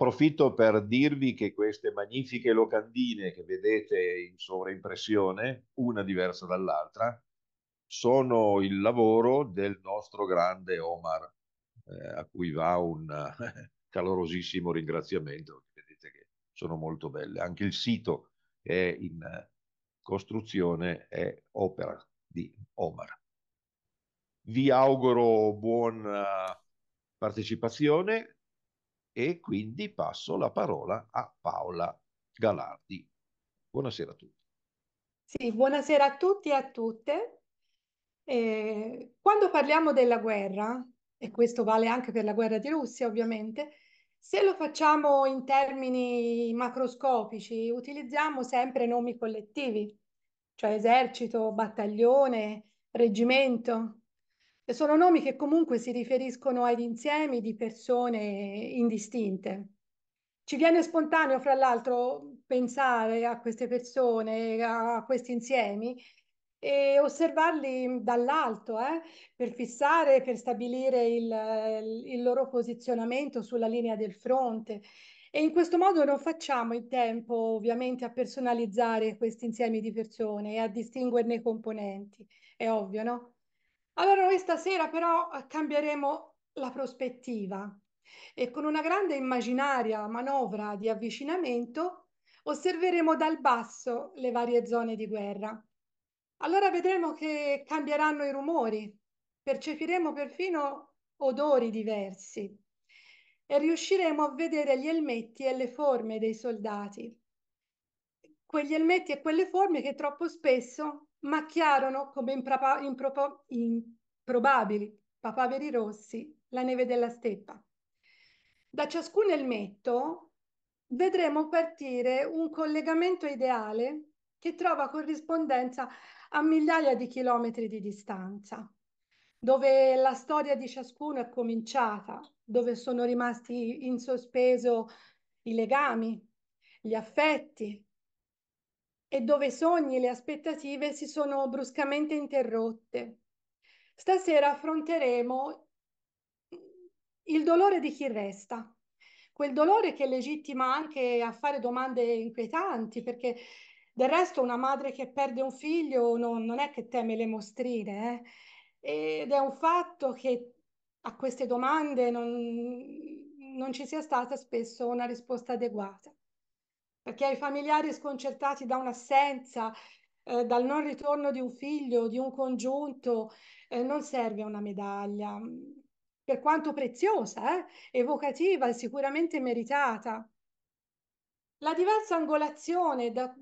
approfitto per dirvi che queste magnifiche locandine che vedete in sovraimpressione, una diversa dall'altra, sono il lavoro del nostro grande Omar, eh, a cui va un eh, calorosissimo ringraziamento. Vedete che sono molto belle. Anche il sito è in costruzione, è opera di Omar. Vi auguro buona partecipazione e quindi passo la parola a Paola Galardi. Buonasera a tutti. Sì, buonasera a tutti e a tutte. Eh, quando parliamo della guerra, e questo vale anche per la guerra di Russia ovviamente, se lo facciamo in termini macroscopici, utilizziamo sempre nomi collettivi, cioè esercito, battaglione, reggimento, sono nomi che comunque si riferiscono ad insiemi di persone indistinte. Ci viene spontaneo, fra l'altro, pensare a queste persone, a questi insiemi, e osservarli dall'alto eh, per fissare, per stabilire il, il, loro posizionamento sulla linea del fronte. E in questo modo non facciamo il tempo ovviamente a personalizzare questi insiemi di persone e a distinguerne i componenti. È ovvio, no? Allora, noi stasera però eh, cambieremo la prospettiva e con una grande immaginaria manovra di avvicinamento osserveremo dal basso le varie zone di guerra. Allora vedremo che cambieranno i rumori, percepiremo perfino odori diversi e riusciremo a vedere gli elmetti e le forme dei soldati, quegli elmetti e quelle forme che troppo spesso macchiarono come imprapa- impropo- improbabili papaveri rossi la neve della steppa. Da ciascun elmetto vedremo partire un collegamento ideale che trova corrispondenza a migliaia di chilometri di distanza, dove la storia di ciascuno è cominciata, dove sono rimasti in sospeso i legami, gli affetti, e dove i sogni e le aspettative si sono bruscamente interrotte. Stasera affronteremo il dolore di chi resta, quel dolore che legittima anche a fare domande inquietanti, perché del resto una madre che perde un figlio non, non è che teme le mostrine, eh? ed è un fatto che a queste domande non, non ci sia stata spesso una risposta adeguata perché ai familiari sconcertati da un'assenza, eh, dal non ritorno di un figlio, di un congiunto, eh, non serve una medaglia, per quanto preziosa, eh, evocativa e sicuramente meritata. La diversa angolazione da,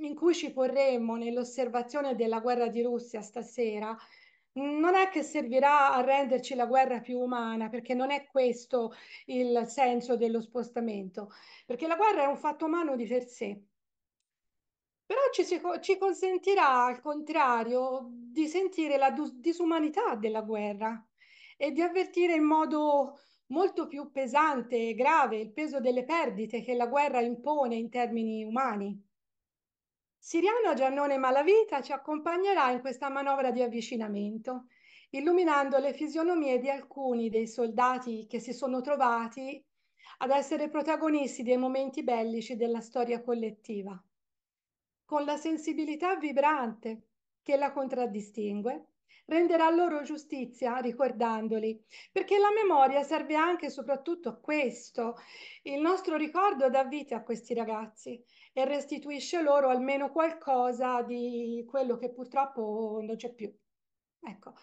in cui ci porremmo nell'osservazione della guerra di Russia stasera non è che servirà a renderci la guerra più umana, perché non è questo il senso dello spostamento, perché la guerra è un fatto umano di per sé. Però ci, si, ci consentirà, al contrario, di sentire la disumanità della guerra e di avvertire in modo molto più pesante e grave il peso delle perdite che la guerra impone in termini umani. Siriano Giannone Malavita ci accompagnerà in questa manovra di avvicinamento, illuminando le fisionomie di alcuni dei soldati che si sono trovati ad essere protagonisti dei momenti bellici della storia collettiva. Con la sensibilità vibrante che la contraddistingue, renderà loro giustizia ricordandoli, perché la memoria serve anche e soprattutto a questo. Il nostro ricordo dà vita a questi ragazzi e restituisce loro almeno qualcosa di quello che purtroppo non c'è più. Ecco.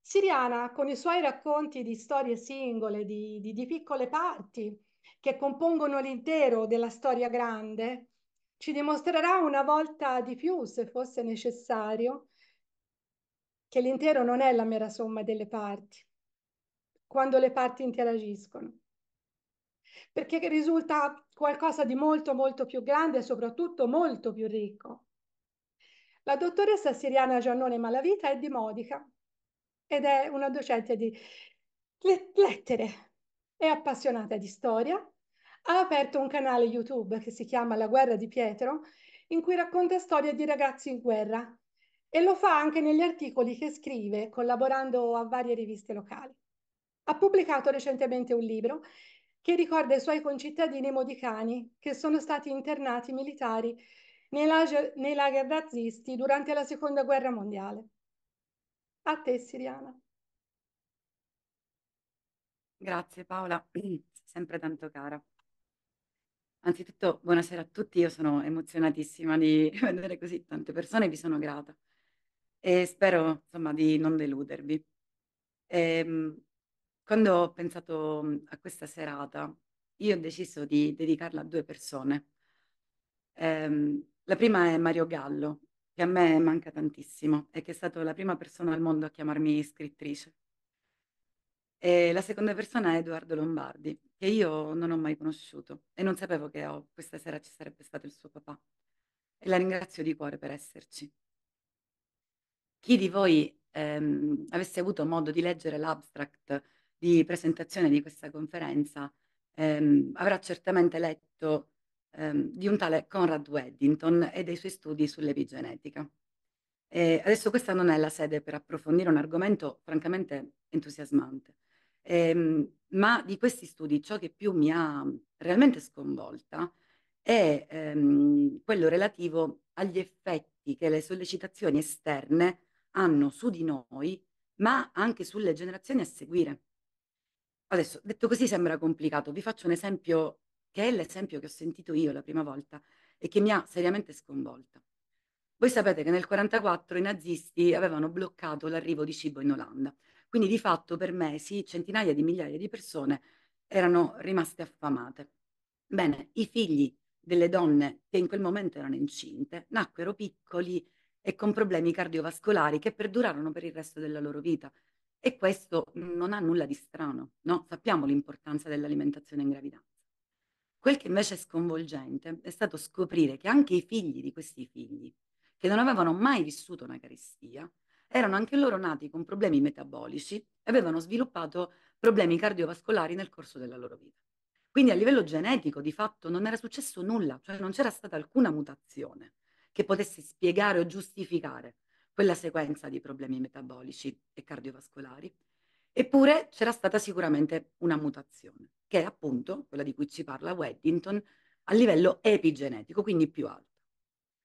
Siriana, con i suoi racconti di storie singole, di, di, di piccole parti che compongono l'intero della storia grande, ci dimostrerà una volta di più, se fosse necessario, che l'intero non è la mera somma delle parti, quando le parti interagiscono, perché risulta qualcosa di molto molto più grande e soprattutto molto più ricco. La dottoressa Siriana Giannone Malavita è di Modica ed è una docente di lettere, è appassionata di storia, ha aperto un canale YouTube che si chiama La guerra di Pietro, in cui racconta storie di ragazzi in guerra, e lo fa anche negli articoli che scrive collaborando a varie riviste locali. Ha pubblicato recentemente un libro che ricorda i suoi concittadini modicani che sono stati internati militari nei, lager, nei lager nazisti durante la seconda guerra mondiale. A te, Siriana. Grazie Paola, sempre tanto cara. Anzitutto buonasera a tutti, io sono emozionatissima di vedere così tante persone, vi sono grata e spero insomma di non deludervi. Ehm, quando ho pensato mhmm, a questa serata, io ho deciso di dedicarla a due persone. Ehm, la prima è Mario Gallo, che a me manca tantissimo e che è stata la prima persona al mondo a chiamarmi scrittrice. E la seconda persona è Edoardo Lombardi, che io non ho mai conosciuto e non sapevo che oh, questa sera ci sarebbe stato il suo papà. E la ringrazio di cuore per esserci. Chi di voi ehm, avesse avuto modo di leggere l'abstract di presentazione di questa conferenza ehm, avrà certamente letto ehm, di un tale Conrad Weddington e dei suoi studi sull'epigenetica. E adesso questa non è la sede per approfondire un argomento francamente entusiasmante, ehm, ma di questi studi ciò che più mi ha realmente sconvolta è ehm, quello relativo agli effetti che le sollecitazioni esterne hanno su di noi, ma anche sulle generazioni a seguire. Adesso, detto così sembra complicato, vi faccio un esempio che è l'esempio che ho sentito io la prima volta e che mi ha seriamente sconvolta. Voi sapete che nel 1944 i nazisti avevano bloccato l'arrivo di cibo in Olanda, quindi di fatto per mesi centinaia di migliaia di persone erano rimaste affamate. Bene, i figli delle donne che in quel momento erano incinte nacquero piccoli e con problemi cardiovascolari che perdurarono per il resto della loro vita. E questo non ha nulla di strano, no? sappiamo l'importanza dell'alimentazione in gravidanza. Quel che invece è sconvolgente è stato scoprire che anche i figli di questi figli, che non avevano mai vissuto una carestia, erano anche loro nati con problemi metabolici e avevano sviluppato problemi cardiovascolari nel corso della loro vita. Quindi a livello genetico di fatto non era successo nulla, cioè non c'era stata alcuna mutazione che potesse spiegare o giustificare quella sequenza di problemi metabolici e cardiovascolari. Eppure c'era stata sicuramente una mutazione, che è appunto quella di cui ci parla Weddington, a livello epigenetico, quindi più alto.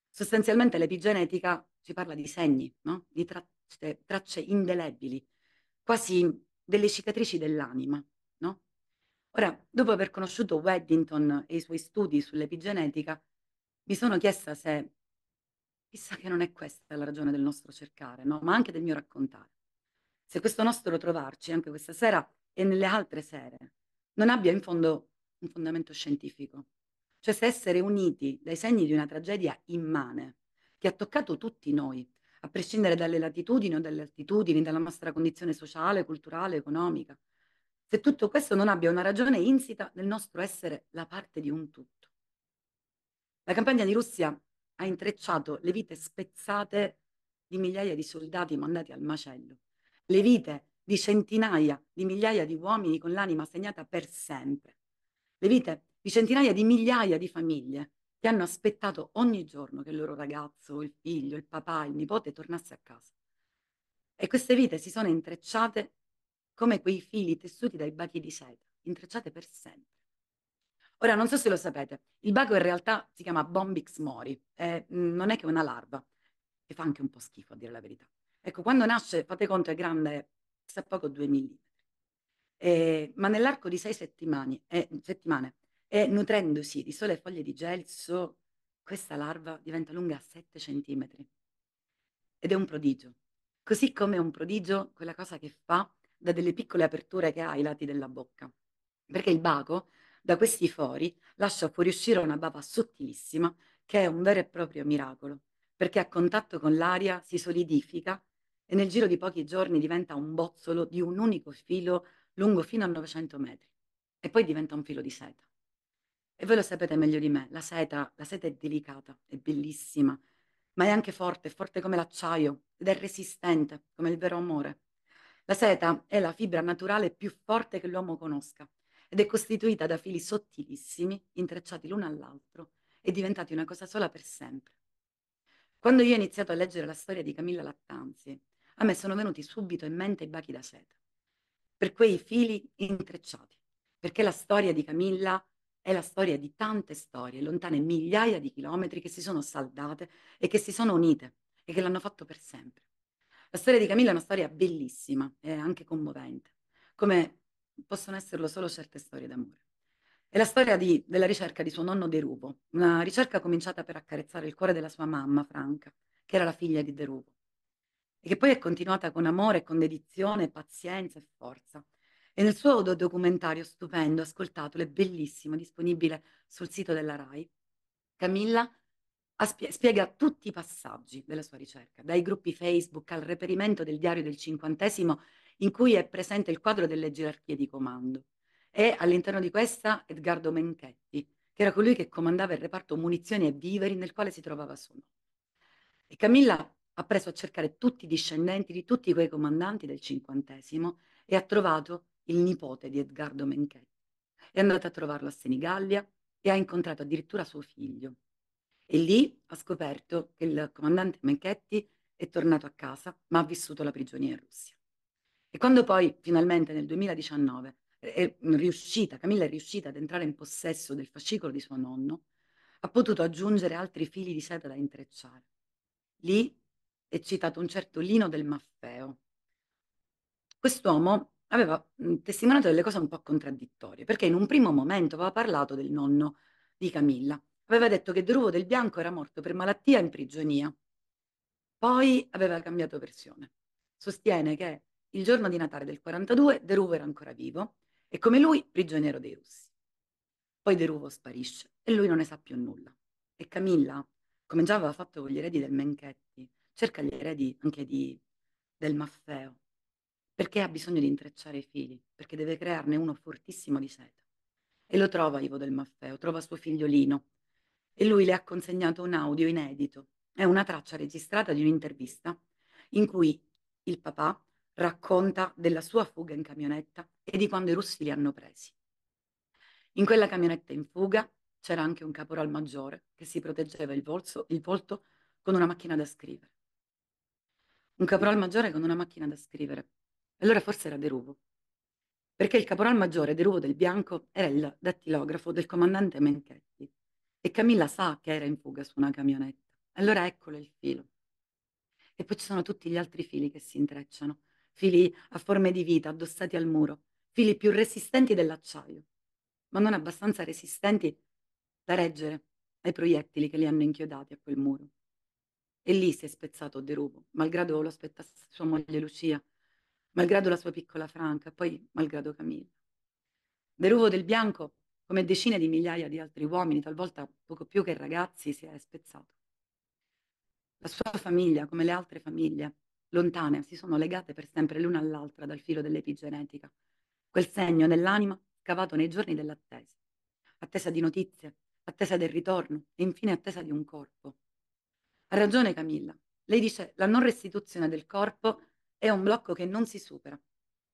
Sostanzialmente l'epigenetica ci parla di segni, no? di tracce, cioè tracce, indelebili, quasi delle cicatrici dell'anima. No? Ora, dopo aver conosciuto Weddington e i suoi studi sull'epigenetica, mi sono chiesta se Chissà che non è questa la ragione del nostro cercare, no? ma anche del mio raccontare. Se questo nostro trovarci anche questa sera e nelle altre sere non abbia in fondo un fondamento scientifico, cioè se essere uniti dai segni di una tragedia immane che ha toccato tutti noi, a prescindere dalle latitudini o dalle altitudini, dalla nostra condizione sociale, culturale, economica, se tutto questo non abbia una ragione insita nel nostro essere la parte di un tutto. La campagna di Russia ha intrecciato le vite spezzate di migliaia di soldati mandati al macello, le vite di centinaia di migliaia di uomini con l'anima segnata per sempre, le vite di centinaia di migliaia di famiglie che hanno aspettato ogni giorno che il loro ragazzo, il figlio, il papà, il nipote tornasse a casa. E queste vite si sono intrecciate come quei fili tessuti dai bachi di seta, intrecciate per sempre. Ora, non so se lo sapete, il baco in realtà si chiama Bombix mori, eh, non è che una larva, che fa anche un po' schifo a dire la verità. Ecco, quando nasce, fate conto, è grande, sa poco 2 millimetri. Eh, ma nell'arco di sei settimane, eh, settimane e nutrendosi di sole foglie di gelso, questa larva diventa lunga 7 cm. Ed è un prodigio. Così come è un prodigio quella cosa che fa da delle piccole aperture che ha ai lati della bocca. Perché il baco da questi fori lascia fuoriuscire una bava sottilissima che è un vero e proprio miracolo, perché a contatto con l'aria si solidifica e nel giro di pochi giorni diventa un bozzolo di un unico filo lungo fino a 900 metri e poi diventa un filo di seta. E voi lo sapete meglio di me, la seta, la seta è delicata, è bellissima, ma è anche forte, forte come l'acciaio ed è resistente come il vero amore. La seta è la fibra naturale più forte che l'uomo conosca ed è costituita da fili sottilissimi intrecciati l'uno all'altro e diventati una cosa sola per sempre. Quando io ho iniziato a leggere la storia di Camilla Lattanzi, a me sono venuti subito in mente i bachi da seta, per quei fili intrecciati, perché la storia di Camilla è la storia di tante storie lontane migliaia di chilometri che si sono saldate e che si sono unite e che l'hanno fatto per sempre. La storia di Camilla è una storia bellissima e anche commovente, come possono esserlo solo certe storie d'amore. È la storia di, della ricerca di suo nonno Derupo, una ricerca cominciata per accarezzare il cuore della sua mamma, Franca, che era la figlia di Derupo, e che poi è continuata con amore, con dedizione, pazienza e forza. E nel suo documentario stupendo, ascoltatelo, è bellissimo, disponibile sul sito della RAI, Camilla spiega tutti i passaggi della sua ricerca, dai gruppi Facebook al reperimento del diario del cinquantesimo in cui è presente il quadro delle gerarchie di comando e all'interno di questa Edgardo Menchetti, che era colui che comandava il reparto munizioni e viveri nel quale si trovava Sono. E Camilla ha preso a cercare tutti i discendenti di tutti quei comandanti del cinquantesimo e ha trovato il nipote di Edgardo Menchetti. È andata a trovarlo a Senigallia e ha incontrato addirittura suo figlio. E lì ha scoperto che il comandante Menchetti è tornato a casa, ma ha vissuto la prigionia in Russia. E quando poi finalmente nel 2019 è riuscita, Camilla è riuscita ad entrare in possesso del fascicolo di suo nonno, ha potuto aggiungere altri fili di seta da intrecciare. Lì è citato un certo Lino del Maffeo. Quest'uomo aveva testimoniato delle cose un po' contraddittorie, perché in un primo momento aveva parlato del nonno di Camilla, aveva detto che Druvo del Bianco era morto per malattia in prigionia, poi aveva cambiato versione. Sostiene che il giorno di Natale del 42 Deruvo era ancora vivo e come lui prigioniero dei russi. Poi Deruvo sparisce e lui non ne sa più nulla. E Camilla, come già aveva fatto con gli eredi del Menchetti, cerca gli eredi anche di, del Maffeo, perché ha bisogno di intrecciare i fili, perché deve crearne uno fortissimo di seta. E lo trova Ivo del Maffeo, trova suo figliolino e lui le ha consegnato un audio inedito, è una traccia registrata di un'intervista in cui il papà racconta della sua fuga in camionetta e di quando i russi li hanno presi. In quella camionetta in fuga c'era anche un caporal maggiore che si proteggeva il, volso, il volto con una macchina da scrivere. Un caporal maggiore con una macchina da scrivere. Allora forse era Deruvo. Perché il caporal maggiore Deruvo del Bianco era il dattilografo del comandante Menchetti e Camilla sa che era in fuga su una camionetta. Allora eccolo il filo. E poi ci sono tutti gli altri fili che si intrecciano fili a forme di vita addossati al muro, fili più resistenti dell'acciaio, ma non abbastanza resistenti da reggere ai proiettili che li hanno inchiodati a quel muro. E lì si è spezzato Derubo, malgrado lo aspettasse sua moglie Lucia, malgrado la sua piccola Franca, poi malgrado Camilla. Derubo del Bianco, come decine di migliaia di altri uomini, talvolta poco più che ragazzi, si è spezzato. La sua famiglia, come le altre famiglie, lontane, si sono legate per sempre l'una all'altra dal filo dell'epigenetica. Quel segno nell'anima cavato nei giorni dell'attesa. Attesa di notizie, attesa del ritorno e infine attesa di un corpo. Ha ragione Camilla. Lei dice la non restituzione del corpo è un blocco che non si supera.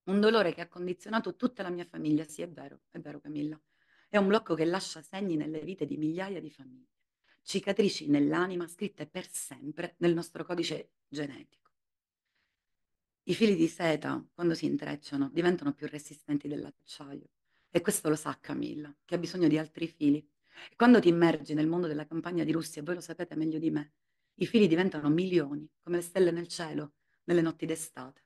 Un dolore che ha condizionato tutta la mia famiglia. Sì, è vero, è vero Camilla. È un blocco che lascia segni nelle vite di migliaia di famiglie. Cicatrici nell'anima scritte per sempre nel nostro codice genetico. I fili di seta, quando si intrecciano, diventano più resistenti dell'acciaio. E questo lo sa Camilla, che ha bisogno di altri fili. E quando ti immergi nel mondo della campagna di Russia, voi lo sapete meglio di me, i fili diventano milioni, come le stelle nel cielo, nelle notti d'estate.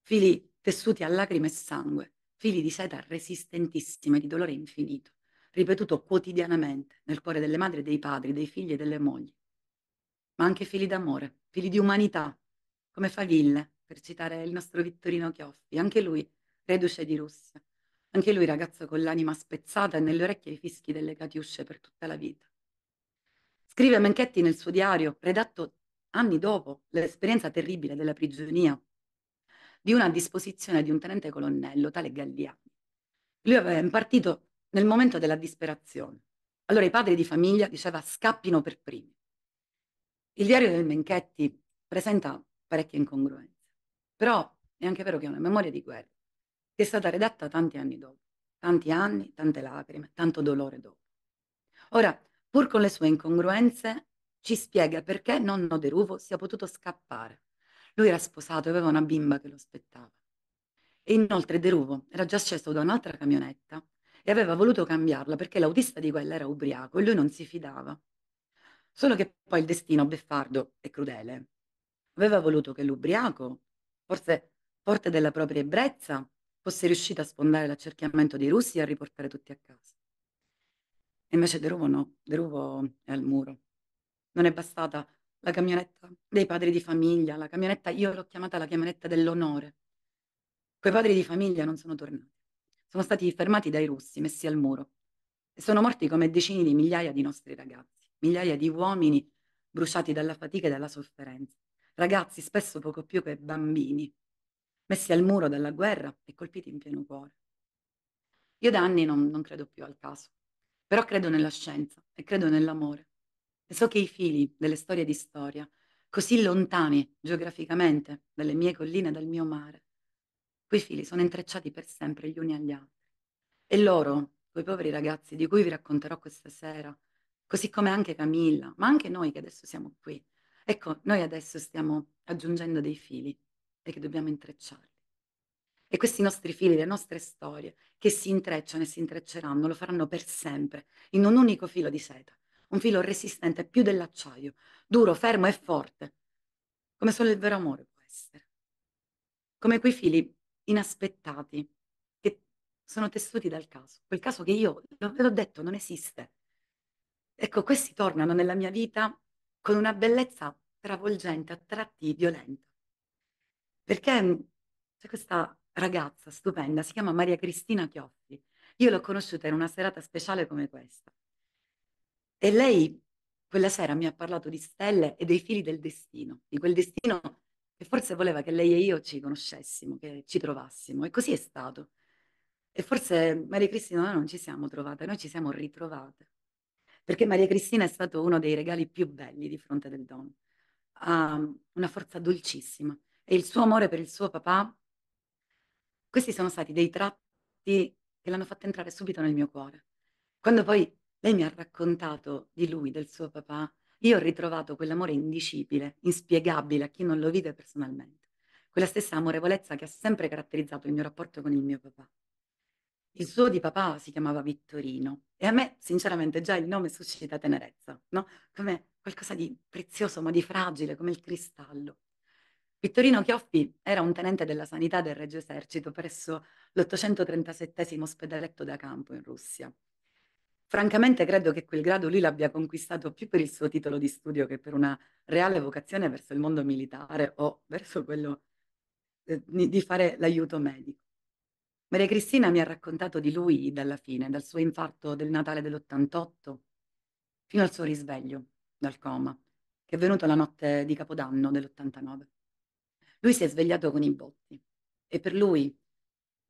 Fili tessuti a lacrime e sangue, fili di seta resistentissime di dolore infinito, ripetuto quotidianamente nel cuore delle madri, e dei padri, dei figli e delle mogli. Ma anche fili d'amore, fili di umanità, come faville, per citare il nostro Vittorino Chioffi, anche lui reduce di Russia, anche lui ragazzo con l'anima spezzata e nelle orecchie i fischi delle catiusce per tutta la vita. Scrive Menchetti nel suo diario, redatto anni dopo l'esperienza terribile della prigionia, di una disposizione di un tenente colonnello, tale Galliani. Lui aveva impartito nel momento della disperazione. Allora i padri di famiglia, diceva, scappino per primi. Il diario del Menchetti presenta parecchie incongruenze. Però è anche vero che è una memoria di guerra, che è stata redatta tanti anni dopo, tanti anni, tante lacrime, tanto dolore dopo. Ora, pur con le sue incongruenze, ci spiega perché nonno Deruvo sia potuto scappare. Lui era sposato e aveva una bimba che lo aspettava. E inoltre Deruvo era già sceso da un'altra camionetta e aveva voluto cambiarla perché l'autista di quella era ubriaco e lui non si fidava. Solo che poi il destino beffardo e crudele aveva voluto che l'ubriaco Forse, forte della propria ebbrezza, fosse riuscita a sfondare l'accerchiamento dei russi e a riportare tutti a casa. E invece Deruvo no, Deruvo è al muro. Non è bastata la camionetta dei padri di famiglia, la camionetta, io l'ho chiamata la camionetta dell'onore. Quei padri di famiglia non sono tornati. Sono stati fermati dai russi, messi al muro. E sono morti come decine di migliaia di nostri ragazzi, migliaia di uomini bruciati dalla fatica e dalla sofferenza ragazzi spesso poco più che bambini, messi al muro dalla guerra e colpiti in pieno cuore. Io da anni non, non credo più al caso, però credo nella scienza e credo nell'amore. E so che i fili delle storie di storia, così lontani geograficamente dalle mie colline e dal mio mare, quei fili sono intrecciati per sempre gli uni agli altri. E loro, quei poveri ragazzi di cui vi racconterò questa sera, così come anche Camilla, ma anche noi che adesso siamo qui, Ecco, noi adesso stiamo aggiungendo dei fili e che dobbiamo intrecciarli. E questi nostri fili, le nostre storie, che si intrecciano e si intrecceranno, lo faranno per sempre, in un unico filo di seta, un filo resistente più dell'acciaio, duro, fermo e forte, come solo il vero amore può essere. Come quei fili inaspettati che sono tessuti dal caso, quel caso che io, ve l'ho detto, non esiste. Ecco, questi tornano nella mia vita con una bellezza travolgente, a tratti violenta. Perché mhmm, c'è questa ragazza stupenda, si chiama Maria Cristina Chioffi. Io l'ho conosciuta in una serata speciale come questa. E lei quella sera mi ha parlato di stelle e dei fili del destino, di quel destino che forse voleva che lei e io ci conoscessimo, che ci trovassimo. E così è stato. E forse Maria Cristina noi non ci siamo trovate, noi ci siamo ritrovate perché Maria Cristina è stato uno dei regali più belli di fronte del dono. Ha um, una forza dolcissima e il suo amore per il suo papà, questi sono stati dei tratti che l'hanno fatto entrare subito nel mio cuore. Quando poi lei mi ha raccontato di lui, del suo papà, io ho ritrovato quell'amore indicibile, inspiegabile a chi non lo vive personalmente, quella stessa amorevolezza che ha sempre caratterizzato il mio rapporto con il mio papà. Il suo di papà si chiamava Vittorino e a me sinceramente già il nome suscita tenerezza, no? Come qualcosa di prezioso ma di fragile, come il cristallo. Vittorino Chioffi era un tenente della sanità del Regio Esercito presso l'837 ospedaletto da campo in Russia. Francamente credo che quel grado lui l'abbia conquistato più per il suo titolo di studio che per una reale vocazione verso il mondo militare o verso quello eh, di fare l'aiuto medico. Maria Cristina mi ha raccontato di lui dalla fine, dal suo infarto del Natale dell'88 fino al suo risveglio dal coma, che è venuto la notte di Capodanno dell'89. Lui si è svegliato con i botti e per lui,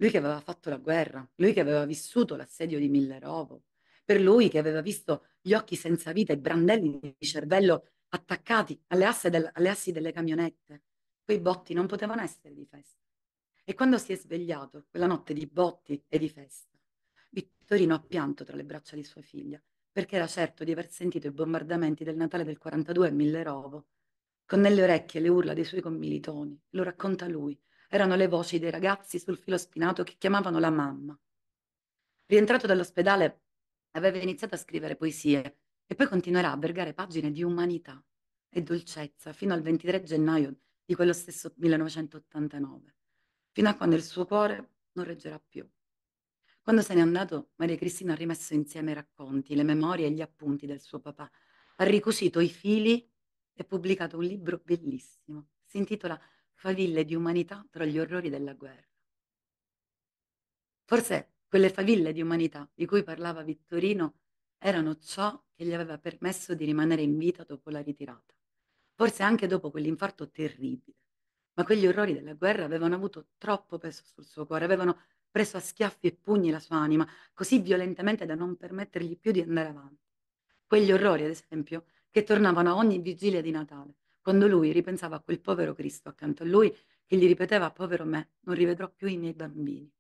lui che aveva fatto la guerra, lui che aveva vissuto l'assedio di Millerovo, per lui che aveva visto gli occhi senza vita e brandelli di cervello attaccati alle, del, alle assi delle camionette, quei botti non potevano essere di festa. E quando si è svegliato, quella notte di botti e di festa, Vittorino ha pianto tra le braccia di sua figlia, perché era certo di aver sentito i bombardamenti del Natale del 42 a Millerovo, con nelle orecchie le urla dei suoi commilitoni. Lo racconta lui, erano le voci dei ragazzi sul filo spinato che chiamavano la mamma. Rientrato dall'ospedale, aveva iniziato a scrivere poesie e poi continuerà a vergare pagine di umanità e dolcezza fino al 23 gennaio di quello stesso 1989 fino a quando il suo cuore non reggerà più. Quando se n'è andato, Maria Cristina ha rimesso insieme i racconti, le memorie e gli appunti del suo papà, ha ricusito i fili e pubblicato un libro bellissimo. Si intitola Faville di umanità tra gli orrori della guerra. Forse quelle faville di umanità di cui parlava Vittorino erano ciò che gli aveva permesso di rimanere in vita dopo la ritirata, forse anche dopo quell'infarto terribile ma quegli orrori della guerra avevano avuto troppo peso sul suo cuore, avevano preso a schiaffi e pugni la sua anima, così violentemente da non permettergli più di andare avanti. Quegli orrori, ad esempio, che tornavano a ogni vigilia di Natale, quando lui ripensava a quel povero Cristo accanto a lui, che gli ripeteva, povero me, non rivedrò più i miei bambini.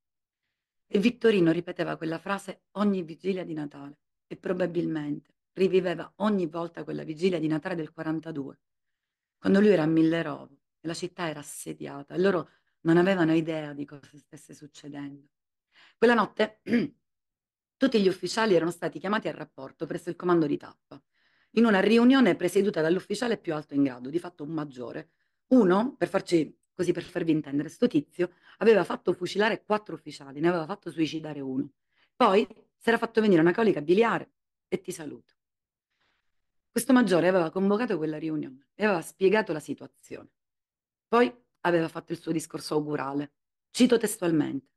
E Vittorino ripeteva quella frase ogni vigilia di Natale e probabilmente riviveva ogni volta quella vigilia di Natale del 42, quando lui era a Millerovo la città era assediata e loro non avevano idea di cosa stesse succedendo. Quella notte tutti gli ufficiali erano stati chiamati al rapporto presso il comando di tappa, in una riunione presieduta dall'ufficiale più alto in grado, di fatto un maggiore. Uno, per farci così per farvi intendere, sto tizio aveva fatto fucilare quattro ufficiali, ne aveva fatto suicidare uno. Poi si era fatto venire una colica biliare e ti saluto. Questo maggiore aveva convocato quella riunione e aveva spiegato la situazione. Poi aveva fatto il suo discorso augurale. Cito testualmente.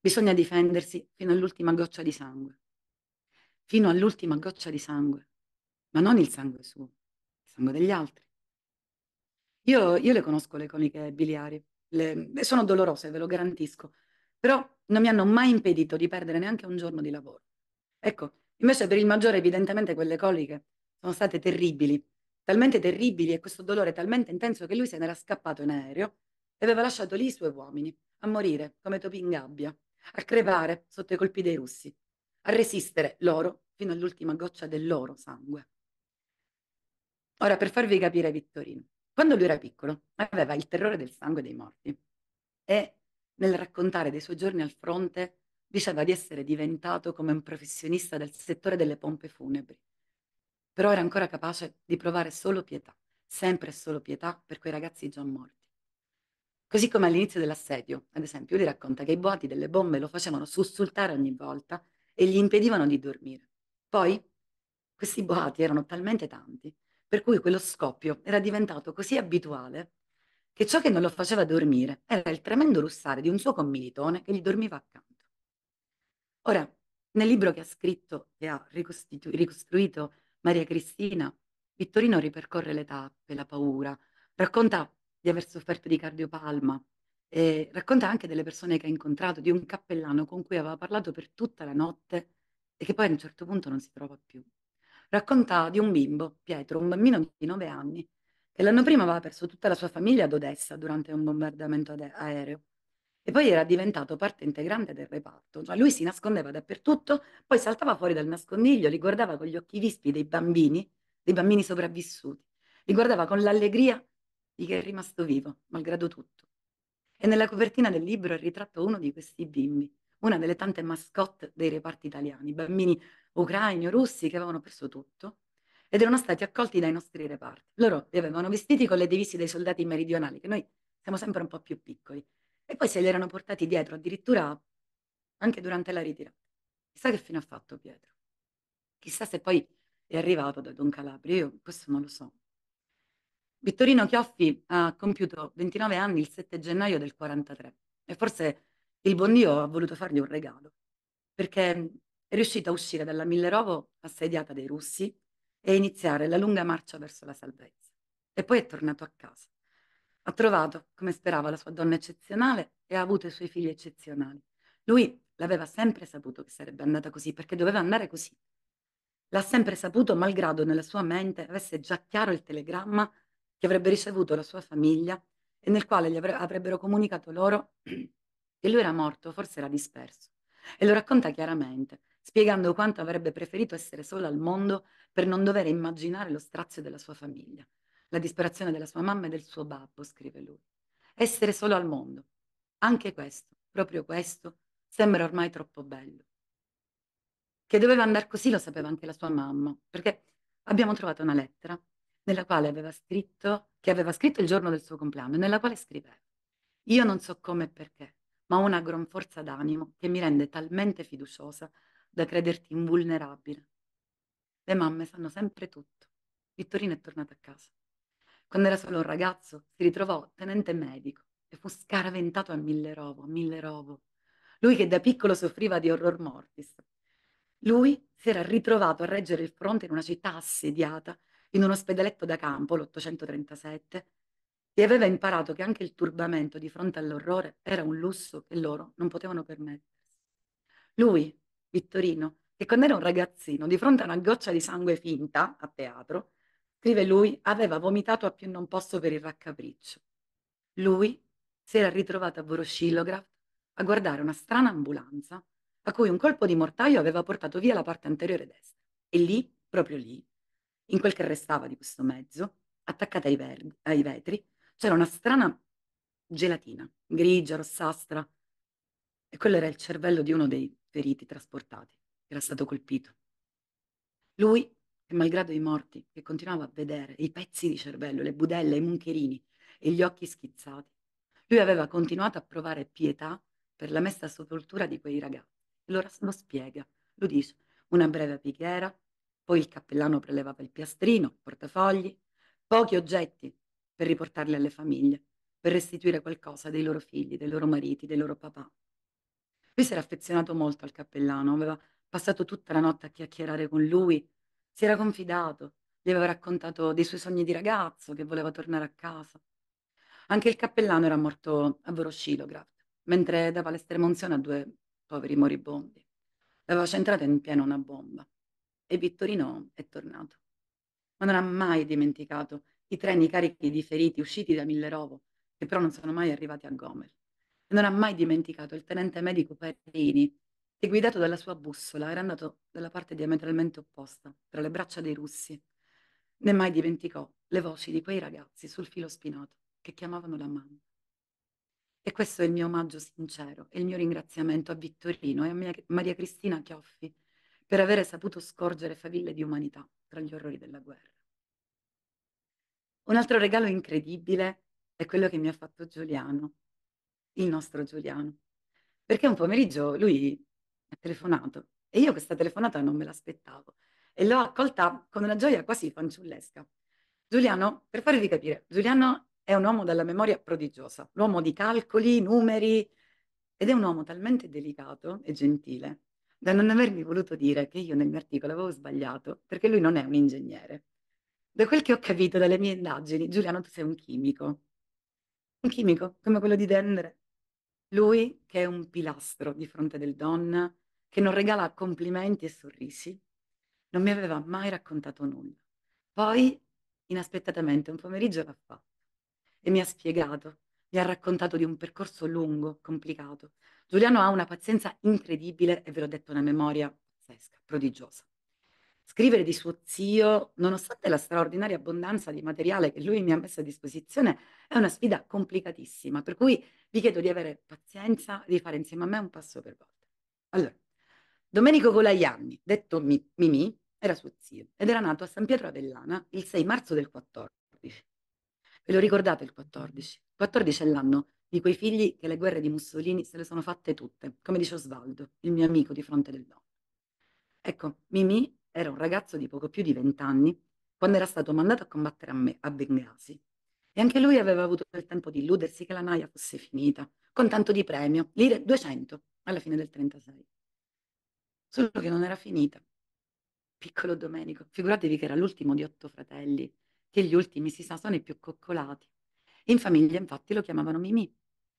Bisogna difendersi fino all'ultima goccia di sangue. Fino all'ultima goccia di sangue, ma non il sangue suo, il sangue degli altri. Io, io le conosco le coniche biliari, le, sono dolorose, ve lo garantisco, però non mi hanno mai impedito di perdere neanche un giorno di lavoro. Ecco, invece per il maggiore evidentemente quelle coliche sono state terribili, talmente terribili e questo dolore talmente intenso che lui se n'era scappato in aereo e aveva lasciato lì i suoi uomini a morire come topi in gabbia, a crepare sotto i colpi dei russi, a resistere loro fino all'ultima goccia del loro sangue. Ora, per farvi capire Vittorino, quando lui era piccolo aveva il terrore del sangue dei morti e nel raccontare dei suoi giorni al fronte diceva di essere diventato come un professionista del settore delle pompe funebri però era ancora capace di provare solo pietà, sempre solo pietà per quei ragazzi già morti. Così come all'inizio dell'assedio, ad esempio, lui racconta che i boati delle bombe lo facevano sussultare ogni volta e gli impedivano di dormire. Poi, questi boati erano talmente tanti, per cui quello scoppio era diventato così abituale che ciò che non lo faceva dormire era il tremendo russare di un suo commilitone che gli dormiva accanto. Ora, nel libro che ha scritto e ha ricostitu- ricostruito Maria Cristina. Vittorino ripercorre le tappe, la paura, racconta di aver sofferto di cardiopalma, eh, racconta anche delle persone che ha incontrato, di un cappellano con cui aveva parlato per tutta la notte e che poi a un certo punto non si trova più. Racconta di un bimbo, Pietro, un bambino di 9 anni, che l'anno prima aveva perso tutta la sua famiglia ad Odessa durante un bombardamento aereo. E poi era diventato parte integrante del reparto, cioè lui si nascondeva dappertutto, poi saltava fuori dal nascondiglio, li guardava con gli occhi vispi dei bambini, dei bambini sopravvissuti, li guardava con l'allegria di che è rimasto vivo, malgrado tutto. E nella copertina del libro è ritratto uno di questi bimbi, una delle tante mascotte dei reparti italiani, bambini ucraini o russi che avevano perso tutto ed erano stati accolti dai nostri reparti. Loro li avevano vestiti con le divise dei soldati meridionali, che noi siamo sempre un po' più piccoli, e poi se li erano portati dietro, addirittura anche durante la ritirata. Chissà che fine ha fatto Pietro. Chissà se poi è arrivato da Don Calabria, io questo non lo so. Vittorino Chioffi ha compiuto 29 anni il 7 gennaio del 43 e forse il buon Dio ha voluto fargli un regalo, perché è riuscito a uscire dalla Millerovo assediata dai russi e iniziare la lunga marcia verso la salvezza. E poi è tornato a casa. Ha trovato, come sperava, la sua donna eccezionale e ha avuto i suoi figli eccezionali. Lui l'aveva sempre saputo che sarebbe andata così, perché doveva andare così. L'ha sempre saputo, malgrado nella sua mente avesse già chiaro il telegramma che avrebbe ricevuto la sua famiglia e nel quale gli avrebbero comunicato loro che lui era morto, forse era disperso. E lo racconta chiaramente, spiegando quanto avrebbe preferito essere solo al mondo per non dover immaginare lo strazio della sua famiglia la disperazione della sua mamma e del suo babbo, scrive lui. Essere solo al mondo. Anche questo, proprio questo, sembra ormai troppo bello. Che doveva andare così lo sapeva anche la sua mamma, perché abbiamo trovato una lettera nella quale aveva scritto, che aveva scritto il giorno del suo compleanno, nella quale scriveva Io non so come e perché, ma ho una gran forza d'animo che mi rende talmente fiduciosa da crederti invulnerabile. Le mamme sanno sempre tutto. Vittorino è tornato a casa. Quando era solo un ragazzo si ritrovò tenente medico e fu scaraventato a Millerovo, a Millerovo. Lui che da piccolo soffriva di horror mortis. Lui si era ritrovato a reggere il fronte in una città assediata, in un ospedaletto da campo, l'837, e aveva imparato che anche il turbamento di fronte all'orrore era un lusso che loro non potevano permettersi. Lui, Vittorino, che quando era un ragazzino, di fronte a una goccia di sangue finta a teatro, scrive lui, aveva vomitato a più non posso per il raccapriccio. Lui si era ritrovato a Voroshilograd a guardare una strana ambulanza a cui un colpo di mortaio aveva portato via la parte anteriore destra. E lì, proprio lì, in quel che restava di questo mezzo, attaccata ai, ver- ai vetri, c'era una strana gelatina, grigia, rossastra, e quello era il cervello di uno dei feriti trasportati, che era stato colpito. Lui e malgrado i morti che continuava a vedere i pezzi di cervello, le budelle, i muncherini e gli occhi schizzati, lui aveva continuato a provare pietà per la messa a sepoltura di quei ragazzi. Lo, lo spiega, lo dice, una breve pighiera, poi il cappellano prelevava il piastrino, portafogli, pochi oggetti per riportarli alle famiglie, per restituire qualcosa dei loro figli, dei loro mariti, dei loro papà. Lui si era affezionato molto al cappellano, aveva passato tutta la notte a chiacchierare con lui, si era confidato, gli aveva raccontato dei suoi sogni di ragazzo, che voleva tornare a casa. Anche il cappellano era morto a Voroshilograd, mentre dava l'estrema unzione a due poveri moribondi. L'aveva centrata in pieno una bomba. E Vittorino è tornato. Ma non ha mai dimenticato i treni carichi di feriti usciti da Millerovo, che però non sono mai arrivati a Gomel. E non ha mai dimenticato il tenente medico Perini, e guidato dalla sua bussola, era andato dalla parte diametralmente opposta, tra le braccia dei russi. Né mai dimenticò le voci di quei ragazzi sul filo spinato che chiamavano la mamma. E questo è il mio omaggio sincero e il mio ringraziamento a Vittorino e a Maria Cristina Chioffi per avere saputo scorgere faville di umanità tra gli orrori della guerra. Un altro regalo incredibile è quello che mi ha fatto Giuliano, il nostro Giuliano, perché un pomeriggio lui ha telefonato e io questa telefonata non me l'aspettavo e l'ho accolta con una gioia quasi fanciullesca. Giuliano, per farvi capire, Giuliano è un uomo dalla memoria prodigiosa, l'uomo di calcoli, numeri ed è un uomo talmente delicato e gentile da non avermi voluto dire che io nel mio articolo avevo sbagliato perché lui non è un ingegnere. Da quel che ho capito dalle mie indagini, Giuliano, tu sei un chimico. Un chimico come quello di Dendere, lui che è un pilastro di fronte del donna, che non regala complimenti e sorrisi, non mi aveva mai raccontato nulla. Poi, inaspettatamente, un pomeriggio l'ha fatto e mi ha spiegato, mi ha raccontato di un percorso lungo, complicato. Giuliano ha una pazienza incredibile e ve l'ho detto una memoria pazzesca, prodigiosa. Scrivere di suo zio, nonostante la straordinaria abbondanza di materiale che lui mi ha messo a disposizione, è una sfida complicatissima, per cui vi chiedo di avere pazienza, e di fare insieme a me un passo per volta. Allora, Domenico Colaianni, detto Mimì, era suo zio ed era nato a San Pietro Avellana il 6 marzo del 14. Ve lo ricordate il 14? Il 14 è l'anno di quei figli che le guerre di Mussolini se le sono fatte tutte, come dice Osvaldo, il mio amico di fronte del Don. Ecco, Mimì era un ragazzo di poco più di 20 anni quando era stato mandato a combattere a, me, a Bengasi e anche lui aveva avuto il tempo di illudersi che la naia fosse finita, con tanto di premio, lire 200 alla fine del 36. Solo che non era finita. Piccolo Domenico, figuratevi che era l'ultimo di otto fratelli, che gli ultimi, si sa, sono i più coccolati. In famiglia, infatti, lo chiamavano Mimì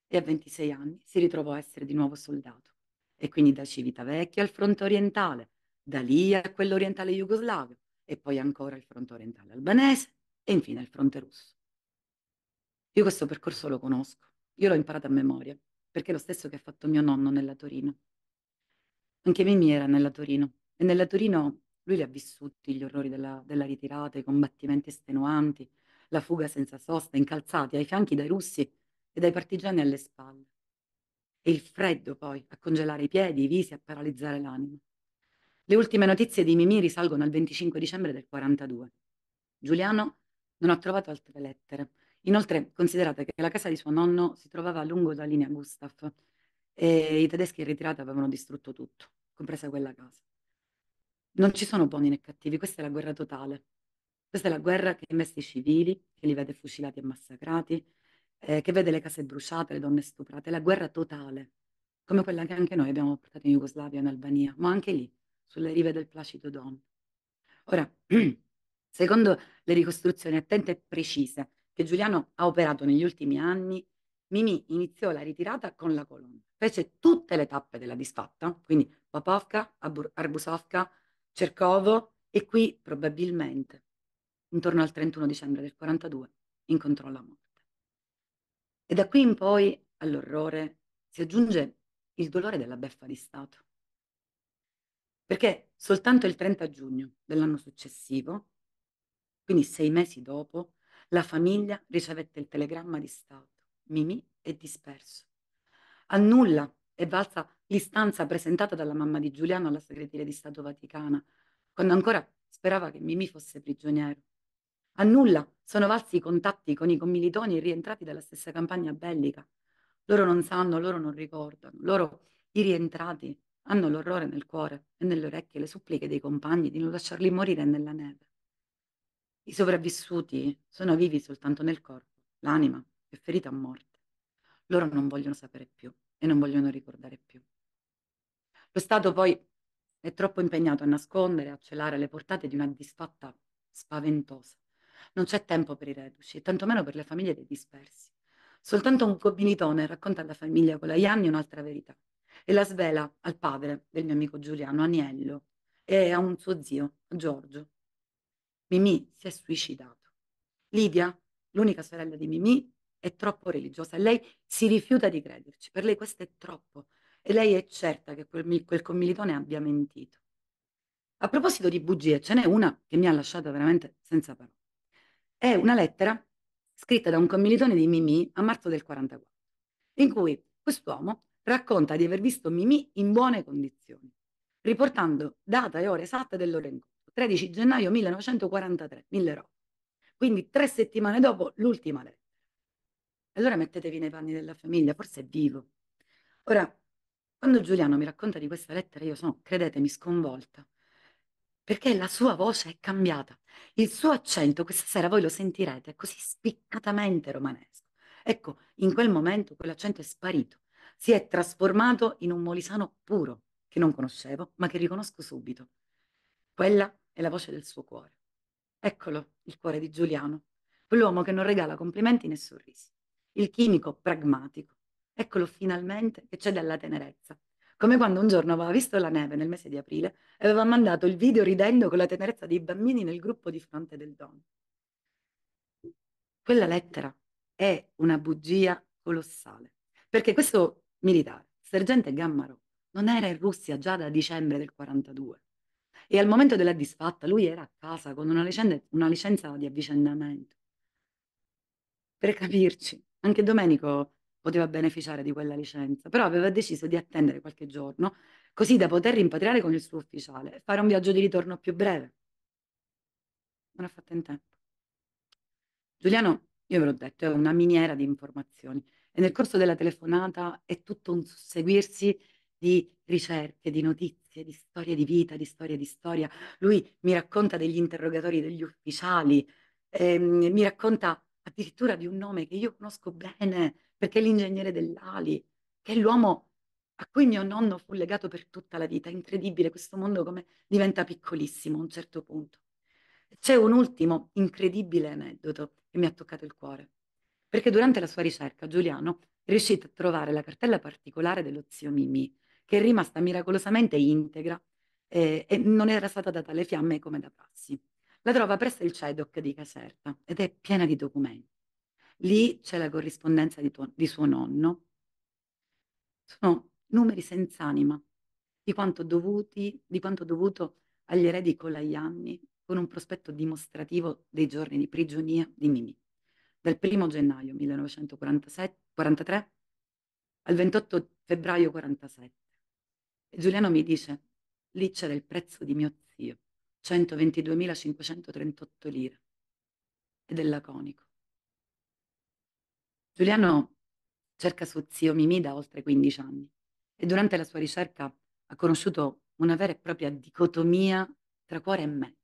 e a 26 anni si ritrovò a essere di nuovo soldato. E quindi da Civitavecchia al fronte orientale, da lì a quello orientale jugoslavo, e poi ancora al fronte orientale albanese e infine al fronte russo. Io questo percorso lo conosco, io l'ho imparato a memoria, perché è lo stesso che ha fatto mio nonno nella Torino. Anche Mimmi era nella Torino e nella Torino lui li ha vissuti gli orrori della, della ritirata, i combattimenti estenuanti, la fuga senza sosta, incalzati ai fianchi dai russi e dai partigiani alle spalle. E il freddo poi a congelare i piedi, i visi, a paralizzare l'anima. Le ultime notizie di Mimì risalgono al 25 dicembre del 42. Giuliano non ha trovato altre lettere, Inoltre, considerate che la casa di suo nonno si trovava lungo la linea Gustav e i tedeschi in ritirata avevano distrutto tutto, compresa quella casa. Non ci sono buoni né cattivi, questa è la guerra totale. Questa è la guerra che investe i civili, che li vede fucilati e massacrati, eh, che vede le case bruciate, le donne stuprate, la guerra totale, come quella che anche noi abbiamo portato in Jugoslavia, in Albania, ma anche lì, sulle rive del Placido Don. Ora, secondo le ricostruzioni attente e precise che Giuliano ha operato negli ultimi anni, Mimì iniziò la ritirata con la colonna. Fece tutte le tappe della disfatta, quindi Popovka, Arbusovka, Cercovo e qui probabilmente, intorno al 31 dicembre del 42, incontrò la morte. E da qui in poi all'orrore si aggiunge il dolore della beffa di Stato. Perché soltanto il 30 giugno dell'anno successivo, quindi sei mesi dopo, la famiglia ricevette il telegramma di Stato. Mimì è disperso. Annulla è valsa l'istanza presentata dalla mamma di Giuliano alla segreteria di Stato Vaticana, quando ancora sperava che Mimì fosse prigioniero. A nulla sono valsi i contatti con i commilitoni rientrati dalla stessa campagna bellica. Loro non sanno, loro non ricordano, loro, i rientrati, hanno l'orrore nel cuore e nelle orecchie le suppliche dei compagni di non lasciarli morire nella neve. I sopravvissuti sono vivi soltanto nel corpo, l'anima è ferita a morte. Loro non vogliono sapere più e non vogliono ricordare più. Lo Stato poi è troppo impegnato a nascondere, a celare le portate di una disfatta spaventosa. Non c'è tempo per i reduci, e tantomeno per le famiglie dei dispersi. Soltanto un cobinitone racconta alla famiglia con la Ianni un'altra verità e la svela al padre del mio amico Giuliano Aniello e a un suo zio, Giorgio, Mimì si è suicidato. Lidia, l'unica sorella di Mimì, è troppo religiosa e lei si rifiuta di crederci. Per lei questo è troppo e lei è certa che quel, quel commilitone abbia mentito. A proposito di bugie, ce n'è una che mi ha lasciata veramente senza parole. È una lettera scritta da un commilitone di Mimì a marzo del 44, in cui quest'uomo racconta di aver visto Mimì in buone condizioni, riportando data e ore esatte del loro incontro. 13 gennaio 1943, robe. Quindi tre settimane dopo l'ultima lettera. Allora mettetevi nei panni della famiglia, forse è vivo. Ora, quando Giuliano mi racconta di questa lettera, io sono, credetemi, sconvolta, perché la sua voce è cambiata. Il suo accento, questa sera voi lo sentirete, è così spiccatamente romanesco. Ecco, in quel momento quell'accento è sparito, si è trasformato in un molisano puro, che non conoscevo, ma che riconosco subito. Quella e la voce del suo cuore. Eccolo il cuore di Giuliano, quell'uomo che non regala complimenti né sorrisi, il chimico pragmatico. Eccolo finalmente che cede alla tenerezza, come quando un giorno aveva visto la neve nel mese di aprile e aveva mandato il video ridendo con la tenerezza dei bambini nel gruppo di fronte del dono. Quella lettera è una bugia colossale, perché questo militare, sergente Gammaro, non era in Russia già da dicembre del 42 e al momento della disfatta lui era a casa con una licenza, una licenza di avvicendamento. Per capirci, anche Domenico poteva beneficiare di quella licenza, però aveva deciso di attendere qualche giorno, così da poter rimpatriare con il suo ufficiale e fare un viaggio di ritorno più breve. Non ha fatto in tempo. Giuliano, io ve l'ho detto, è una miniera di informazioni e nel corso della telefonata è tutto un susseguirsi di ricerche, di notizie, di storie di vita, di storie di storia. Lui mi racconta degli interrogatori degli ufficiali, ehm, mi racconta addirittura di un nome che io conosco bene, perché è l'ingegnere dell'Ali, che è l'uomo a cui mio nonno fu legato per tutta la vita. incredibile questo mondo come diventa piccolissimo a un certo punto. C'è un ultimo incredibile aneddoto che mi ha toccato il cuore, perché durante la sua ricerca Giuliano riuscì a trovare la cartella particolare dello zio Mimi, che è rimasta miracolosamente integra eh, e non era stata data alle fiamme come da prassi. La trova presso il CEDOC di Caserta ed è piena di documenti. Lì c'è la corrispondenza di, tuo, di suo nonno. Sono numeri senza anima di quanto, dovuti, di quanto dovuto agli eredi colaianni con un prospetto dimostrativo dei giorni di prigionia di Mimì, dal 1 gennaio 1943 al 28 febbraio 1947. E Giuliano mi dice, lì c'era il prezzo di mio zio, 122.538 lire. Ed è laconico. Giuliano cerca suo zio Mimì da oltre 15 anni e durante la sua ricerca ha conosciuto una vera e propria dicotomia tra cuore e me.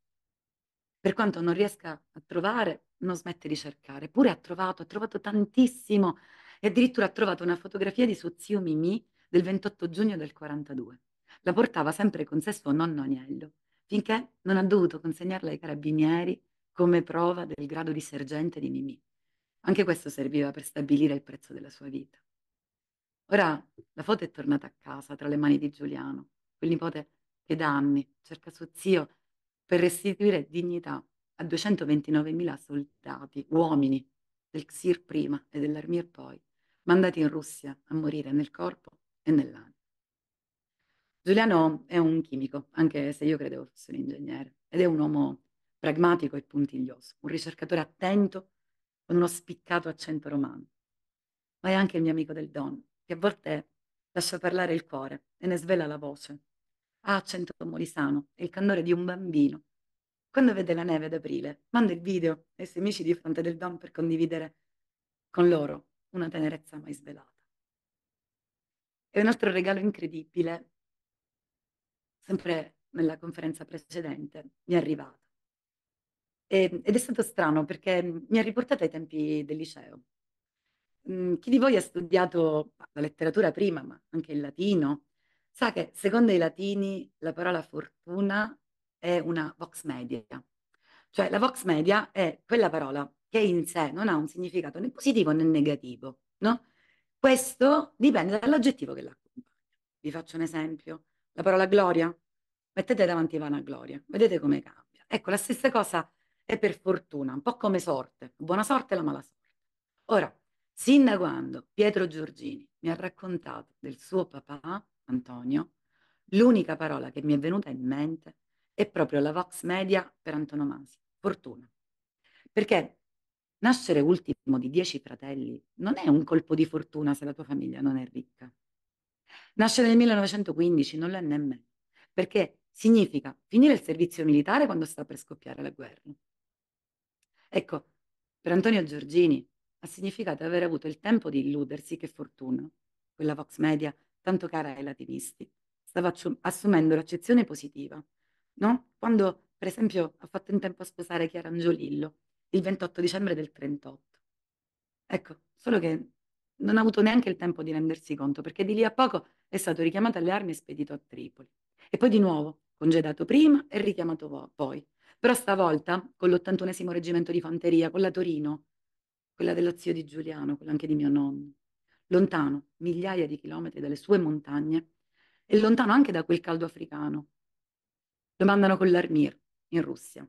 Per quanto non riesca a trovare, non smette di cercare. Eppure ha trovato, ha trovato tantissimo e addirittura ha trovato una fotografia di suo zio Mimì del 28 giugno del 42. La portava sempre con sé suo nonno Agnello, finché non ha dovuto consegnarla ai carabinieri come prova del grado di sergente di Mimì. Anche questo serviva per stabilire il prezzo della sua vita. Ora la foto è tornata a casa tra le mani di Giuliano, quel nipote che da anni cerca suo zio per restituire dignità a 229.000 soldati, uomini del XIR prima e dell'Armir poi, mandati in Russia a morire nel corpo e nell'anima. Giuliano è un chimico, anche se io credevo fosse un ingegnere, ed è un uomo pragmatico e puntiglioso, un ricercatore attento con uno spiccato accento romano. Ma è anche il mio amico del Don, che a volte lascia parlare il cuore e ne svela la voce. Ha accento molisano e il candore di un bambino. Quando vede la neve ad aprile, manda il video ai suoi amici di fronte del Don per condividere con loro una tenerezza mai svelata. E un altro regalo incredibile, sempre nella conferenza precedente, mi è arrivato. E, ehm, ed è stato strano perché mi ha riportato ai tempi del liceo. Mm, chi di voi ha studiato la letteratura prima, ma anche il latino, sa che secondo i latini la parola fortuna è una vox media. Cioè la vox media è quella parola che in sé non ha un significato né positivo né negativo, no? Questo dipende dall'aggettivo che l'accompagna. Vi faccio un esempio. La parola gloria? Mettete davanti Ivana Gloria. vedete come cambia. Ecco, la stessa cosa è per fortuna, un po' come sorte, buona sorte e la mala sorte. Ora, sin da quando Pietro Giorgini mi ha raccontato del suo papà, Antonio, l'unica parola che mi è venuta in mente è proprio la Vox Media per antonomasia, fortuna. Perché Nascere ultimo di dieci fratelli non è un colpo di fortuna se la tua famiglia non è ricca. Nascere nel 1915 non lo è nemmeno, perché significa finire il servizio militare quando sta per scoppiare la guerra. Ecco, per Antonio Giorgini ha significato aver avuto il tempo di illudersi che fortuna, quella Vox Media tanto cara ai latinisti, stava assumendo l'accezione positiva, no? Quando, per esempio, ha fatto in tempo a sposare Chiara Angiolillo, il 28 dicembre del 38. Ecco, solo che non ha avuto neanche il tempo di rendersi conto, perché di lì a poco è stato richiamato alle armi e spedito a Tripoli. E poi di nuovo, congedato prima e richiamato poi. Però stavolta con l'81 reggimento di fanteria, con la Torino, quella dello zio di Giuliano, quella anche di mio nonno, lontano migliaia di chilometri dalle sue montagne e lontano anche da quel caldo africano. Lo mandano con l'Armir in Russia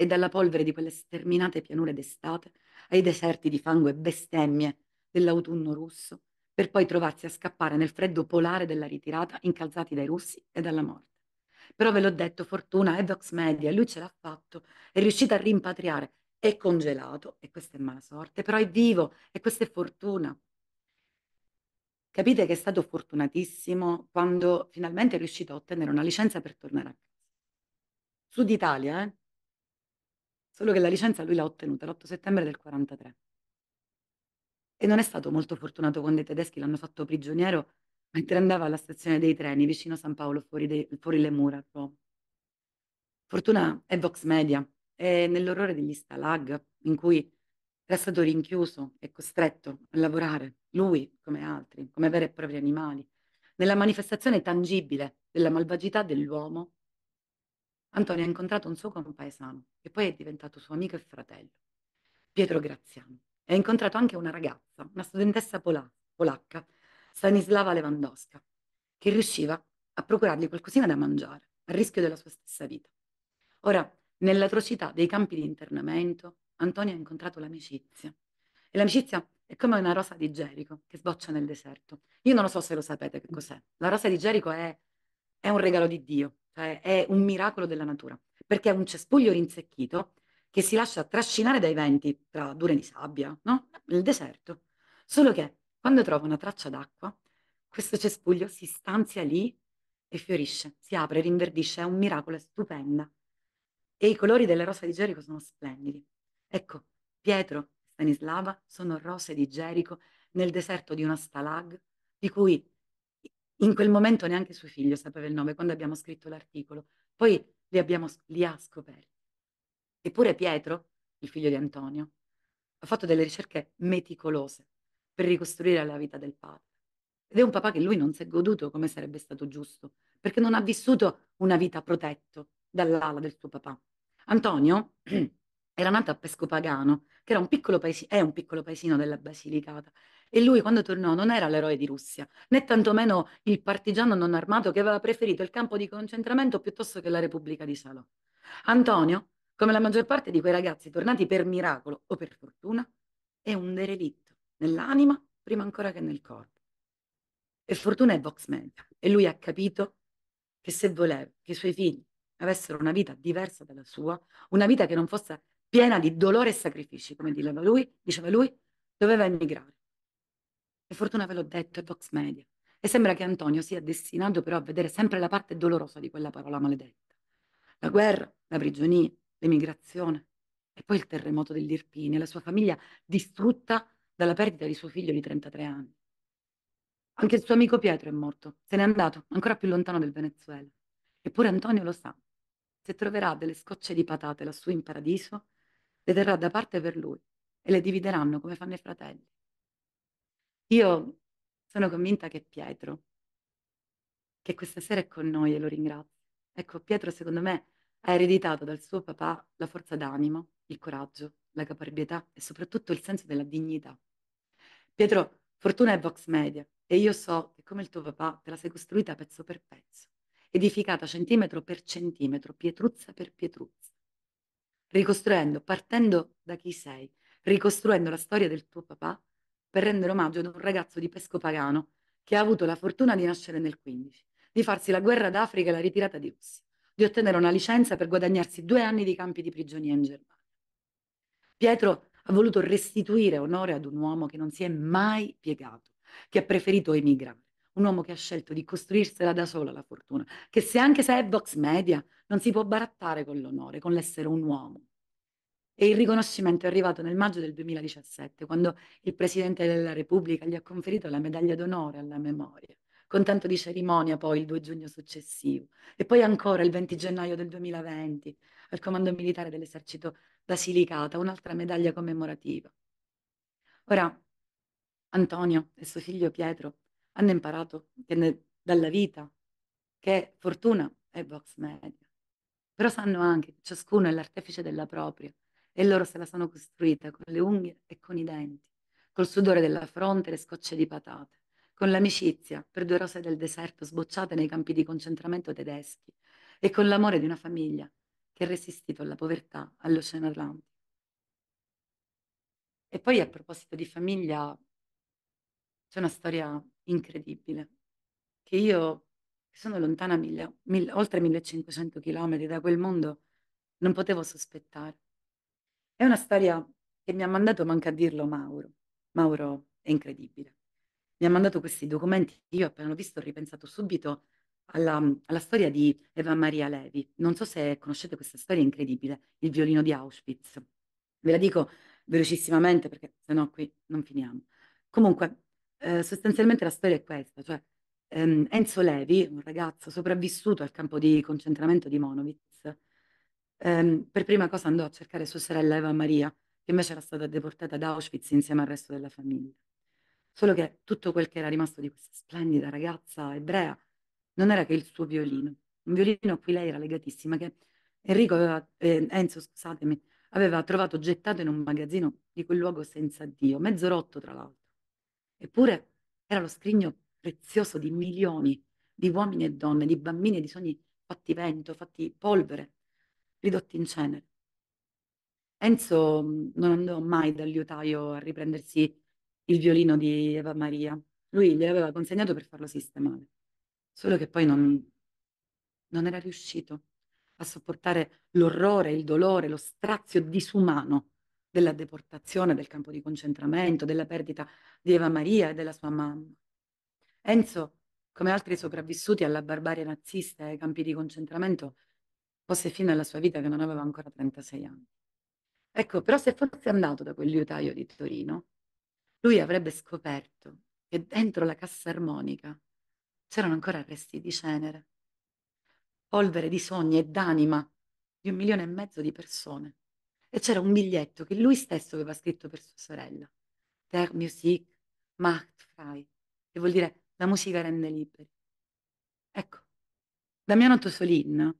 e dalla polvere di quelle sterminate pianure d'estate ai deserti di fango e bestemmie dell'autunno russo, per poi trovarsi a scappare nel freddo polare della ritirata incalzati dai russi e dalla morte. Però ve l'ho detto, Fortuna è Vox Media, lui ce l'ha fatto, è riuscito a rimpatriare, è congelato, e questa è mala sorte, però è vivo, e questa è fortuna. Capite che è stato fortunatissimo quando finalmente è riuscito a ottenere una licenza per tornare a casa. Sud Italia, eh? Solo che la licenza lui l'ha ottenuta l'8 settembre del 43. E non è stato molto fortunato quando i tedeschi l'hanno fatto prigioniero mentre andava alla stazione dei treni vicino a San Paolo, fuori, de, fuori le mura a Fortuna è Vox Media e nell'orrore degli Stalag, in cui era stato rinchiuso e costretto a lavorare, lui come altri, come veri e propri animali, nella manifestazione tangibile della malvagità dell'uomo Antonio ha incontrato un suo compaesano, e poi è diventato suo amico e fratello, Pietro Graziano, e ha incontrato anche una ragazza, una studentessa pola- polacca, Stanislava Lewandowska, che riusciva a procurargli qualcosina da mangiare, a rischio della sua stessa vita. Ora, nell'atrocità dei campi di internamento, Antonio ha incontrato l'amicizia. E l'amicizia è come una rosa di Gerico che sboccia nel deserto. Io non lo so se lo sapete che cos'è. La rosa di Gerico è, è un regalo di Dio, cioè è un miracolo della natura, perché è un cespuglio rinsecchito che si lascia trascinare dai venti tra dure di sabbia, no? Nel deserto. Solo che quando trova una traccia d'acqua, questo cespuglio si stanzia lì e fiorisce, si apre, rinverdisce, è un miracolo, è stupenda. E i colori delle rose di Gerico sono splendidi. Ecco, Pietro e Stanislava sono rose di Gerico nel deserto di una stalag di cui in quel momento neanche suo figlio sapeva il nome quando abbiamo scritto l'articolo. Poi li, abbiamo, li ha scoperti. Eppure Pietro, il figlio di Antonio, ha fatto delle ricerche meticolose per ricostruire la vita del padre. Ed è un papà che lui non si è goduto come sarebbe stato giusto, perché non ha vissuto una vita protetto dall'ala del suo papà. Antonio era nato a Pescopagano, che era un piccolo paesi- è un piccolo paesino della Basilicata, e lui quando tornò non era l'eroe di Russia, né tantomeno il partigiano non armato che aveva preferito il campo di concentramento piuttosto che la Repubblica di Salò. Antonio, come la maggior parte di quei ragazzi tornati per miracolo o per fortuna, è un derelitto nell'anima prima ancora che nel corpo. E fortuna è Vox Media e lui ha capito che se voleva che i suoi figli avessero una vita diversa dalla sua, una vita che non fosse piena di dolore e sacrifici, come diceva lui, diceva lui doveva emigrare per fortuna ve l'ho detto, è Vox Media. E sembra che Antonio sia destinato però a vedere sempre la parte dolorosa di quella parola maledetta. La guerra, la prigionia, l'emigrazione e poi il terremoto dell'Irpini e la sua famiglia distrutta dalla perdita di suo figlio di 33 anni. Anche il suo amico Pietro è morto, se n'è andato, ancora più lontano del Venezuela. Eppure Antonio lo sa, se troverà delle scocce di patate lassù in paradiso, le terrà da parte per lui e le divideranno come fanno i fratelli. Io sono convinta che Pietro, che questa sera è con noi e lo ringrazio. Ecco, Pietro secondo me ha ereditato dal suo papà la forza d'animo, il coraggio, la caparbietà e soprattutto il senso della dignità. Pietro, fortuna è Vox Media e io so che come il tuo papà te la sei costruita pezzo per pezzo, edificata centimetro per centimetro, pietruzza per pietruzza, ricostruendo, partendo da chi sei, ricostruendo la storia del tuo papà per rendere omaggio ad un ragazzo di Pesco Pagano che ha avuto la fortuna di nascere nel 15, di farsi la guerra d'Africa e la ritirata di Russia, di ottenere una licenza per guadagnarsi due anni di campi di prigionia in Germania. Pietro ha voluto restituire onore ad un uomo che non si è mai piegato, che ha preferito emigrare, un uomo che ha scelto di costruirsela da sola la fortuna, che se anche se è Vox media non si può barattare con l'onore, con l'essere un uomo, e il riconoscimento è arrivato nel maggio del 2017, quando il Presidente della Repubblica gli ha conferito la medaglia d'onore alla memoria, con tanto di cerimonia poi il 2 giugno successivo, e poi ancora il 20 gennaio del 2020 al Comando Militare dell'Esercito Basilicata, un'altra medaglia commemorativa. Ora, Antonio e suo figlio Pietro hanno imparato ne, dalla vita che fortuna è Vox Media, però sanno anche che ciascuno è l'artefice della propria e loro se la sono costruita con le unghie e con i denti, col sudore della fronte e le scocce di patate, con l'amicizia per due rose del deserto sbocciate nei campi di concentramento tedeschi e con l'amore di una famiglia che ha resistito alla povertà all'Oceano Atlantico. E poi a proposito di famiglia, c'è una storia incredibile, che io, che sono lontana mille, mille, oltre 1500 km da quel mondo, non potevo sospettare. È una storia che mi ha mandato, manca a dirlo, Mauro. Mauro è incredibile. Mi ha mandato questi documenti, io appena l'ho visto ho ripensato subito alla, alla, storia di Eva Maria Levi. Non so se conoscete questa storia incredibile, il violino di Auschwitz. Ve la dico velocissimamente perché sennò qui non finiamo. Comunque, eh, sostanzialmente la storia è questa, cioè ehm, Enzo Levi, un ragazzo sopravvissuto al campo di concentramento di Monowitz, ehm, per prima cosa andò a cercare sua sorella Eva Maria, che invece era stata deportata ad Auschwitz insieme al resto della famiglia. Solo che tutto quel che era rimasto di questa splendida ragazza ebrea non era che il suo violino, un violino a cui lei era legatissima, che Enrico aveva, eh, Enzo, scusatemi, aveva trovato gettato in un magazzino di quel luogo senza Dio, mezzo rotto tra l'altro. Eppure era lo scrigno prezioso di milioni di uomini e donne, di bambini e di sogni fatti vento, fatti polvere, ridotti in cenere. Enzo mm, non andò mai dal liutaio a riprendersi il violino di Eva Maria. Lui gliel'aveva consegnato per farlo sistemare. Solo che poi non, non era riuscito a sopportare l'orrore, il dolore, lo strazio disumano della deportazione del campo di concentramento, della perdita di Eva Maria e della sua mamma. Enzo, come altri sopravvissuti alla barbarie nazista e ai campi di concentramento, fosse fino alla sua vita che non aveva ancora 36 anni. Ecco, però se fosse andato da quel liutaio di Torino, lui avrebbe scoperto che dentro la cassa armonica c'erano ancora resti di cenere, polvere di sogni e d'anima di un milione e mezzo di persone. E c'era un biglietto che lui stesso aveva scritto per sua sorella, Der Musik macht frei, che vuol dire la musica rende liberi. Ecco, Damiano Tosolin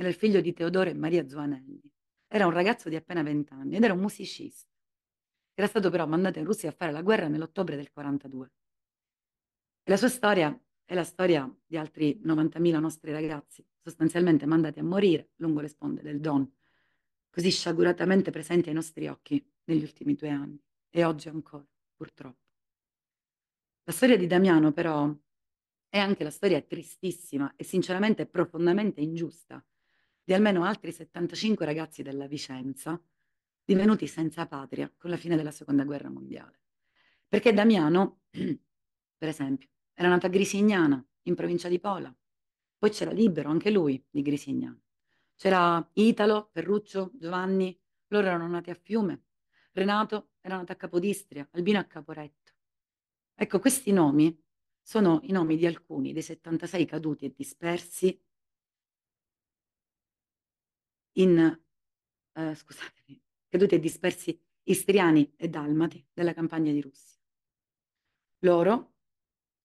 era il figlio di Teodoro e Maria Zuanelli. Era un ragazzo di appena 20 anni ed era un musicista. Era stato però mandato in Russia a fare la guerra nell'ottobre del 42. E la sua storia è la storia di altri 90.000 nostri ragazzi, sostanzialmente mandati a morire lungo le sponde del Don, così sciaguratamente presenti ai nostri occhi negli ultimi due anni e oggi ancora, purtroppo. La storia di Damiano però è anche la storia tristissima e sinceramente profondamente ingiusta di almeno altri 75 ragazzi della Vicenza divenuti senza patria con la fine della seconda guerra mondiale. Perché Damiano, per esempio, era nato a Grisignana, in provincia di Pola, poi c'era Libero, anche lui, di Grisignana. C'era Italo, Ferruccio, Giovanni, loro erano nati a Fiume, Renato era nato a Capodistria, Albino a Caporetto. Ecco, questi nomi sono i nomi di alcuni dei 76 caduti e dispersi in, eh, scusatemi, caduti e dispersi istriani e dalmati della campagna di Russia. Loro,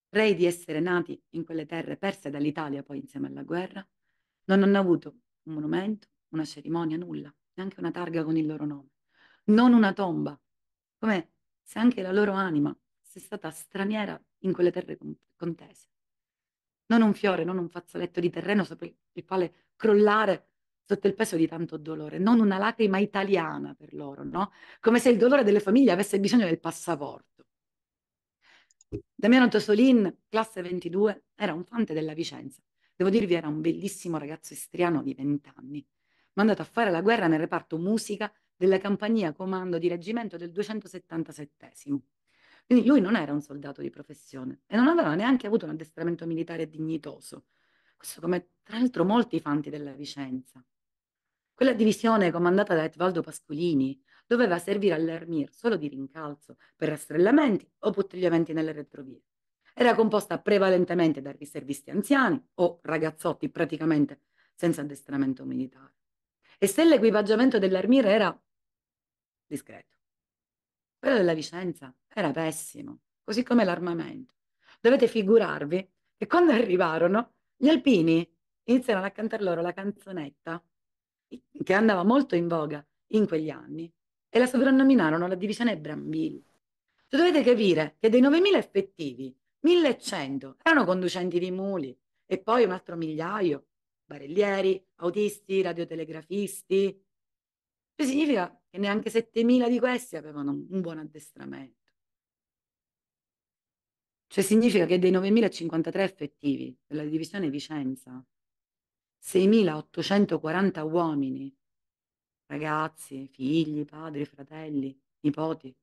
rei di essere nati in quelle terre perse dall'Italia poi insieme alla guerra, non hanno avuto un monumento, una cerimonia, nulla, neanche una targa con il loro nome, non una tomba, come se anche la loro anima fosse stata straniera in quelle terre contese. Non un fiore, non un fazzoletto di terreno sopra il quale crollare sotto il peso di tanto dolore, non una lacrima italiana per loro, no? Come se il dolore delle famiglie avesse bisogno del passaporto. Damiano Tosolin, classe 22, era un fante della Vicenza. Devo dirvi, era un bellissimo ragazzo istriano di 20 anni, mandato a fare la guerra nel reparto musica della compagnia comando di reggimento del 277. Quindi lui non era un soldato di professione e non aveva neanche avuto un addestramento militare dignitoso. Questo come tra l'altro molti fanti della Vicenza. Quella divisione comandata da Etvaldo Pascolini doveva servire all'Armir solo di rincalzo per rastrellamenti o bottigliamenti nelle retrovie. Era composta prevalentemente da riservisti anziani o ragazzotti praticamente senza addestramento militare. E se l'equipaggiamento dell'Armir era discreto, quello della Vicenza era pessimo, così come l'armamento. Dovete figurarvi che quando arrivarono gli alpini iniziarono a cantar loro la canzonetta che andava molto in voga in quegli anni, e la soprannominarono la divisione Brambilla. Cioè, dovete capire che dei 9.000 effettivi, 1.100 erano conducenti di muli e poi un altro migliaio, barellieri, autisti, radiotelegrafisti. Cioè, significa che neanche 7.000 di questi avevano un buon addestramento. Cioè significa che dei 9.053 effettivi della divisione Vicenza, 6.840 uomini, ragazzi, figli, padri, fratelli, nipoti.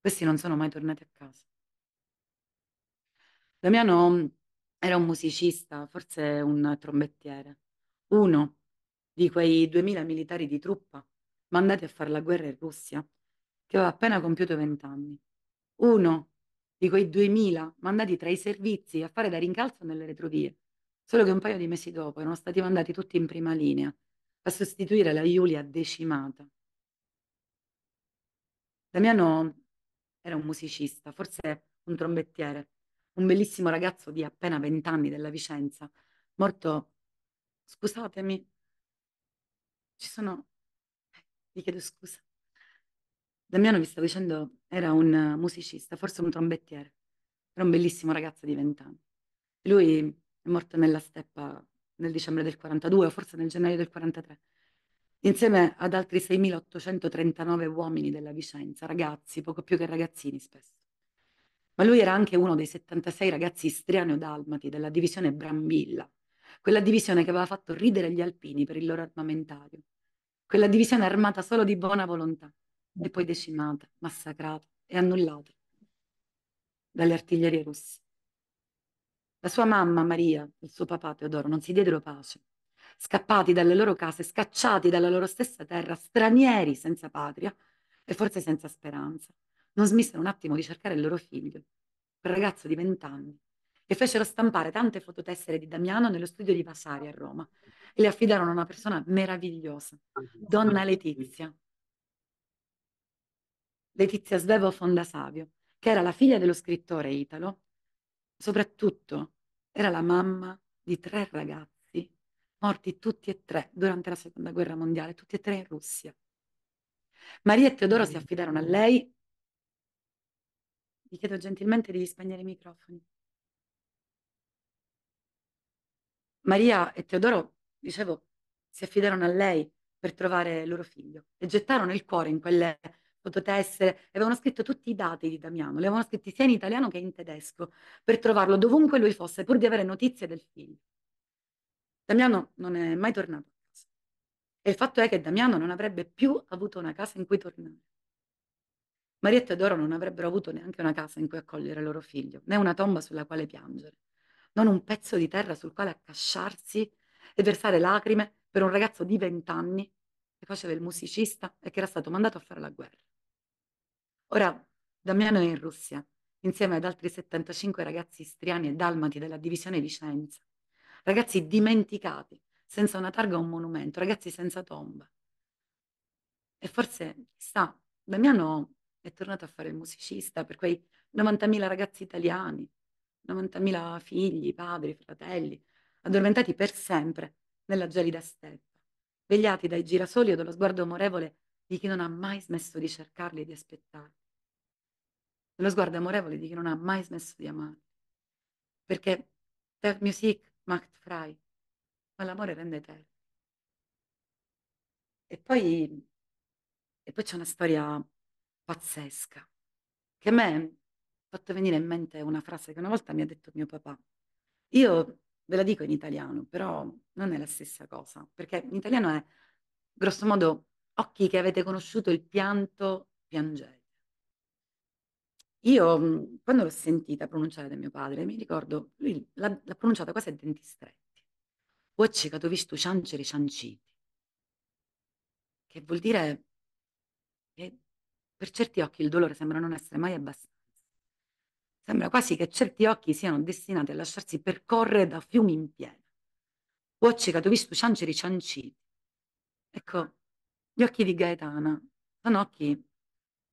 Questi non sono mai tornati a casa. Damiano era un musicista, forse un trombettiere, uno di quei 2.000 militari di truppa mandati a fare la guerra in Russia, che aveva appena compiuto 20 anni. Uno di quei 2.000 mandati tra i servizi a fare da rincalzo nelle retrovie Solo che un paio di mesi dopo erano stati mandati tutti in prima linea a sostituire la Giulia decimata. Damiano era un musicista, forse un trombettiere, un bellissimo ragazzo di appena vent'anni della Vicenza, morto, scusatemi, ci sono, vi chiedo scusa. Damiano vi stavo dicendo era un musicista, forse un trombettiere, era un bellissimo ragazzo di vent'anni. Lui è morta nella steppa nel dicembre del 42 o forse nel gennaio del 43, insieme ad altri 6.839 uomini della Vicenza, ragazzi, poco più che ragazzini spesso. Ma lui era anche uno dei 76 ragazzi istriano-dalmati della divisione Brambilla, quella divisione che aveva fatto ridere gli alpini per il loro armamentario, quella divisione armata solo di buona volontà, e poi decimata, massacrata e annullata dalle artiglierie russe. La sua mamma Maria e il suo papà Teodoro non si diedero pace. Scappati dalle loro case, scacciati dalla loro stessa terra, stranieri senza patria e forse senza speranza, non smissero un attimo di cercare il loro figlio, quel ragazzo di vent'anni, e fecero stampare tante fototessere di Damiano nello studio di Vasari a Roma e le affidarono a una persona meravigliosa, donna Letizia. Letizia Svevo Fondasavio, che era la figlia dello scrittore italo Soprattutto era la mamma di tre ragazzi morti tutti e tre durante la seconda guerra mondiale, tutti e tre in Russia. Maria e Teodoro si affidarono a lei. Vi chiedo gentilmente di spegnere i microfoni. Maria e Teodoro, dicevo, si affidarono a lei per trovare loro figlio e gettarono il cuore in quelle poteva essere, avevano scritto tutti i dati di Damiano, li avevano scritti sia in italiano che in tedesco, per trovarlo dovunque lui fosse, pur di avere notizie del figlio. Damiano non è mai tornato a casa. E il fatto è che Damiano non avrebbe più avuto una casa in cui tornare. Maria e Teodoro non avrebbero avuto neanche una casa in cui accogliere il loro figlio, né una tomba sulla quale piangere, non un pezzo di terra sul quale accasciarsi e versare lacrime per un ragazzo di vent'anni che faceva il musicista e che era stato mandato a fare la guerra. Ora Damiano è in Russia, insieme ad altri 75 ragazzi istriani e dalmati della divisione Vicenza. Ragazzi dimenticati, senza una targa o un monumento, ragazzi senza tomba. E forse, chissà, Damiano è tornato a fare il musicista per quei 90.000 ragazzi italiani, 90.000 figli, padri, fratelli, addormentati per sempre nella gelida steppa, vegliati dai girasoli o dallo sguardo amorevole di chi non ha mai smesso di cercarli e di aspettare lo sguardo amorevole di chi non ha mai smesso di amare. Perché der Musik macht frei, ma l'amore rende eterno. E poi, e poi c'è una storia pazzesca, che a me ha fatto venire in mente una frase che una volta mi ha detto mio papà. Io ve la dico in italiano, però non è la stessa cosa, perché in italiano è, grosso modo, occhi che avete conosciuto il pianto, piangete io mhmm, quando l'ho sentita pronunciare da mio padre, mi ricordo lui l'ha l'ha pronunciata quasi a denti stretti. "Poi ci catu vistu cianceri cianciti". Che vuol dire che per certi occhi il dolore sembra non essere mai abbastanza. Sembra quasi che certi occhi siano destinati a lasciarsi percorrere da fiumi in piena. "Poi ci catu vistu cianceri cianciti". Ecco, gli occhi di Gaetana sono occhi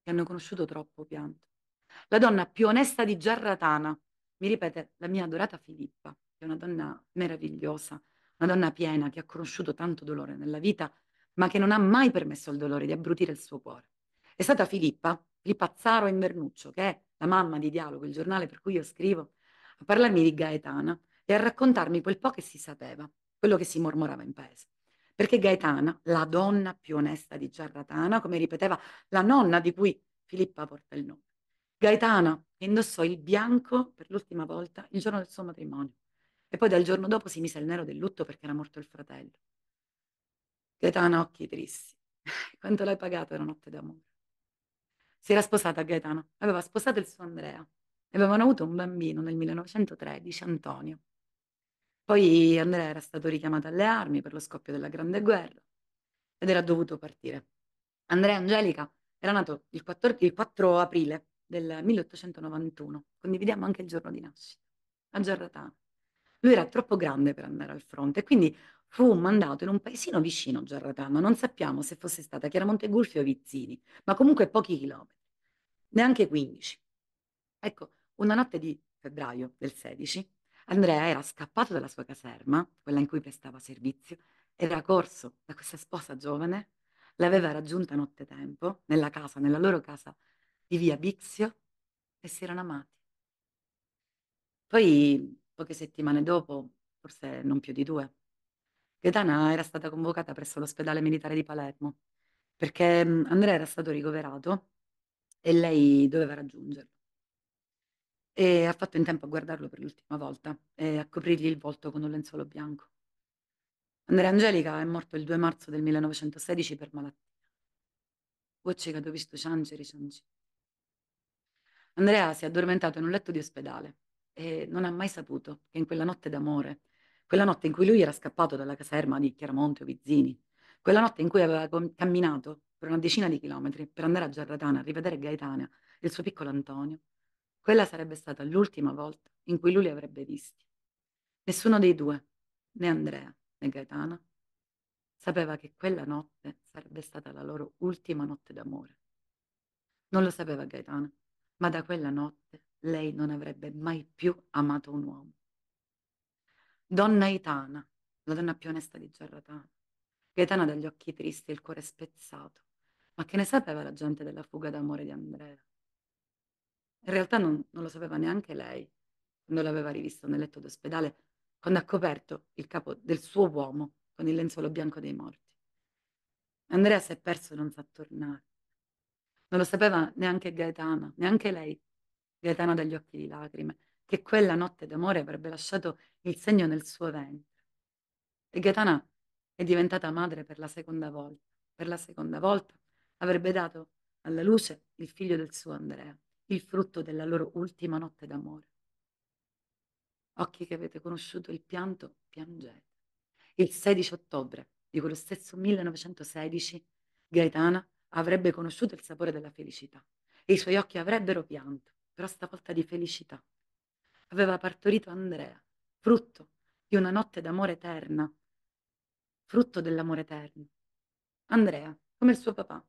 che hanno conosciuto troppo pianto la donna più onesta di Giarratana, mi ripete la mia adorata Filippa, che è una donna meravigliosa, una donna piena che ha conosciuto tanto dolore nella vita, ma che non ha mai permesso al dolore di abbrutire il suo cuore. È stata Filippa, Filippa Zaro Invernuccio, che è la mamma di Dialogo, il giornale per cui io scrivo, a parlarmi di Gaetana e a raccontarmi quel po' che si sapeva, quello che si mormorava in paese. Perché Gaetana, la donna più onesta di Giarratana, come ripeteva la nonna di cui Filippa porta il nome, Gaetano indossò il bianco per l'ultima volta il giorno del suo matrimonio e poi dal giorno dopo si mise il nero del lutto perché era morto il fratello. Gaetano occhi tristi. Quanto l'hai pagato la notte d'amore? Si era sposata a Gaetano, aveva sposato il suo Andrea e avevano avuto un bambino nel 1913, Antonio. Poi Andrea era stato richiamato alle armi per lo scoppio della Grande Guerra ed era dovuto partire. Andrea Angelica era nato il, 14, il 4 aprile del 1891. Condividiamo anche il giorno di nascita, a Giarratano. Lui era troppo grande per andare al fronte, quindi fu mandato in un paesino vicino a Giarratano. Non sappiamo se fosse stata Chiaramonte Gulfi o Vizzini, ma comunque pochi chilometri, neanche 15. Ecco, una notte di febbraio del 16, Andrea era scappato dalla sua caserma, quella in cui prestava servizio, era corso da questa sposa giovane, l'aveva raggiunta nottetempo, nella casa, nella loro casa di via Bixio e si erano amati. Poi, poche settimane dopo, forse non più di due, Gaetana era stata convocata presso l'ospedale militare di Palermo perché mm, Andrea era stato ricoverato e lei doveva raggiungerlo. E ha fatto in tempo a guardarlo per l'ultima volta e a coprirgli il volto con un lenzuolo bianco. Andrea Angelica è morto il 2 marzo del 1916 per malattia. Voce che visto dovevi stuciangere, cianci. Andrea si è addormentato in un letto di ospedale e non ha mai saputo che in quella notte d'amore, quella notte in cui lui era scappato dalla caserma di Chiaramonte o Vizzini, quella notte in cui aveva camminato per una decina di chilometri per andare a Giarratana a rivedere Gaetana e il suo piccolo Antonio, quella sarebbe stata l'ultima volta in cui lui li avrebbe visti. Nessuno dei due, né Andrea né Gaetana, sapeva che quella notte sarebbe stata la loro ultima notte d'amore. Non lo sapeva Gaetana ma da quella notte lei non avrebbe mai più amato un uomo. Donna Itana, la donna più onesta di Gerratana, Gaetana dagli occhi tristi e il cuore spezzato, ma che ne sapeva la gente della fuga d'amore di Andrea? In realtà non, non lo sapeva neanche lei, quando l'aveva rivisto nel letto d'ospedale, quando ha coperto il capo del suo uomo con il lenzuolo bianco dei morti. Andrea si è perso e non sa tornare. Non lo sapeva neanche Gaetana, neanche lei, Gaetana dagli occhi di lacrime, che quella notte d'amore avrebbe lasciato il segno nel suo ventre. E Gaetana è diventata madre per la seconda volta. Per la seconda volta avrebbe dato alla luce il figlio del suo Andrea, il frutto della loro ultima notte d'amore. Occhi che avete conosciuto il pianto, piangete. Il 16 ottobre di quello stesso 1916, Gaetana avrebbe conosciuto il sapore della felicità e i suoi occhi avrebbero pianto, però stavolta di felicità. Aveva partorito Andrea, frutto di una notte d'amore eterna, frutto dell'amore eterno. Andrea, come il suo papà.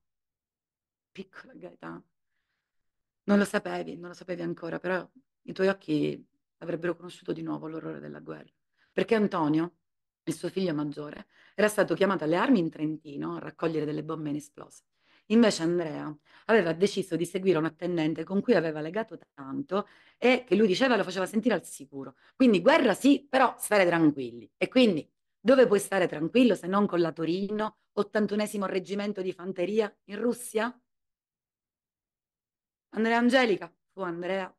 Piccola Gaetano, non lo sapevi, non lo sapevi ancora, però i tuoi occhi avrebbero conosciuto di nuovo l'orrore della guerra. Perché Antonio, il suo figlio maggiore, era stato chiamato alle armi in Trentino a raccogliere delle bombe inesplose. Invece Andrea aveva deciso di seguire un attendente con cui aveva legato tanto e che lui diceva lo faceva sentire al sicuro. Quindi guerra sì, però stare tranquilli. E quindi dove puoi stare tranquillo se non con la Torino, 81 reggimento di fanteria in Russia? Andrea Angelica fu Andrea,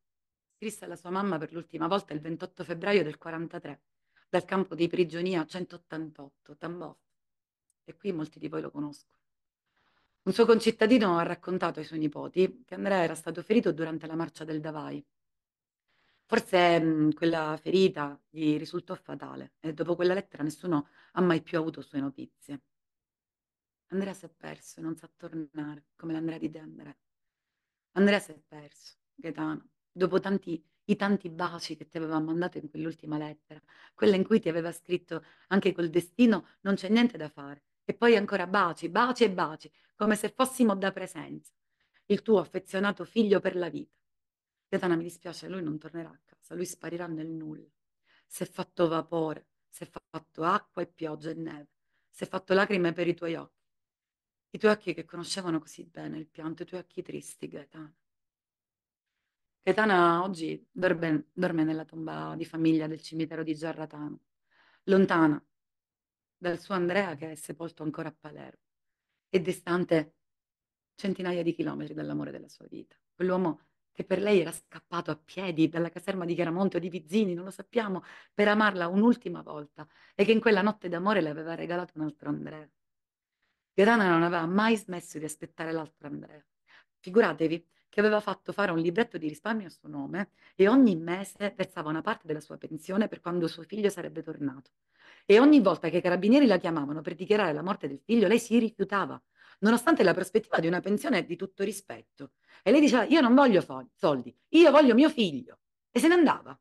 scrisse alla sua mamma per l'ultima volta il 28 febbraio del 43 dal campo di prigionia 188, Tambov. E qui molti di voi lo conoscono. Un suo concittadino ha raccontato ai suoi nipoti che Andrea era stato ferito durante la marcia del Davai. Forse mh, mm, quella ferita gli risultò fatale e dopo quella lettera nessuno ha mai più avuto sue notizie. Andrea si è perso e non sa tornare, come l'Andrea di De Andrea. Andrea si è perso, Gaetano, dopo tanti, i tanti baci che ti aveva mandato in quell'ultima lettera, quella in cui ti aveva scritto anche col destino non c'è niente da fare, e poi ancora baci, baci e baci, come se fossimo da presenza. Il tuo affezionato figlio per la vita. Gaetana mi dispiace, lui non tornerà a casa, lui sparirà nel nulla. Si è fatto vapore, si è fatto acqua e pioggia e neve, si è fatto lacrime per i tuoi occhi. I tuoi occhi che conoscevano così bene il pianto, i tuoi occhi tristi, Gaetana. Gaetana oggi dorme, dorme nella tomba di famiglia del cimitero di Giarratano, lontana dal suo Andrea che è sepolto ancora a Palermo e distante centinaia di chilometri dall'amore della sua vita. Quell'uomo che per lei era scappato a piedi dalla caserma di Chiaramonte o di Vizzini, non lo sappiamo, per amarla un'ultima volta e che in quella notte d'amore le aveva regalato un altro Andrea. Gaetano non aveva mai smesso di aspettare l'altro Andrea. Figuratevi che aveva fatto fare un libretto di risparmio a suo nome e ogni mese versava una parte della sua pensione per quando suo figlio sarebbe tornato e ogni volta che i carabinieri la chiamavano per dichiarare la morte del figlio, lei si rifiutava, nonostante la prospettiva di una pensione di tutto rispetto. E lei diceva, io non voglio soldi, io voglio mio figlio. E se ne andava.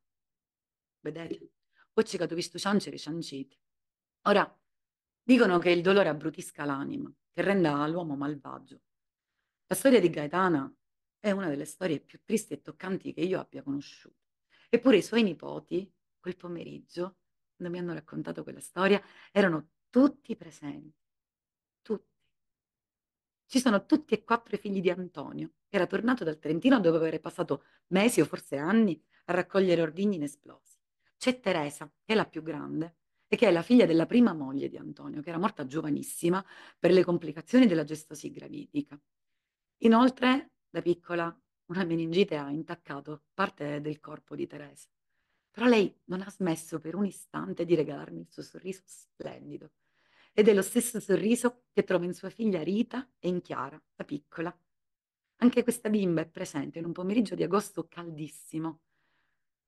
Vedete? Poi c'è cato visto ciancere ciancite. Ora, dicono che il dolore abbrutisca l'anima, che renda l'uomo malvagio. La storia di Gaetana è una delle storie più tristi e toccanti che io abbia conosciuto. Eppure i suoi nipoti, quel pomeriggio, quando mi hanno raccontato quella storia, erano tutti presenti, tutti. Ci sono tutti e quattro i figli di Antonio, che era tornato dal Trentino dopo aver passato mesi o forse anni a raccogliere ordigni inesplosi. C'è Teresa, che è la più grande, e che è la figlia della prima moglie di Antonio, che era morta giovanissima per le complicazioni della gestosi gravidica. Inoltre, da piccola, una meningite ha intaccato parte del corpo di Teresa. Però lei non ha smesso per un istante di regalarmi il suo sorriso splendido. Ed è lo stesso sorriso che trova in sua figlia Rita e in Chiara, la piccola. Anche questa bimba è presente in un pomeriggio di agosto caldissimo.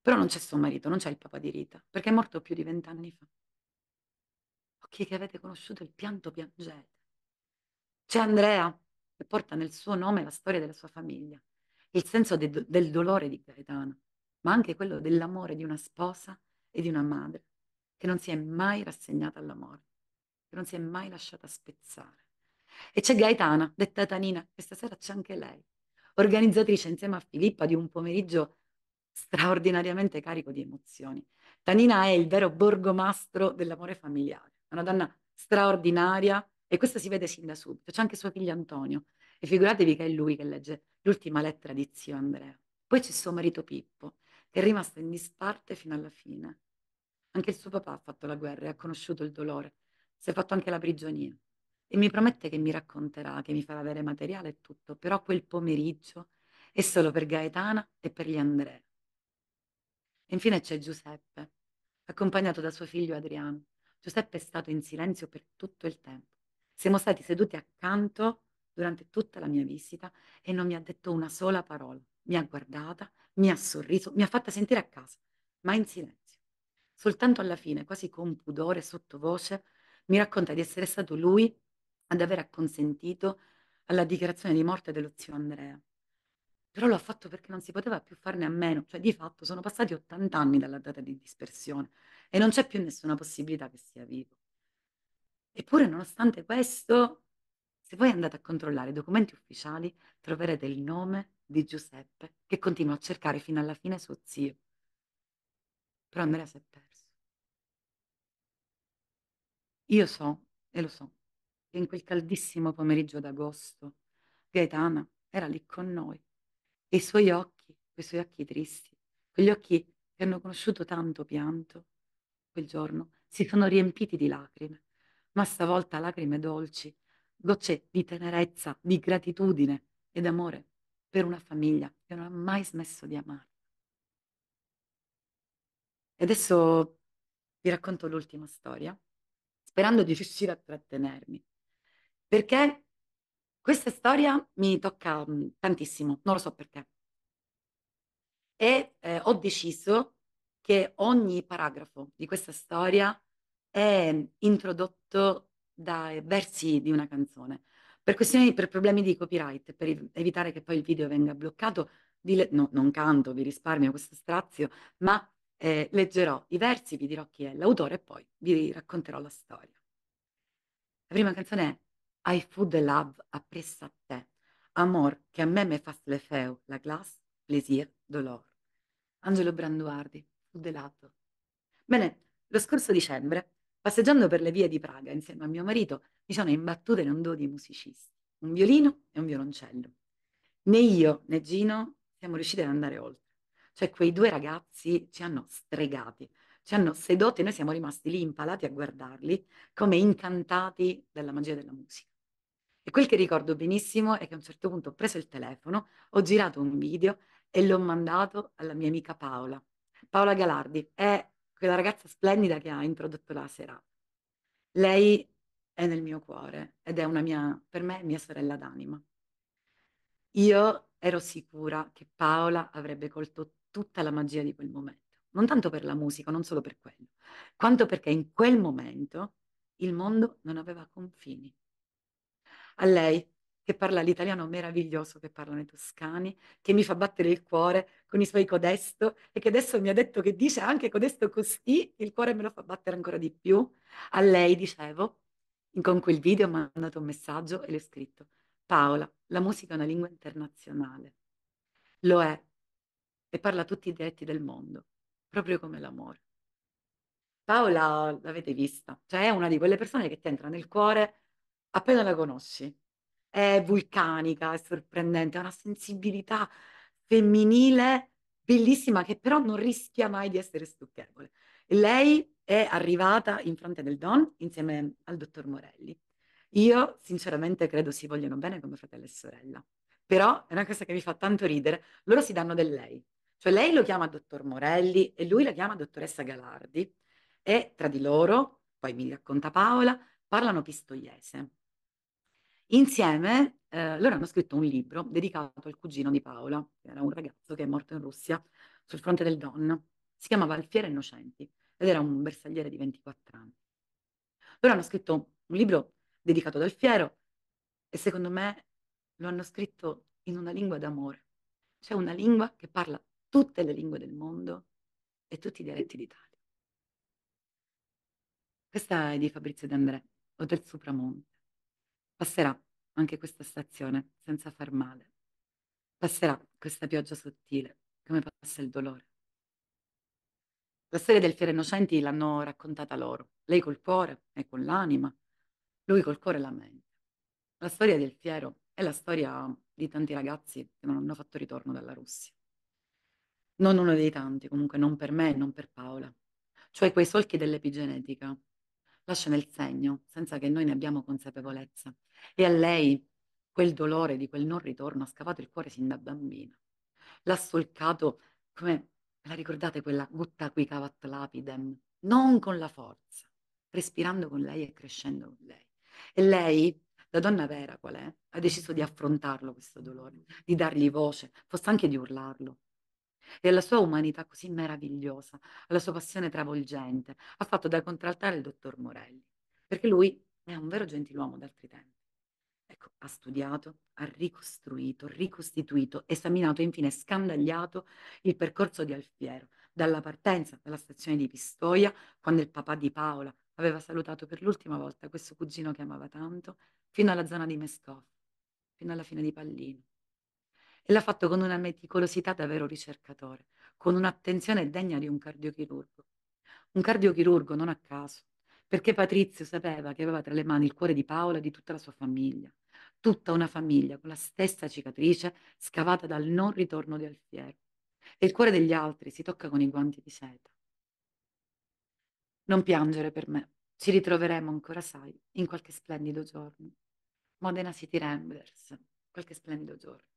Però non c'è suo marito, non c'è il papà di Rita, perché è morto più di vent'anni fa. Occhi che avete conosciuto il pianto piangete. C'è Andrea, che porta nel suo nome la storia della sua famiglia, il senso de- del dolore di Gaetano ma anche quello dell'amore di una sposa e di una madre che non si è mai rassegnata all'amore, che non si è mai lasciata spezzare. E c'è Gaetana, detta Tanina, questa sera c'è anche lei, organizzatrice insieme a Filippa di un pomeriggio straordinariamente carico di emozioni. Tanina è il vero borgomastro dell'amore familiare, una donna straordinaria e questo si vede sin da subito. C'è anche suo figlio Antonio e figuratevi che è lui che legge l'ultima lettera di zio Andrea. Poi c'è suo marito Pippo, è rimasta in disparte fino alla fine. Anche il suo papà ha fatto la guerra e ha conosciuto il dolore, si è fatto anche la prigionia e mi promette che mi racconterà, che mi farà avere materiale e tutto, però quel pomeriggio è solo per Gaetana e per gli Andrea. E infine c'è Giuseppe, accompagnato da suo figlio Adriano. Giuseppe è stato in silenzio per tutto il tempo. Siamo stati seduti accanto durante tutta la mia visita e non mi ha detto una sola parola. Mi ha guardata mi ha sorriso, mi ha fatta sentire a casa, ma in silenzio. Soltanto alla fine, quasi con pudore sottovoce, mi racconta di essere stato lui ad aver acconsentito alla dichiarazione di morte dello zio Andrea. Però l'ho fatto perché non si poteva più farne a meno, cioè di fatto sono passati 80 anni dalla data di dispersione e non c'è più nessuna possibilità che sia vivo. Eppure, nonostante questo, se voi andate a controllare i documenti ufficiali, troverete il nome di Giuseppe, che continua a cercare fino alla fine suo zio. Però Andrea si è perso. Io so, e lo so, che in quel caldissimo pomeriggio d'agosto Gaetana era lì con noi e i suoi occhi, quei suoi occhi tristi, quegli occhi che hanno conosciuto tanto pianto, quel giorno si sono riempiti di lacrime, ma stavolta lacrime dolci, gocce di tenerezza, di gratitudine e d'amore per una famiglia che non ha mai smesso di amare. E adesso vi racconto l'ultima storia, sperando di riuscire a trattenermi, perché questa storia mi tocca mm, tantissimo, non lo so perché. E eh, ho deciso che ogni paragrafo di questa storia è introdotto dai versi di una canzone. Per questioni, per problemi di copyright, per evitare che poi il video venga bloccato, le- no, non canto, vi risparmio questo strazio, ma eh, leggerò i versi, vi dirò chi è l'autore e poi vi racconterò la storia. La prima canzone è I Food Love appressa a te, amor che a me me fas le feu, la glace, plaisir, dolor. Angelo Branduardi, Food Love. Bene, lo scorso dicembre Passeggiando per le vie di Praga insieme a mio marito mi sono imbattuta in un duo di musicisti, un violino e un violoncello. Né io né Gino siamo riusciti ad andare oltre. Cioè quei due ragazzi ci hanno stregati, ci hanno sedotti e noi siamo rimasti lì impalati a guardarli come incantati dalla magia della musica. E quel che ricordo benissimo è che a un certo punto ho preso il telefono, ho girato un video e l'ho mandato alla mia amica Paola. Paola Galardi è quella ragazza splendida che ha introdotto la serata. Lei è nel mio cuore ed è una mia, per me, mia sorella d'anima. Io ero sicura che Paola avrebbe colto tutta la magia di quel momento, non tanto per la musica, non solo per quello, quanto perché in quel momento il mondo non aveva confini. A lei che parla l'italiano meraviglioso che parlano i toscani, che mi fa battere il cuore con i suoi codesto e che adesso mi ha detto che dice anche codesto così, il cuore me lo fa battere ancora di più. A lei dicevo, con quel video mi ha mandato un messaggio e le ho scritto, Paola, la musica è una lingua internazionale. Lo è e parla tutti i dialetti del mondo, proprio come l'amore. Paola l'avete vista, cioè è una di quelle persone che ti entra nel cuore appena la conosci è vulcanica, è sorprendente, ha una sensibilità femminile bellissima che però non rischia mai di essere stucchevole. lei è arrivata in fronte del Don insieme al dottor Morelli. Io sinceramente credo si vogliono bene come fratello e sorella, però è una cosa che mi fa tanto ridere, loro si danno del lei, cioè lei lo chiama dottor Morelli e lui la chiama dottoressa Galardi e tra di loro, poi mi racconta Paola, parlano pistoiese. Insieme eh, loro hanno scritto un libro dedicato al cugino di Paola, che era un ragazzo che è morto in Russia sul fronte del Don. Si chiamava Alfiere Innocenti ed era un bersagliere di 24 anni. Loro hanno scritto un libro dedicato ad Alfiero e secondo me lo hanno scritto in una lingua d'amore. C'è cioè, una lingua che parla tutte le lingue del mondo e tutti i dialetti d'Italia. Questa è di Fabrizio D'André, del Supramonte. Passerà anche questa stazione senza far male. Passerà questa pioggia sottile, come passa il dolore. La storia del fiero Innocenti l'hanno raccontata loro, lei col cuore e con l'anima, lui col cuore e la mente. La storia del Fiero è la storia di tanti ragazzi che non hanno fatto ritorno dalla Russia. Non uno dei tanti, comunque non per me e non per Paola. Cioè quei solchi dell'epigenetica lascia nel segno senza che noi ne abbiamo consapevolezza. E a lei quel dolore di quel non ritorno ha scavato il cuore sin da bambina. L'ha solcato come, la ricordate quella gutta qui cavat lapidem? Non con la forza, respirando con lei e crescendo con lei. E lei, la donna vera qual è, ha deciso di affrontarlo questo dolore, di dargli voce, forse anche di urlarlo, e alla sua umanità così meravigliosa, alla sua passione travolgente, ha fatto da contraltare il dottor Morelli, perché lui è un vero gentiluomo d'altri tempi. Ecco, ha studiato, ha ricostruito, ricostituito, esaminato e infine scandagliato il percorso di Alfiero, dalla partenza dalla stazione di Pistoia, quando il papà di Paola aveva salutato per l'ultima volta questo cugino che amava tanto, fino alla zona di Mescoff, fino alla fine di Pallino e l'ha fatto con una meticolosità da vero ricercatore, con un'attenzione degna di un cardiochirurgo. Un cardiochirurgo non a caso, perché Patrizio sapeva che aveva tra le mani il cuore di Paola e di tutta la sua famiglia, tutta una famiglia con la stessa cicatrice scavata dal non ritorno di Alfiero. E il cuore degli altri si tocca con i guanti di seta. Non piangere per me, ci ritroveremo ancora, sai, in qualche splendido giorno. Modena City Ramblers, qualche splendido giorno.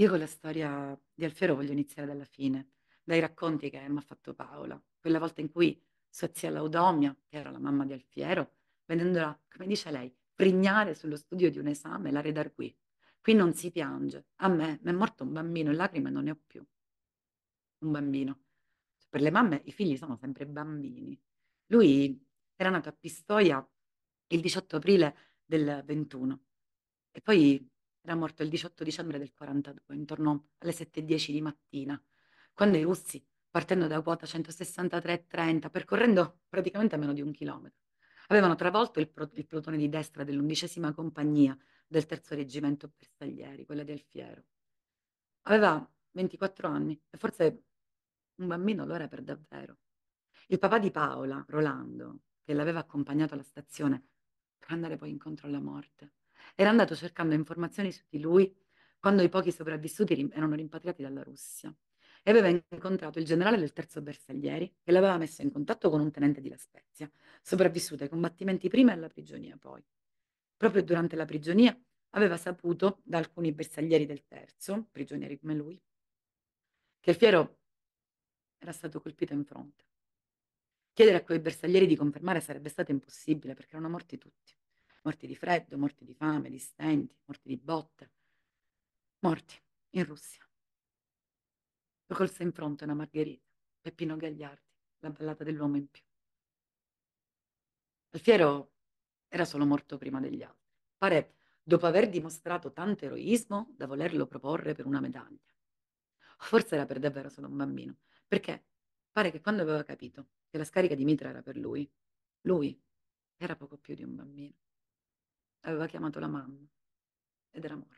Io con la storia di Alfiero voglio iniziare dalla fine, dai racconti che mi ha fatto Paola, quella volta in cui sua zia Laudomia, che era la mamma di Alfiero, vedendola, come dice lei, prignare sullo studio di un esame, la redarguì. Qui non si piange. A me mi è morto un bambino e lacrime non ne ho più. Un bambino. Cioè, per le mamme i figli sono sempre bambini. Lui era nato a Pistoia il 18 aprile del 21 e poi era morto il 18 dicembre del 42, intorno alle 7.10 di mattina, quando i russi, partendo da quota 163-30, percorrendo praticamente a meno di un chilometro, avevano travolto il, pro- il plotone di destra dell'undicesima compagnia del terzo reggimento bersaglieri, quella del Fiero. Aveva 24 anni e forse un bambino lo era per davvero. Il papà di Paola, Rolando, che l'aveva accompagnato alla stazione per andare poi incontro alla morte, era andato cercando informazioni su di lui quando i pochi sopravvissuti rim- erano rimpatriati dalla Russia e aveva incontrato il generale del terzo bersaglieri che l'aveva messo in contatto con un tenente di La Spezia, sopravvissuto ai combattimenti prima e alla prigionia poi. Proprio durante la prigionia aveva saputo da alcuni bersaglieri del terzo, prigionieri come lui, che il fiero era stato colpito in fronte. Chiedere a quei bersaglieri di confermare sarebbe stato impossibile perché erano morti tutti morti di freddo, morti di fame, di stenti, morti di botte, morti in Russia. Lo colse in fronte una margherita, Peppino Gagliardi, la ballata dell'uomo in più. Alfiero era solo morto prima degli altri. Pare dopo aver dimostrato tanto eroismo da volerlo proporre per una medaglia. Forse era per davvero solo un bambino, perché pare che quando aveva capito che la scarica di mitra era per lui, lui era poco più di un bambino aveva chiamato la mamma ed era morto.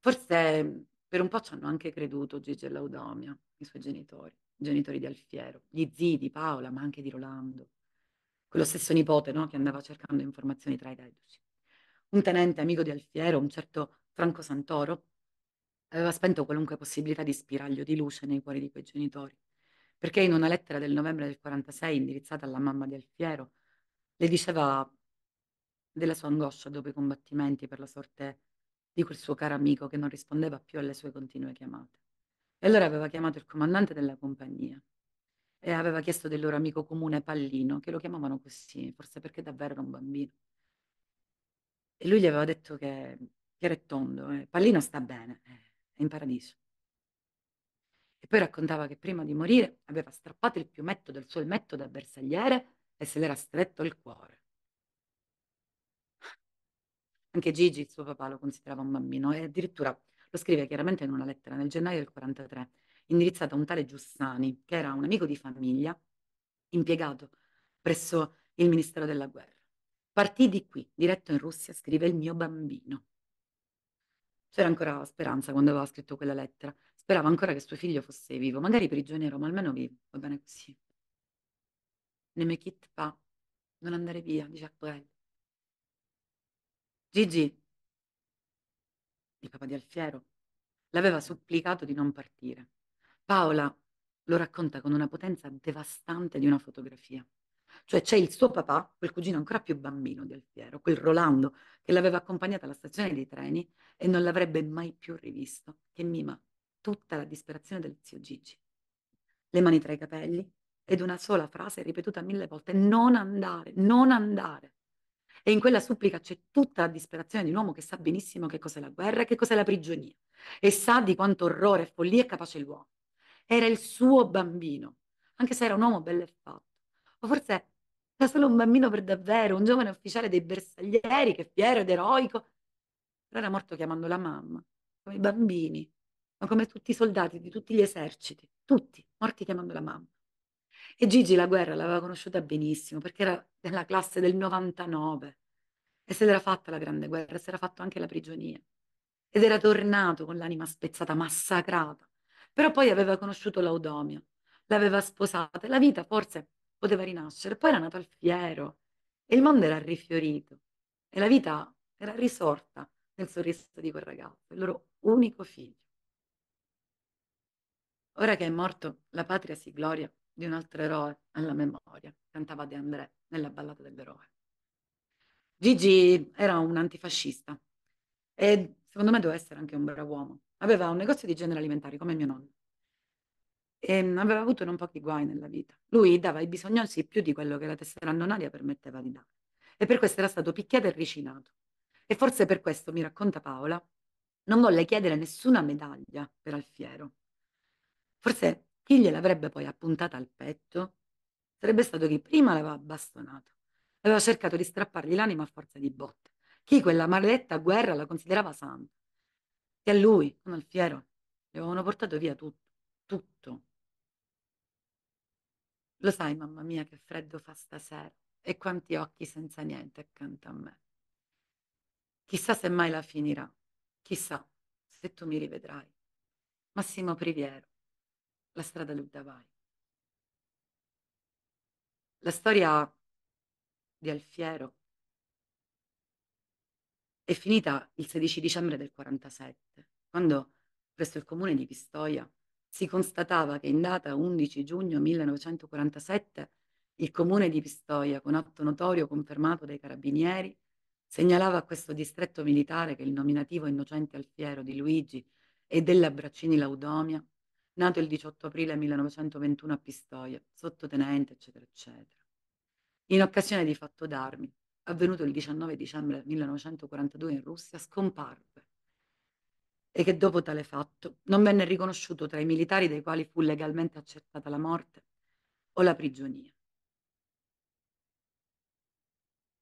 Forse mm, per un po' ci hanno anche creduto Gigi e Laudomia, i suoi genitori, i genitori di Alfiero, gli zii di Paola, ma anche di Rolando, quello stesso nipote no, che andava cercando informazioni tra i deduci. Un tenente amico di Alfiero, un certo Franco Santoro, aveva spento qualunque possibilità di spiraglio di luce nei cuori di quei genitori, perché in una lettera del novembre del 46 indirizzata alla mamma di Alfiero le diceva della sua angoscia dopo i combattimenti per la sorte di quel suo caro amico che non rispondeva più alle sue continue chiamate. E allora aveva chiamato il comandante della compagnia e aveva chiesto del loro amico comune Pallino, che lo chiamavano così, forse perché davvero era un bambino. E lui gli aveva detto che, che era tondo, eh, Pallino sta bene, eh, è in paradiso. E poi raccontava che prima di morire aveva strappato il piumetto del suo elmetto da bersagliere e se l'era stretto il cuore. Anche Gigi, suo papà, lo considerava un bambino e addirittura lo scrive chiaramente in una lettera nel gennaio del 43, indirizzata a un tale Giussani, che era un amico di famiglia impiegato presso il Ministero della Guerra. Partì di qui, diretto in Russia, scrive il mio bambino. C'era ancora speranza quando aveva scritto quella lettera. Sperava ancora che suo figlio fosse vivo, magari prigioniero, ma almeno vivo. Va bene così. Nemekit pa, non andare via, dice April. Gigi, il papà di Alfiero, l'aveva supplicato di non partire. Paola lo racconta con una potenza devastante di una fotografia. Cioè c'è il suo papà, quel cugino ancora più bambino di Alfiero, quel Rolando, che l'aveva accompagnata alla stazione dei treni e non l'avrebbe mai più rivisto, che mima tutta la disperazione del zio Gigi. Le mani tra i capelli ed una sola frase ripetuta mille volte, non andare, non andare. E in quella supplica c'è tutta la disperazione di un uomo che sa benissimo che cos'è la guerra, e che cos'è la prigionia e sa di quanto orrore e follia è capace l'uomo. Era il suo bambino, anche se era un uomo bello e fatto. O forse era solo un bambino per davvero, un giovane ufficiale dei bersaglieri che fiero ed eroico. Però era morto chiamando la mamma, come i bambini, ma come tutti i soldati di tutti gli eserciti, tutti morti chiamando la mamma. E Gigi la guerra l'aveva conosciuta benissimo perché era della classe del 99 e se l'era fatta la grande guerra, si era fatto anche la prigionia ed era tornato con l'anima spezzata, massacrata. Però poi aveva conosciuto l'audomio, l'aveva sposata e la vita forse poteva rinascere. Poi era nato al fiero e il mondo era rifiorito e la vita era risorta nel sorriso di quel ragazzo, il loro unico figlio. Ora che è morto, la patria si gloria di un altro eroe alla memoria, cantava De André nella ballata dell'eroe. Gigi era un antifascista e secondo me doveva essere anche un bravo uomo. Aveva un negozio di generi alimentari come mio nonno e ehm, aveva avuto non pochi guai nella vita. Lui dava ai bisognosi più di quello che la tessera non aria permetteva di dare e per questo era stato picchiato e ricinato. E forse per questo, mi racconta Paola, non volle chiedere nessuna medaglia per Alfiero. Forse chi gliel'avrebbe poi appuntata al petto sarebbe stato chi prima l'aveva bastonato, aveva cercato di strappargli l'anima a forza di botte. Chi quella maledetta guerra la considerava santa. E a lui, non al fiero, gli avevano portato via tutto, tutto. Lo sai, mamma mia, che freddo fa stasera e quanti occhi senza niente accanto a me. Chissà se mai la finirà, chissà se tu mi rivedrai. Massimo Priviero la strada Ludavai. La storia di Alfiero è finita il 16 dicembre del 47, quando presso il comune di Pistoia si constatava che in data 11 giugno 1947 il comune di Pistoia, con atto notorio confermato dai carabinieri, segnalava a questo distretto militare che il nominativo innocente Alfiero di Luigi e della Braccini Laudomia Nato il 18 aprile 1921 a Pistoia, sottotenente, eccetera, eccetera. In occasione di fatto d'armi, avvenuto il 19 dicembre 1942 in Russia, scomparve e che dopo tale fatto non venne riconosciuto tra i militari dei quali fu legalmente accertata la morte o la prigionia.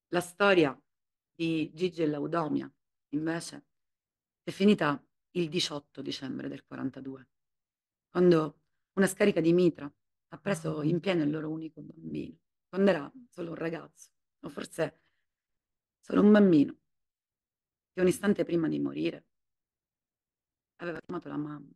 La storia di Gigi e Laudomia, invece, è finita il 18 dicembre del 1942 quando una scarica di mitra ha preso ah. in pieno il loro unico bambino, quando era solo un ragazzo, o forse solo un bambino, che un istante prima di morire aveva chiamato la mamma.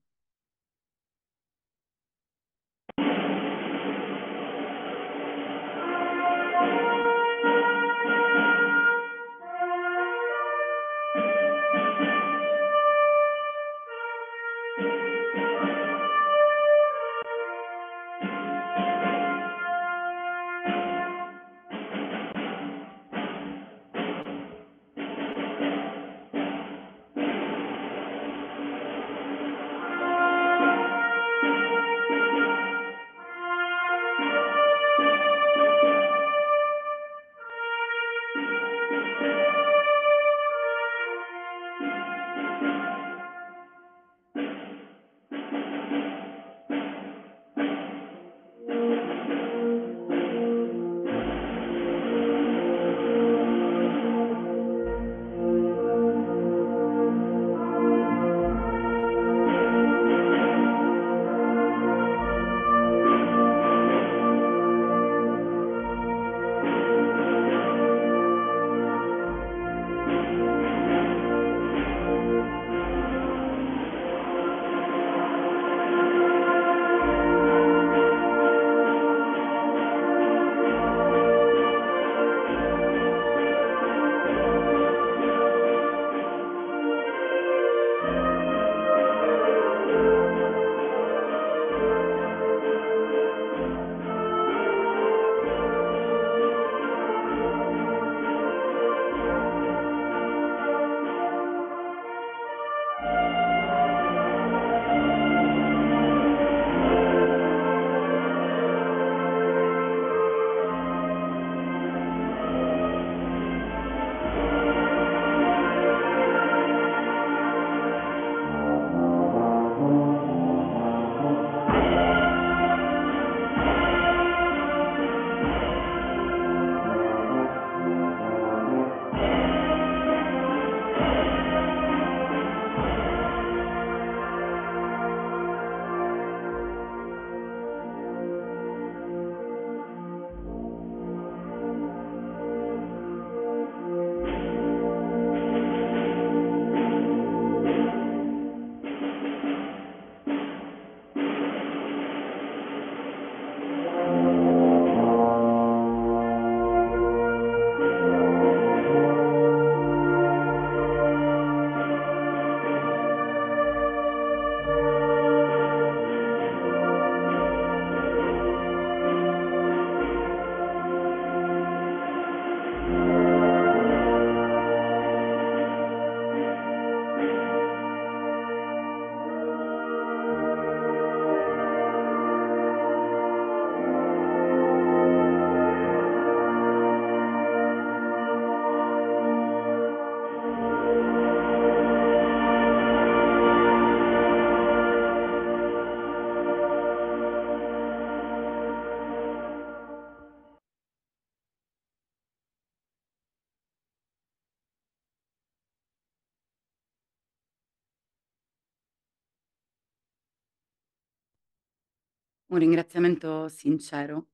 un ringraziamento sincero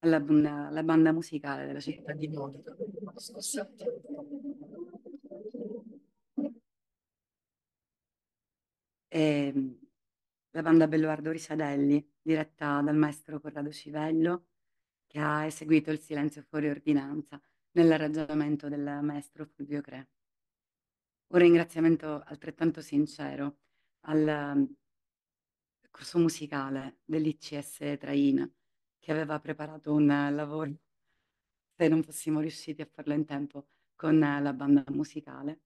alla, banda, alla banda musicale della città di Modena. E ehm, la banda Belluardo Risadelli, diretta dal maestro Corrado Civello, che ha eseguito il silenzio fuori ordinanza nell'arrangiamento del maestro Fulvio Cre. Un ringraziamento altrettanto sincero al corso musicale dell'ICS Traina, che aveva preparato un lavoro, se non fossimo riusciti a farlo in tempo, con la banda musicale.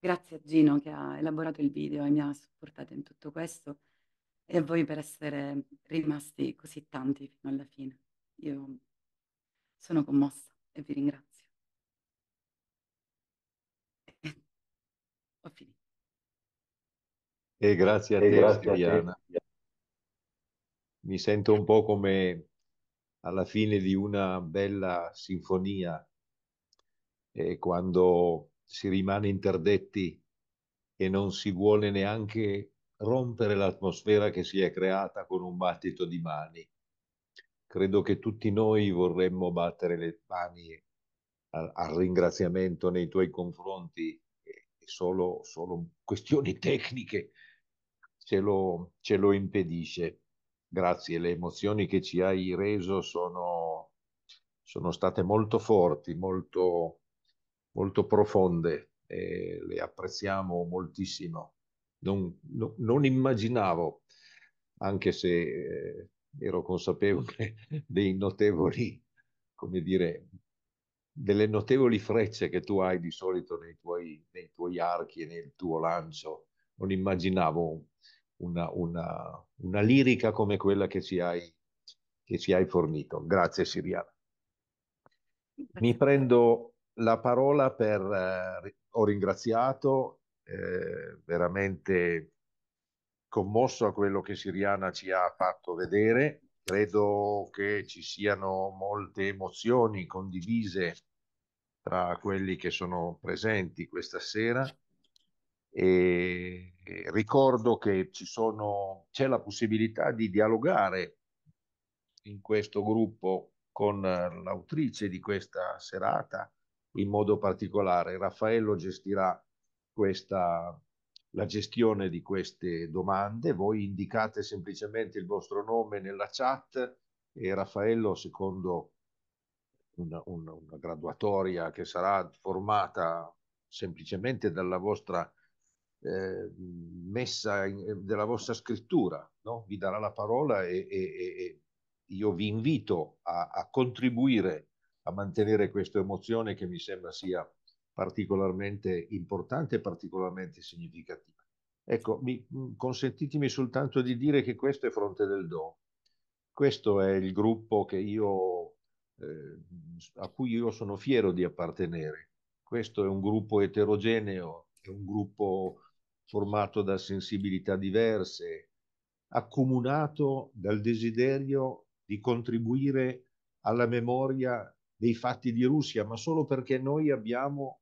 Grazie a Gino che ha elaborato il video e mi ha supportato in tutto questo e a voi per essere rimasti così tanti fino alla fine. Io sono commossa e vi ringrazio. Ho finito. E grazie a e te, grazie Adriana. A te. Mi sento un po' come alla fine di una bella sinfonia, eh, quando si rimane interdetti e non si vuole neanche rompere l'atmosfera che si è creata con un battito di mani. Credo che tutti noi vorremmo battere le mani al, al ringraziamento nei tuoi confronti, eh, solo, solo questioni tecniche ce lo, ce lo impedisce. Grazie, le emozioni che ci hai reso sono, sono state molto forti, molto, molto profonde e le apprezziamo moltissimo. Non, no, non immaginavo, anche se eh, ero consapevole dei notevoli, come dire, delle notevoli frecce che tu hai di solito nei tuoi, nei tuoi archi e nel tuo lancio, non immaginavo una, una, una lirica come quella che ci, hai, che ci hai fornito. Grazie Siriana. Mi prendo la parola per... Eh, ho ringraziato, eh, veramente commosso a quello che Siriana ci ha fatto vedere. Credo che ci siano molte emozioni condivise tra quelli che sono presenti questa sera. E ricordo che ci sono, c'è la possibilità di dialogare in questo gruppo con eh, l'autrice di questa serata in modo particolare. Raffaello gestirà questa, la gestione di queste domande, voi indicate semplicemente il vostro nome nella chat e Raffaello, secondo una, una, una graduatoria che sarà formata semplicemente dalla vostra eh, messa in, ehm, della vostra scrittura, no? vi darà la parola e, e, e io vi invito a, a, contribuire a mantenere questa emozione che mi sembra sia particolarmente importante e particolarmente significativa. Ecco, mi, mm, consentitemi soltanto di dire che questo è Fronte del Do. Questo è il gruppo che io, eh, a cui io sono fiero di appartenere. Questo è un gruppo eterogeneo, è un gruppo formato da sensibilità diverse, accomunato dal desiderio di contribuire alla memoria dei fatti di Russia, ma solo perché noi abbiamo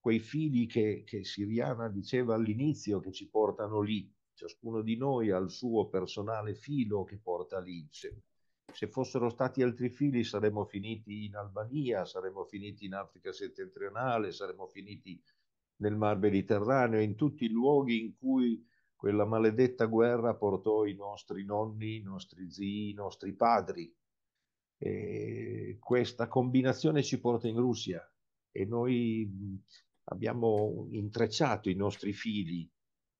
quei fili che, che Siriana diceva all'inizio che ci portano lì, ciascuno di noi ha il suo personale filo che porta lì. Se, se fossero stati altri fili saremmo finiti in Albania, saremmo finiti in Africa settentrionale, saremmo finiti nel Mar Mediterraneo, in tutti i luoghi in cui quella maledetta guerra portò i nostri nonni, i nostri zii, i nostri padri. E questa combinazione ci porta in Russia e noi abbiamo intrecciato i nostri fili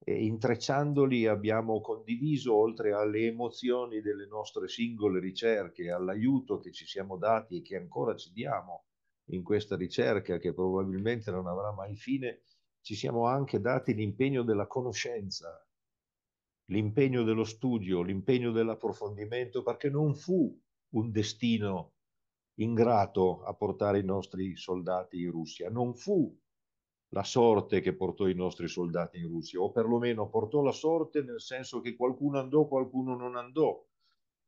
e intrecciandoli abbiamo condiviso, oltre alle emozioni delle nostre singole ricerche, all'aiuto che ci siamo dati e che ancora ci diamo in questa ricerca che probabilmente non avrà mai fine, ci siamo anche dati l'impegno della conoscenza, l'impegno dello studio, l'impegno dell'approfondimento, perché non fu un destino ingrato a portare i nostri soldati in Russia, non fu la sorte che portò i nostri soldati in Russia, o perlomeno portò la sorte nel senso che qualcuno andò, qualcuno non andò,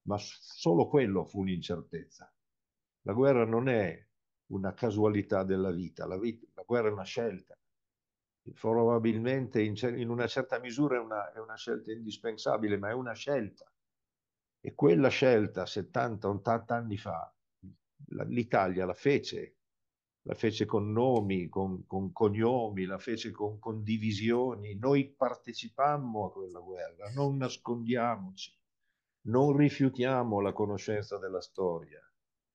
ma solo quello fu un'incertezza. La guerra non è una casualità della vita, la, vita, la guerra è una scelta probabilmente in, in, una certa misura è una, è una, scelta indispensabile, ma è una scelta. E quella scelta 70-80 anni fa l'Italia la fece, la fece con nomi, con, con cognomi, la fece con condivisioni. Noi partecipammo a quella guerra, non nascondiamoci, non rifiutiamo la conoscenza della storia.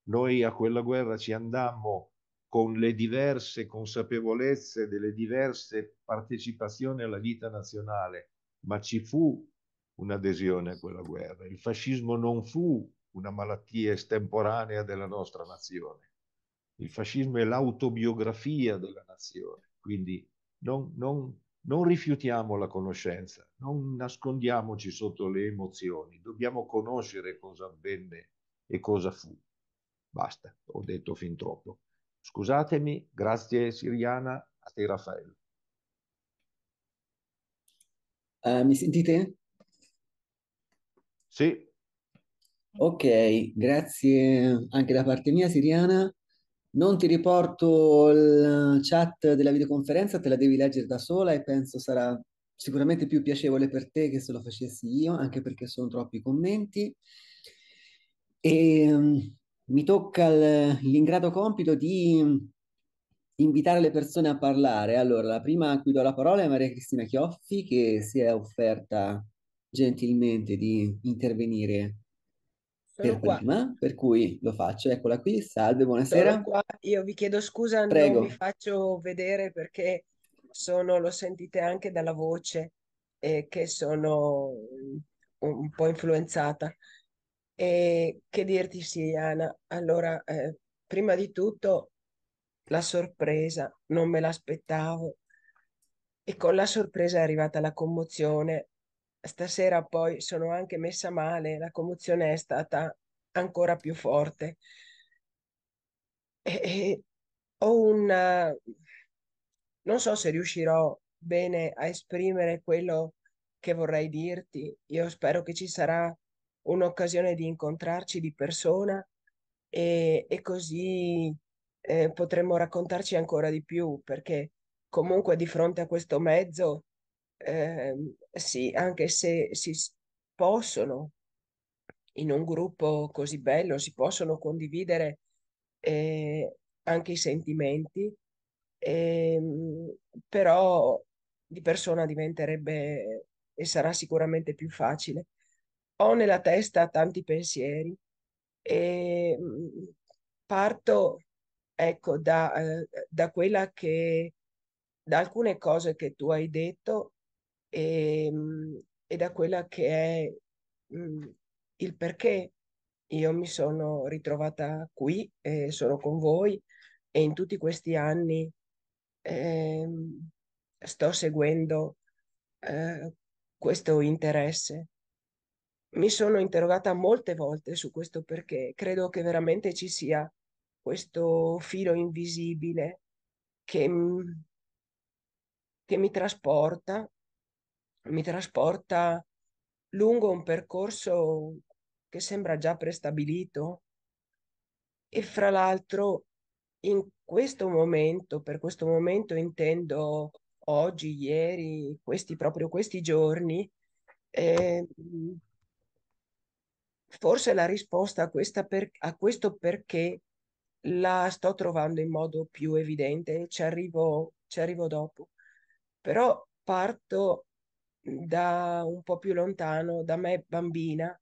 Noi a quella guerra ci andammo con le diverse consapevolezze delle diverse partecipazioni alla vita nazionale, ma ci fu un'adesione a quella guerra. Il fascismo non fu una malattia estemporanea della nostra nazione. Il fascismo è l'autobiografia della nazione, quindi non, non, non rifiutiamo la conoscenza, non nascondiamoci sotto le emozioni, dobbiamo conoscere cosa avvenne e cosa fu. Basta, ho detto fin troppo. Scusatemi, grazie Siriana, a te Raffaele. Uh, mi sentite? Sì. Ok, grazie anche da parte mia Siriana. Non ti riporto il chat della videoconferenza, te la devi leggere da sola e penso sarà sicuramente più piacevole per te che se lo facessi io, anche perché sono troppi commenti. E ehm, mi tocca l'ingrato compito di invitare le persone a parlare. Allora, la prima a cui do la parola è Maria Cristina Chioffi, che si è offerta gentilmente di intervenire Sono per qua. prima, per cui lo faccio. Eccola qui, salve, buonasera. Io vi chiedo scusa, Prego. non vi faccio vedere perché sono, lo sentite anche dalla voce, eh, che sono un po' influenzata. E che dirti Siliana? Allora, eh, prima di tutto la sorpresa, non me l'aspettavo e con la sorpresa è arrivata la commozione. Stasera poi sono anche messa male, la commozione è stata ancora più forte. E, e ho una... non so se riuscirò bene a esprimere quello che vorrei dirti, io spero che ci sarà un'occasione di incontrarci di persona e, e così eh, potremmo raccontarci ancora di più perché comunque di fronte a questo mezzo, eh, sì, anche se si possono in un gruppo così bello, si possono condividere eh, anche i sentimenti, eh, però di persona diventerebbe e sarà sicuramente più facile ho nella testa tanti pensieri e mhmm, parto ecco da, eh, da quella che da alcune cose che tu hai detto e, ehm, e da quella che è mhmm, il perché io mi sono ritrovata qui e sono con voi e in tutti questi anni eh, sto seguendo eh, questo interesse mi sono interrogata molte volte su questo perché credo che veramente ci sia questo filo invisibile che, che mi trasporta, mi trasporta lungo un percorso che sembra già prestabilito e fra l'altro in questo momento, per questo momento intendo oggi, ieri, questi proprio questi giorni, eh, Forse la risposta a, per, a questo perché la sto trovando in modo più evidente, ci arrivo, ci arrivo dopo, però parto da un po' più lontano, da me bambina,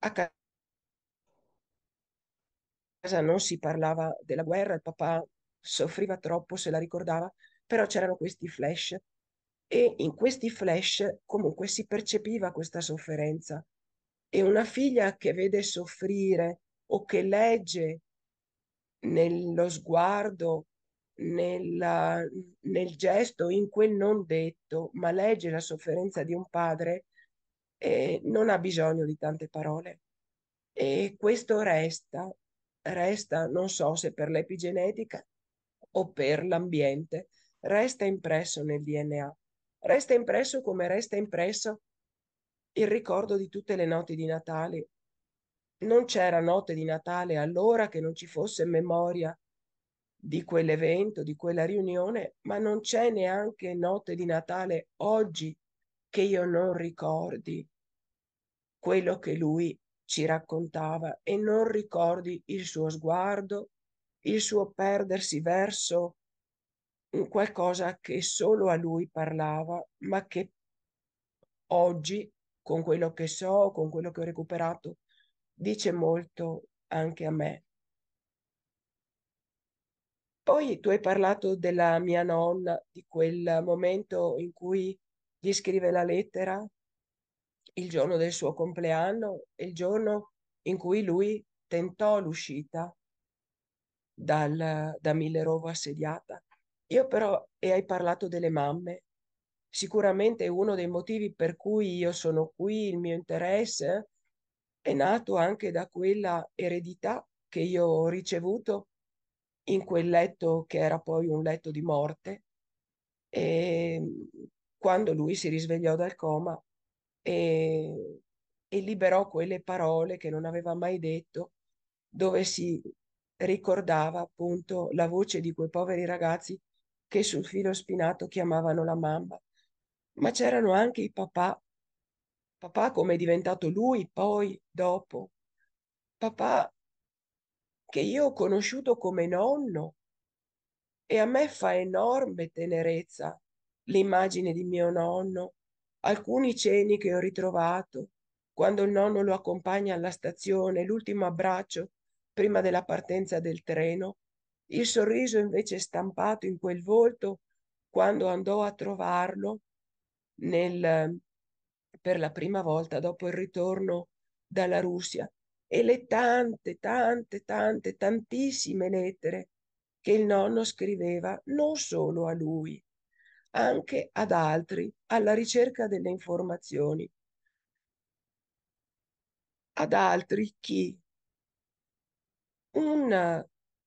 a casa non si parlava della guerra, il papà soffriva troppo se la ricordava, però c'erano questi flash e in questi flash comunque si percepiva questa sofferenza e una figlia che vede soffrire o che legge nello sguardo, nella, nel gesto, in quel non detto, ma legge la sofferenza di un padre, eh, non ha bisogno di tante parole. E questo resta, resta, non so se per l'epigenetica o per l'ambiente, resta impresso nel DNA. Resta impresso come resta impresso il ricordo di tutte le notti di Natale. Non c'era notte di Natale allora che non ci fosse memoria di quell'evento, di quella riunione, ma non c'è neanche notte di Natale oggi che io non ricordi quello che lui ci raccontava e non ricordi il suo sguardo, il suo perdersi verso qualcosa che solo a lui parlava, ma che oggi con quello che so, con quello che ho recuperato, dice molto anche a me. Poi tu hai parlato della mia nonna, di quel momento in cui gli scrive la lettera il giorno del suo compleanno e il giorno in cui lui tentò l'uscita dal, da Millerovo assediata. Io però, e hai parlato delle mamme, sicuramente uno dei motivi per cui io sono qui, il mio interesse è nato anche da quella eredità che io ho ricevuto in quel letto che era poi un letto di morte. E mm, quando lui si risvegliò dal coma e, e liberò quelle parole che non aveva mai detto, dove si ricordava appunto la voce di quei poveri ragazzi che sul filo spinato chiamavano la mamma ma c'erano anche i papà. Papà come è diventato lui poi, dopo. Papà che io ho conosciuto come nonno e a me fa enorme tenerezza l'immagine di mio nonno, alcuni cenni che ho ritrovato, quando il nonno lo accompagna alla stazione, l'ultimo abbraccio prima della partenza del treno, il sorriso invece stampato in quel volto quando andò a trovarlo nel, per la prima volta dopo il ritorno dalla Russia e le tante, tante, tante, tantissime lettere che il nonno scriveva non solo a lui, anche ad altri alla ricerca delle informazioni. Ad altri chi? Un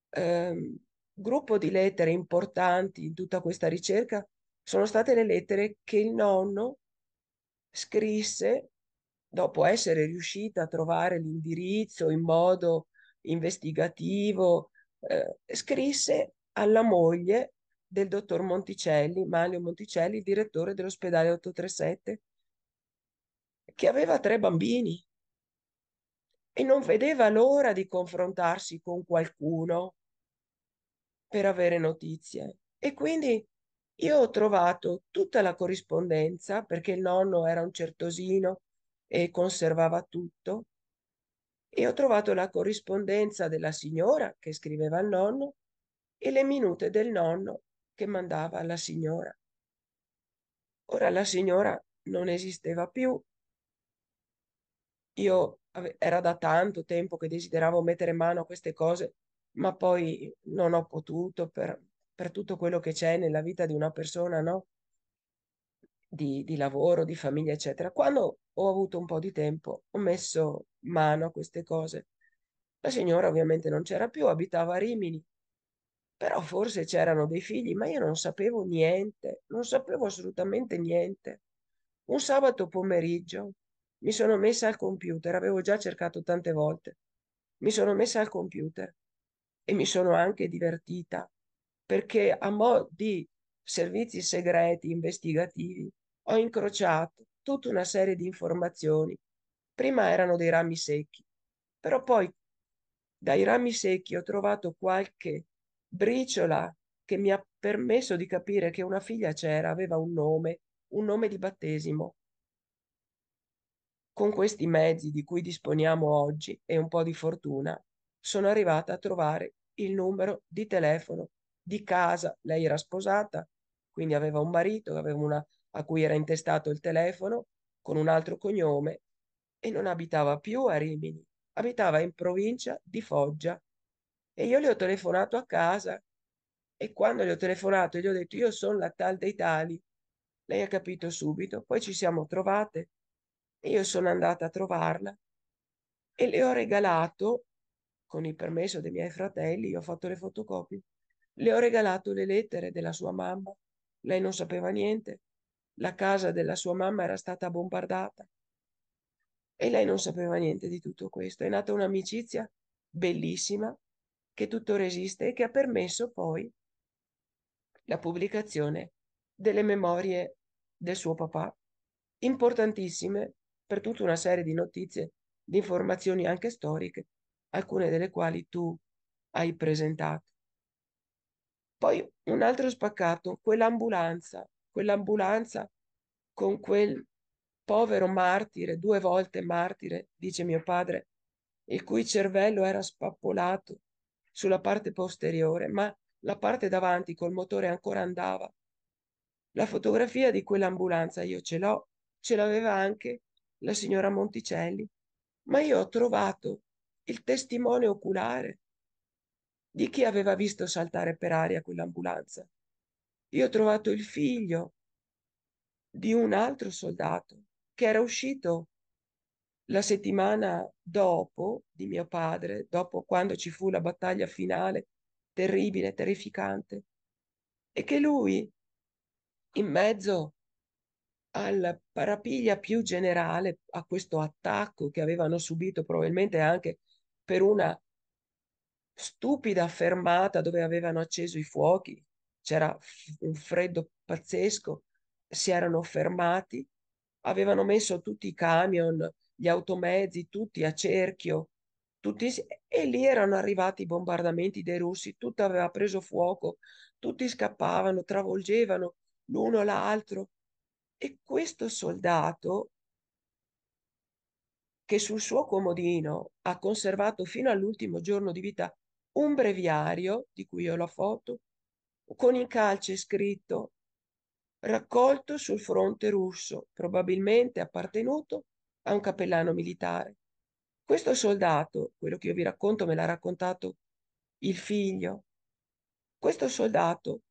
eh, gruppo di lettere importanti in tutta questa ricerca sono state le lettere che il nonno scrisse dopo essere riuscita a trovare l'indirizzo in modo investigativo, eh, scrisse alla moglie del dottor Monticelli, Manlio Monticelli, direttore dell'ospedale 837, che aveva tre bambini e non vedeva l'ora di confrontarsi con qualcuno per avere notizie. E quindi io ho trovato tutta la corrispondenza, perché il nonno era un certosino e conservava tutto, e ho trovato la corrispondenza della signora che scriveva al nonno e le minute del nonno che mandava alla signora. Ora la signora non esisteva più. Io era da tanto tempo che desideravo mettere mano a queste cose, ma poi non ho potuto per per tutto quello che c'è nella vita di una persona, no? Di, di, lavoro, di famiglia, eccetera. Quando ho avuto un po' di tempo, ho messo mano a queste cose. La signora ovviamente non c'era più, abitava a Rimini, però forse c'erano dei figli, ma io non sapevo niente, non sapevo assolutamente niente. Un sabato pomeriggio mi sono messa al computer, avevo già cercato tante volte, mi sono messa al computer e mi sono anche divertita perché a mo' di servizi segreti investigativi ho incrociato tutta una serie di informazioni. Prima erano dei rami secchi, però poi dai rami secchi ho trovato qualche briciola che mi ha permesso di capire che una figlia c'era, aveva un nome, un nome di battesimo. Con questi mezzi di cui disponiamo oggi e un po' di fortuna, sono arrivata a trovare il numero di telefono di casa, lei era sposata, quindi aveva un marito, aveva una, a cui era intestato il telefono con un altro cognome e non abitava più a Rimini, abitava in provincia di Foggia. E io le ho telefonato a casa e quando le ho telefonato gli ho detto io sono la tal dei tali, lei ha capito subito, poi ci siamo trovate e io sono andata a trovarla e le ho regalato, con il permesso dei miei fratelli, io ho fatto le fotocopie, le ho regalato le lettere della sua mamma. Lei non sapeva niente. La casa della sua mamma era stata bombardata. E lei non sapeva niente di tutto questo. È nata un'amicizia bellissima che tutto resiste e che ha permesso poi la pubblicazione delle memorie del suo papà, importantissime per tutta una serie di notizie, di informazioni anche storiche, alcune delle quali tu hai presentato. Poi un altro spaccato, quell'ambulanza, quell'ambulanza con quel povero martire, due volte martire, dice mio padre, il cui cervello era spappolato sulla parte posteriore, ma la parte davanti col motore ancora andava. La fotografia di quell'ambulanza io ce l'ho, ce l'aveva anche la signora Monticelli, ma io ho trovato il testimone oculare di chi aveva visto saltare per aria quell'ambulanza. Io ho trovato il figlio di un altro soldato che era uscito la settimana dopo di mio padre, dopo quando ci fu la battaglia finale, terribile, terrificante, e che lui, in mezzo alla parapiglia più generale, a questo attacco che avevano subito probabilmente anche per una stupida fermata dove avevano acceso i fuochi, c'era un freddo pazzesco, si erano fermati, avevano messo tutti i camion, gli automezzi, tutti a cerchio, tutti, e lì erano arrivati i bombardamenti dei russi, tutto aveva preso fuoco, tutti scappavano, travolgevano l'uno l'altro. E questo soldato, che sul suo comodino ha conservato fino all'ultimo giorno di vita un breviario, di cui ho la foto, con in calce scritto raccolto sul fronte russo, probabilmente appartenuto a un cappellano militare. Questo soldato, quello che io vi racconto me l'ha raccontato il figlio, questo soldato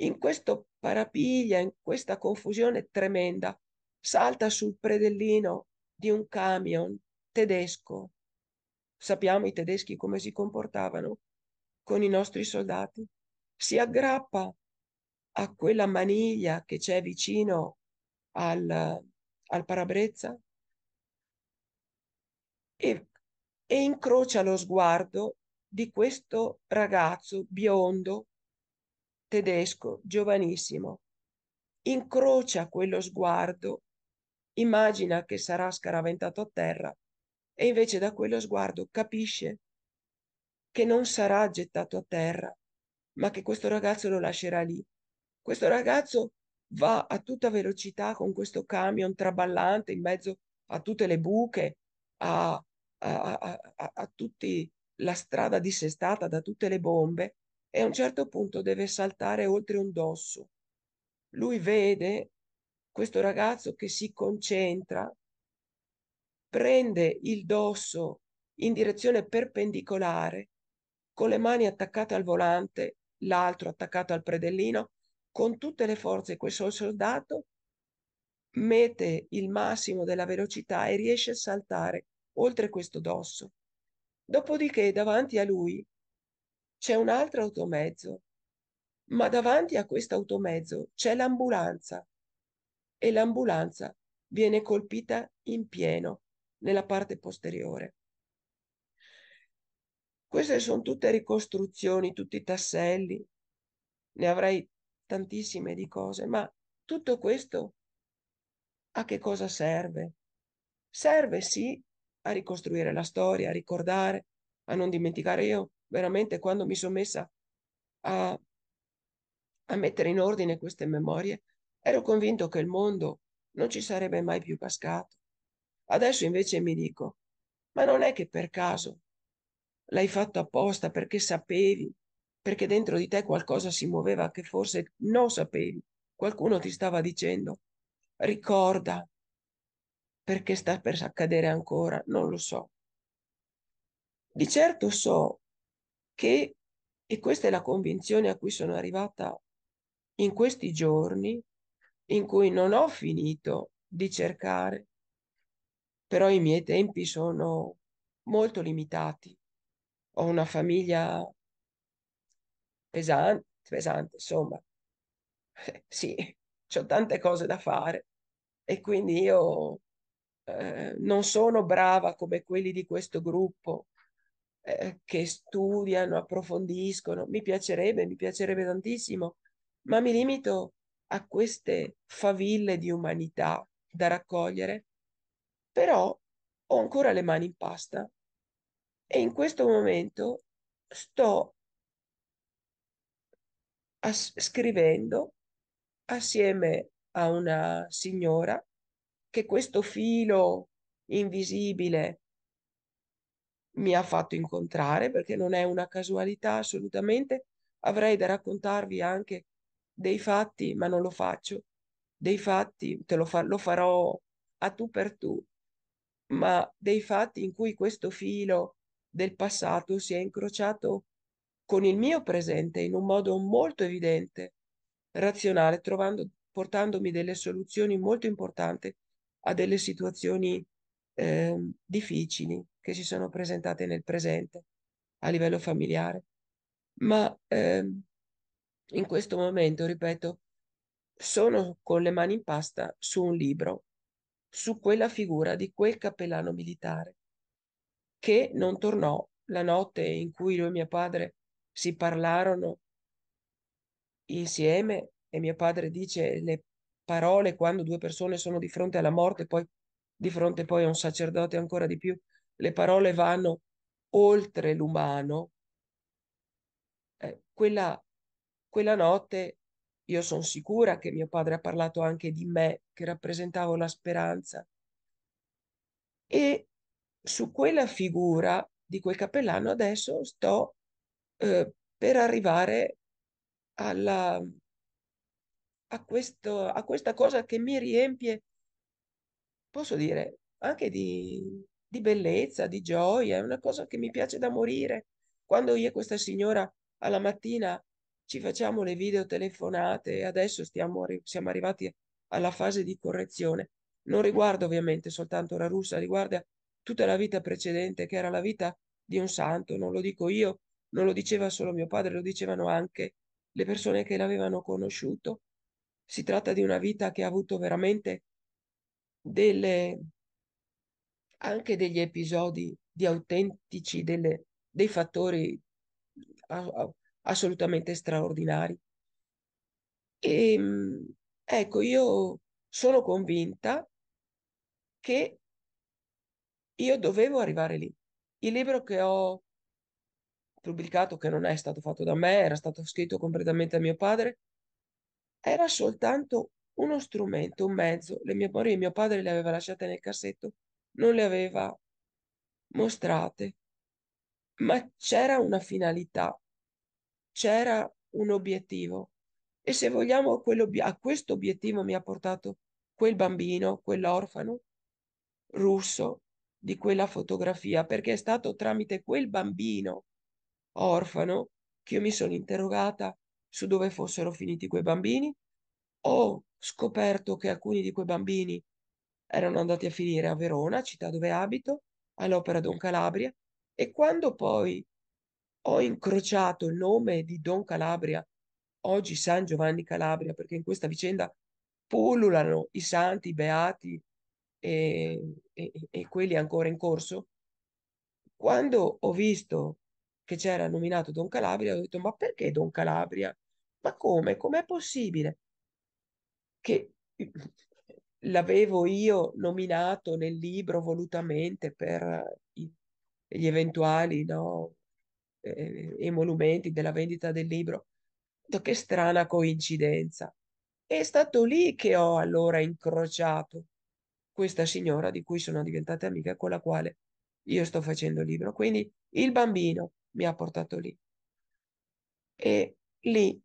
in questo parapiglia, in questa confusione tremenda, salta sul predellino di un camion tedesco Sappiamo i tedeschi come si comportavano con i nostri soldati. Si aggrappa a quella maniglia che c'è vicino al, al parabrezza e, e incrocia lo sguardo di questo ragazzo biondo, tedesco, giovanissimo. Incrocia quello sguardo, immagina che sarà scaraventato a terra e invece da quello sguardo capisce che non sarà gettato a terra, ma che questo ragazzo lo lascerà lì. Questo ragazzo va a tutta velocità con questo camion traballante in mezzo a tutte le buche, a, a, a, a tutti la strada dissestata da tutte le bombe e a un certo punto deve saltare oltre un dosso. Lui vede questo ragazzo che si concentra prende il dosso in direzione perpendicolare, con le mani attaccate al volante, l'altro attaccato al predellino, con tutte le forze quel soldato mette il massimo della velocità e riesce a saltare oltre questo dosso. Dopodiché davanti a lui c'è un altro automezzo, ma davanti a questo automezzo c'è l'ambulanza e l'ambulanza viene colpita in pieno nella parte posteriore. Queste sono tutte ricostruzioni, tutti i tasselli, ne avrei tantissime di cose, ma tutto questo a che cosa serve? Serve sì a ricostruire la storia, a ricordare, a non dimenticare. Io veramente quando mi sono messa a, a mettere in ordine queste memorie, ero convinto che il mondo non ci sarebbe mai più cascato, Adesso invece mi dico, ma non è che per caso l'hai fatto apposta perché sapevi, perché dentro di te qualcosa si muoveva che forse non sapevi, qualcuno ti stava dicendo, ricorda, perché sta per accadere ancora, non lo so. Di certo so che, e questa è la convinzione a cui sono arrivata in questi giorni, in cui non ho finito di cercare però i miei tempi sono molto limitati. Ho una famiglia pesante, pesante insomma, sì, ho tante cose da fare e quindi io eh, non sono brava come quelli di questo gruppo eh, che studiano, approfondiscono. Mi piacerebbe, mi piacerebbe tantissimo, ma mi limito a queste faville di umanità da raccogliere però ho ancora le mani in pasta e in questo momento sto as- scrivendo assieme a una signora che questo filo invisibile mi ha fatto incontrare perché non è una casualità assolutamente. Avrei da raccontarvi anche dei fatti, ma non lo faccio. Dei fatti, te lo, fa- lo farò a tu per tu ma dei fatti in cui questo filo del passato si è incrociato con il mio presente in un modo molto evidente, razionale, trovando, portandomi delle soluzioni molto importanti a delle situazioni eh, difficili che si sono presentate nel presente a livello familiare. Ma eh, in questo momento, ripeto, sono con le mani in pasta su un libro su quella figura di quel cappellano militare, che non tornò la notte in cui lui e mio padre si parlarono insieme e mio padre dice le parole quando due persone sono di fronte alla morte, poi di fronte poi a un sacerdote ancora di più, le parole vanno oltre l'umano, eh, quella, quella notte io sono sicura che mio padre ha parlato anche di me, che rappresentavo la speranza. E su quella figura di quel cappellano adesso sto eh, per arrivare alla, a, questo, a questa cosa che mi riempie, posso dire, anche di, di bellezza, di gioia, è una cosa che mi piace da morire. Quando io e questa signora alla mattina ci facciamo le videotelefonate e adesso stiamo, siamo arrivati alla fase di correzione. Non riguarda ovviamente soltanto la russa, riguarda tutta la vita precedente, che era la vita di un santo, non lo dico io, non lo diceva solo mio padre, lo dicevano anche le persone che l'avevano conosciuto. Si tratta di una vita che ha avuto veramente delle, anche degli episodi di autentici, delle, dei fattori a, a, assolutamente straordinari. E, ehm, ecco, io sono convinta che io dovevo arrivare lì. Il libro che ho pubblicato, che non è stato fatto da me, era stato scritto completamente da mio padre, era soltanto uno strumento, un mezzo. Le mie memorie mio padre le aveva lasciate nel cassetto, non le aveva mostrate, ma c'era una finalità c'era un obiettivo e se vogliamo a questo obiettivo mi ha portato quel bambino, quell'orfano russo di quella fotografia, perché è stato tramite quel bambino orfano che io mi sono interrogata su dove fossero finiti quei bambini, ho scoperto che alcuni di quei bambini erano andati a finire a Verona, città dove abito, all'Opera Don Calabria, e quando poi ho incrociato il nome di Don Calabria, oggi San Giovanni Calabria, perché in questa vicenda pullulano i santi, i beati e, e, e quelli ancora in corso. Quando ho visto che c'era nominato Don Calabria, ho detto: Ma perché Don Calabria? Ma come? Com'è possibile che l'avevo io nominato nel libro volutamente per gli eventuali no, eh, eh, emolumenti della vendita del libro. Che strana coincidenza. È stato lì che ho allora incrociato questa signora di cui sono diventata amica, con la quale io sto facendo il libro. Quindi il bambino mi ha portato lì. E lì,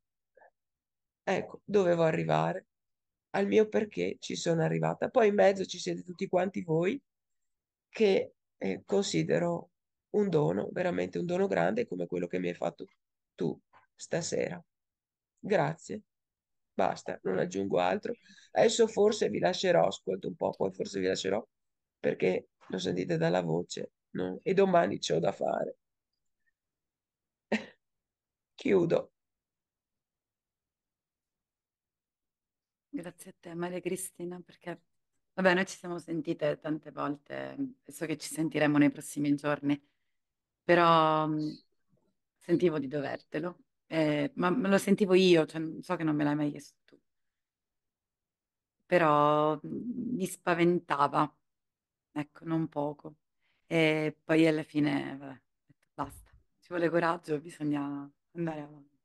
ecco, dovevo arrivare al mio perché ci sono arrivata. Poi in mezzo ci siete tutti quanti voi che eh, considero un dono, veramente un dono grande come quello che mi hai fatto tu stasera. Grazie. Basta, non aggiungo altro. Adesso forse vi lascerò, ascolto un po', poi forse vi lascerò perché lo sentite dalla voce no? e domani c'ho da fare. Chiudo. Grazie a te Maria Cristina perché vabbè noi ci siamo sentite tante volte penso che ci sentiremo nei prossimi giorni però mm, sentivo di dovertelo, eh, ma me lo sentivo io, cioè, so che non me l'hai mai chiesto tu, però mm, mi spaventava, ecco, non poco. E poi alla fine, vabbè, basta, ci vuole coraggio, bisogna andare avanti.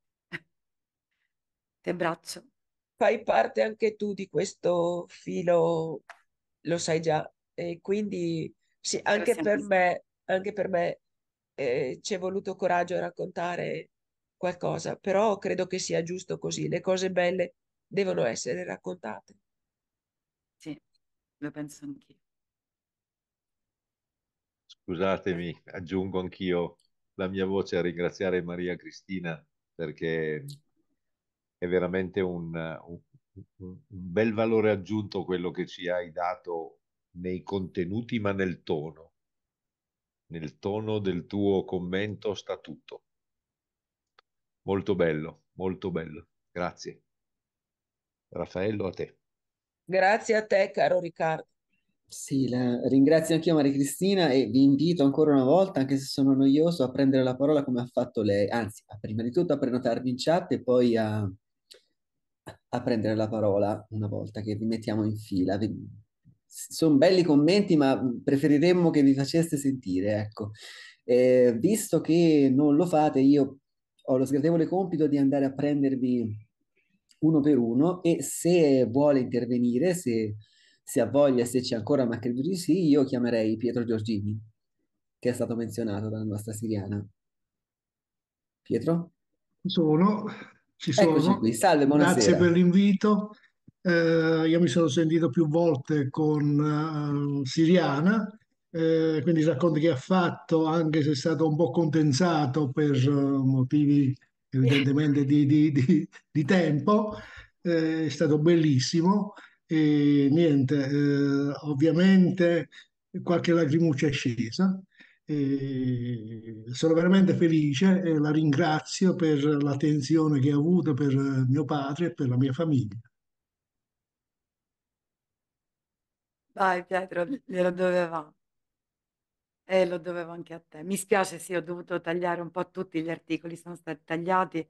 Ti abbraccio. Fai parte anche tu di questo filo, lo sai già, e quindi sì, anche per me, anche per me eh, ci è voluto coraggio a raccontare qualcosa, però credo che sia giusto così, le cose belle devono essere raccontate. Sì, lo penso anch'io. Scusatemi, aggiungo anch'io la mia voce a ringraziare Maria Cristina perché è veramente un, un, un bel valore aggiunto quello che ci hai dato nei contenuti ma nel tono nel tono del tuo commento sta tutto. Molto bello, molto bello. Grazie. Raffaello, a te. Grazie a te, caro Riccardo. Sì, ringrazio anch'io Maria Cristina e vi invito ancora una volta, anche se sono noioso, a prendere la parola come ha fatto lei, anzi, prima di tutto a prenotarvi in chat e poi a, a prendere la parola una volta che vi mettiamo in fila. Vi, sono belli commenti, ma preferiremmo che vi faceste sentire, ecco. Eh, visto che non lo fate, io ho lo sgradevole compito di andare a prendervi uno per uno e se vuole intervenire, se, se ha voglia, se c'è ancora, ma credo di sì, io chiamerei Pietro Giorgini, che è stato menzionato dalla nostra siriana. Pietro? Sono, ci sono. qui, salve, buonasera. Grazie per l'invito. Eh, io mi sono sentito più volte con uh, Siriana, eh, quindi i racconti che ha fatto, anche se è stato un po' condensato per uh, motivi evidentemente di, di, di, di tempo, eh, è stato bellissimo. E niente, eh, ovviamente qualche lacrimuccia è scesa. E sono veramente felice e la ringrazio per l'attenzione che ha avuto per mio padre e per la mia famiglia. Vai Pietro, glielo dovevamo. E lo dovevo anche a te. Mi spiace, sì, ho dovuto tagliare un po' tutti gli articoli, sono stati tagliati,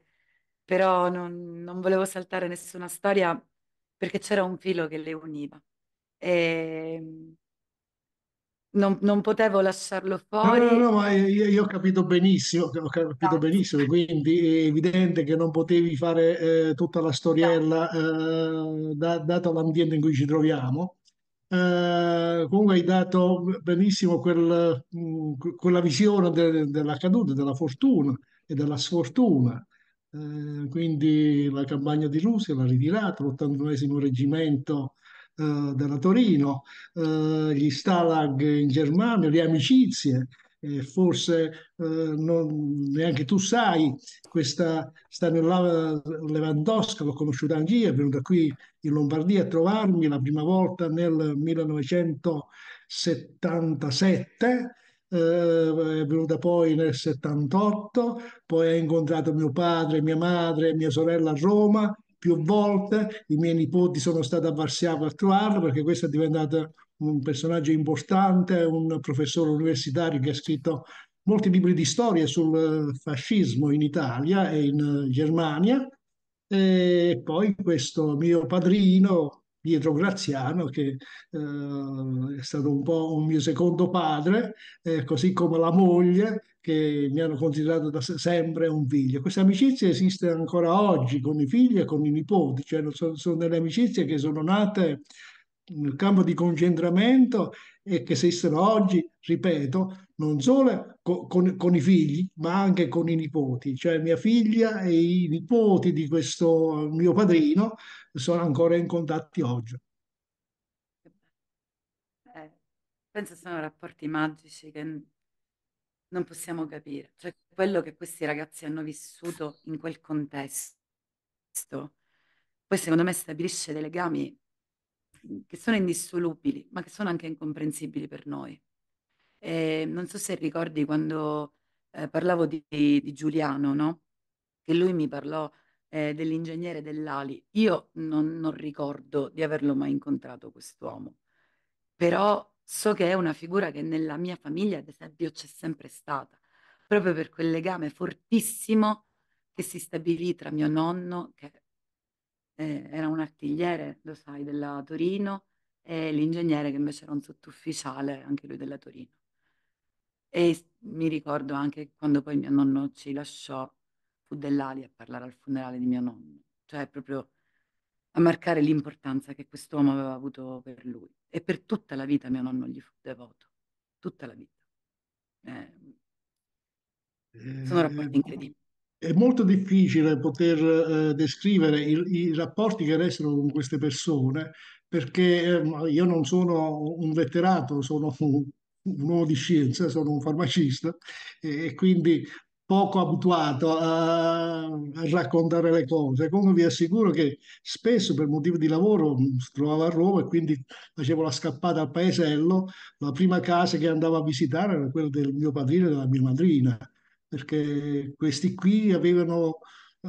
però non, non volevo saltare nessuna storia perché c'era un filo che le univa. E... Ehm, non, non potevo lasciarlo No, no, fuori. no, ma io, io ho capito benissimo, ho capito Esatto, benissimo, quindi è evidente che non potevi fare eh, tutta la storiella eh, da- dato l'ambiente in cui ci troviamo eh, comunque hai dato benissimo quel, mh, mm, quella visione de, della caduta, della fortuna e della sfortuna. Eh, quindi la campagna di Russia, la ritirata, l'81 esimo reggimento eh, della Torino, eh, gli Stalag in Germania, le amicizie, eh, forse eh, non, neanche tu sai, questa Stanislava Lewandowska, l'ho conosciuta anch'io, è venuta qui in Lombardia a trovarmi la prima volta nel 1977, eh, è venuta poi nel 78, poi ha incontrato mio padre, mia madre, mia sorella a Roma più volte, i miei nipoti sono stati a Varsavia a trovarla perché questa è diventata un personaggio importante, un professore universitario che ha scritto molti libri di storia sul eh, fascismo in Italia e in eh, Germania, e poi questo mio padrino Pietro Graziano che eh, è stato un po' un mio secondo padre, eh, così come la moglie che mi hanno considerato da sempre un figlio. Questa amicizia esiste ancora oggi con i figli e con i nipoti, cioè sono, sono delle amicizie che sono nate il campo di concentramento e che esistono oggi, ripeto, non solo con, con, con, i figli, ma anche con i nipoti. Cioè mia figlia e i nipoti di questo eh, mio padrino sono ancora in contatti oggi. Eh, penso siano rapporti magici che non possiamo capire. Cioè quello che questi ragazzi hanno vissuto in quel contesto, poi secondo me stabilisce dei legami che sono indissolubili, ma che sono anche incomprensibili per noi. E non so se ricordi quando eh, parlavo di, di, Giuliano, no? che lui mi parlò eh, dell'ingegnere dell'Ali. Io non, non ricordo di averlo mai incontrato quest'uomo, però so che è una figura che nella mia famiglia, ad esempio, c'è sempre stata, proprio per quel legame fortissimo che si stabilì tra mio nonno, che eh, era un artigliere, lo sai, della Torino, e l'ingegnere che invece era un sottufficiale, anche lui della Torino. E mi ricordo anche quando poi mio nonno ci lasciò, fu dell'Ali a parlare al funerale di mio nonno, cioè proprio a marcare l'importanza che quest'uomo aveva avuto per lui. E per tutta la vita mio nonno gli fu devoto, tutta la vita. Eh, sono eh, rapporti boh. incredibili è molto difficile poter eh, descrivere il, i rapporti che restano con queste persone perché eh, io non sono un veterato, sono un, un uomo di scienza, sono un farmacista e, e quindi poco abituato a, a, raccontare le cose. Comunque vi assicuro che spesso per motivi di lavoro mi mm, trovavo a Roma e quindi facevo la scappata al paesello. La prima casa che andavo a visitare era quella del mio padrino e della mia madrina perché questi qui avevano, eh,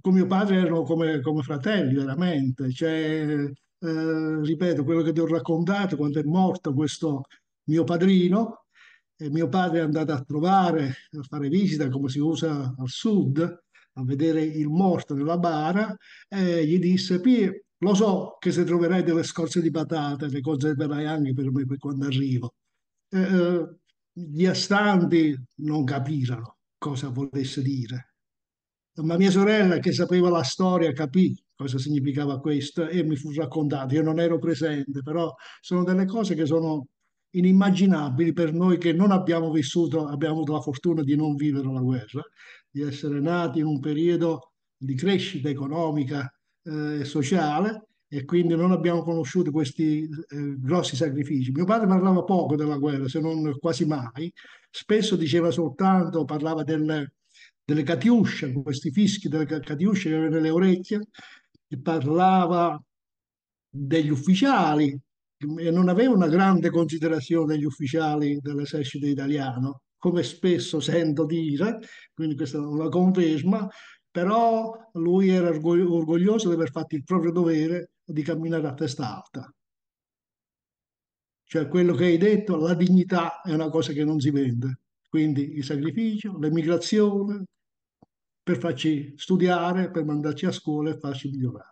con mio padre erano come, come fratelli veramente, cioè, eh, ripeto, quello che ti ho raccontato quando è morto questo mio padrino, e mio padre è andato a trovare, a fare visita come si usa al sud, a vedere il morto nella bara, e gli disse, Pie, lo so che se troverai delle scorze di patate, le cose conserverai anche per me per quando arrivo. Eh, gli astanti non capirono cosa volesse dire. Ma mia sorella, che sapeva la storia, capì cosa significava questo e mi fu raccontato. Io non ero presente, però sono delle cose che sono inimmaginabili per noi che non abbiamo vissuto, abbiamo avuto la fortuna di non vivere la guerra, di essere nati in un periodo di crescita economica eh, e eh, sociale e quindi non abbiamo conosciuto questi eh, grossi sacrifici. Mio padre parlava poco della guerra, se non quasi mai, spesso diceva soltanto, parlava del, delle catiusce, questi fischi delle catiusce che aveva nelle orecchie, parlava degli ufficiali e non aveva una grande considerazione degli ufficiali dell'esercito italiano, come spesso sento dire, quindi questa è una conferma, però lui era orgoglioso di aver fatto il proprio dovere di camminare a testa alta. Cioè quello che hai detto, la dignità è una cosa che non si vende. Quindi il sacrificio, l'emigrazione, per farci studiare, per mandarci a scuola e farci migliorare.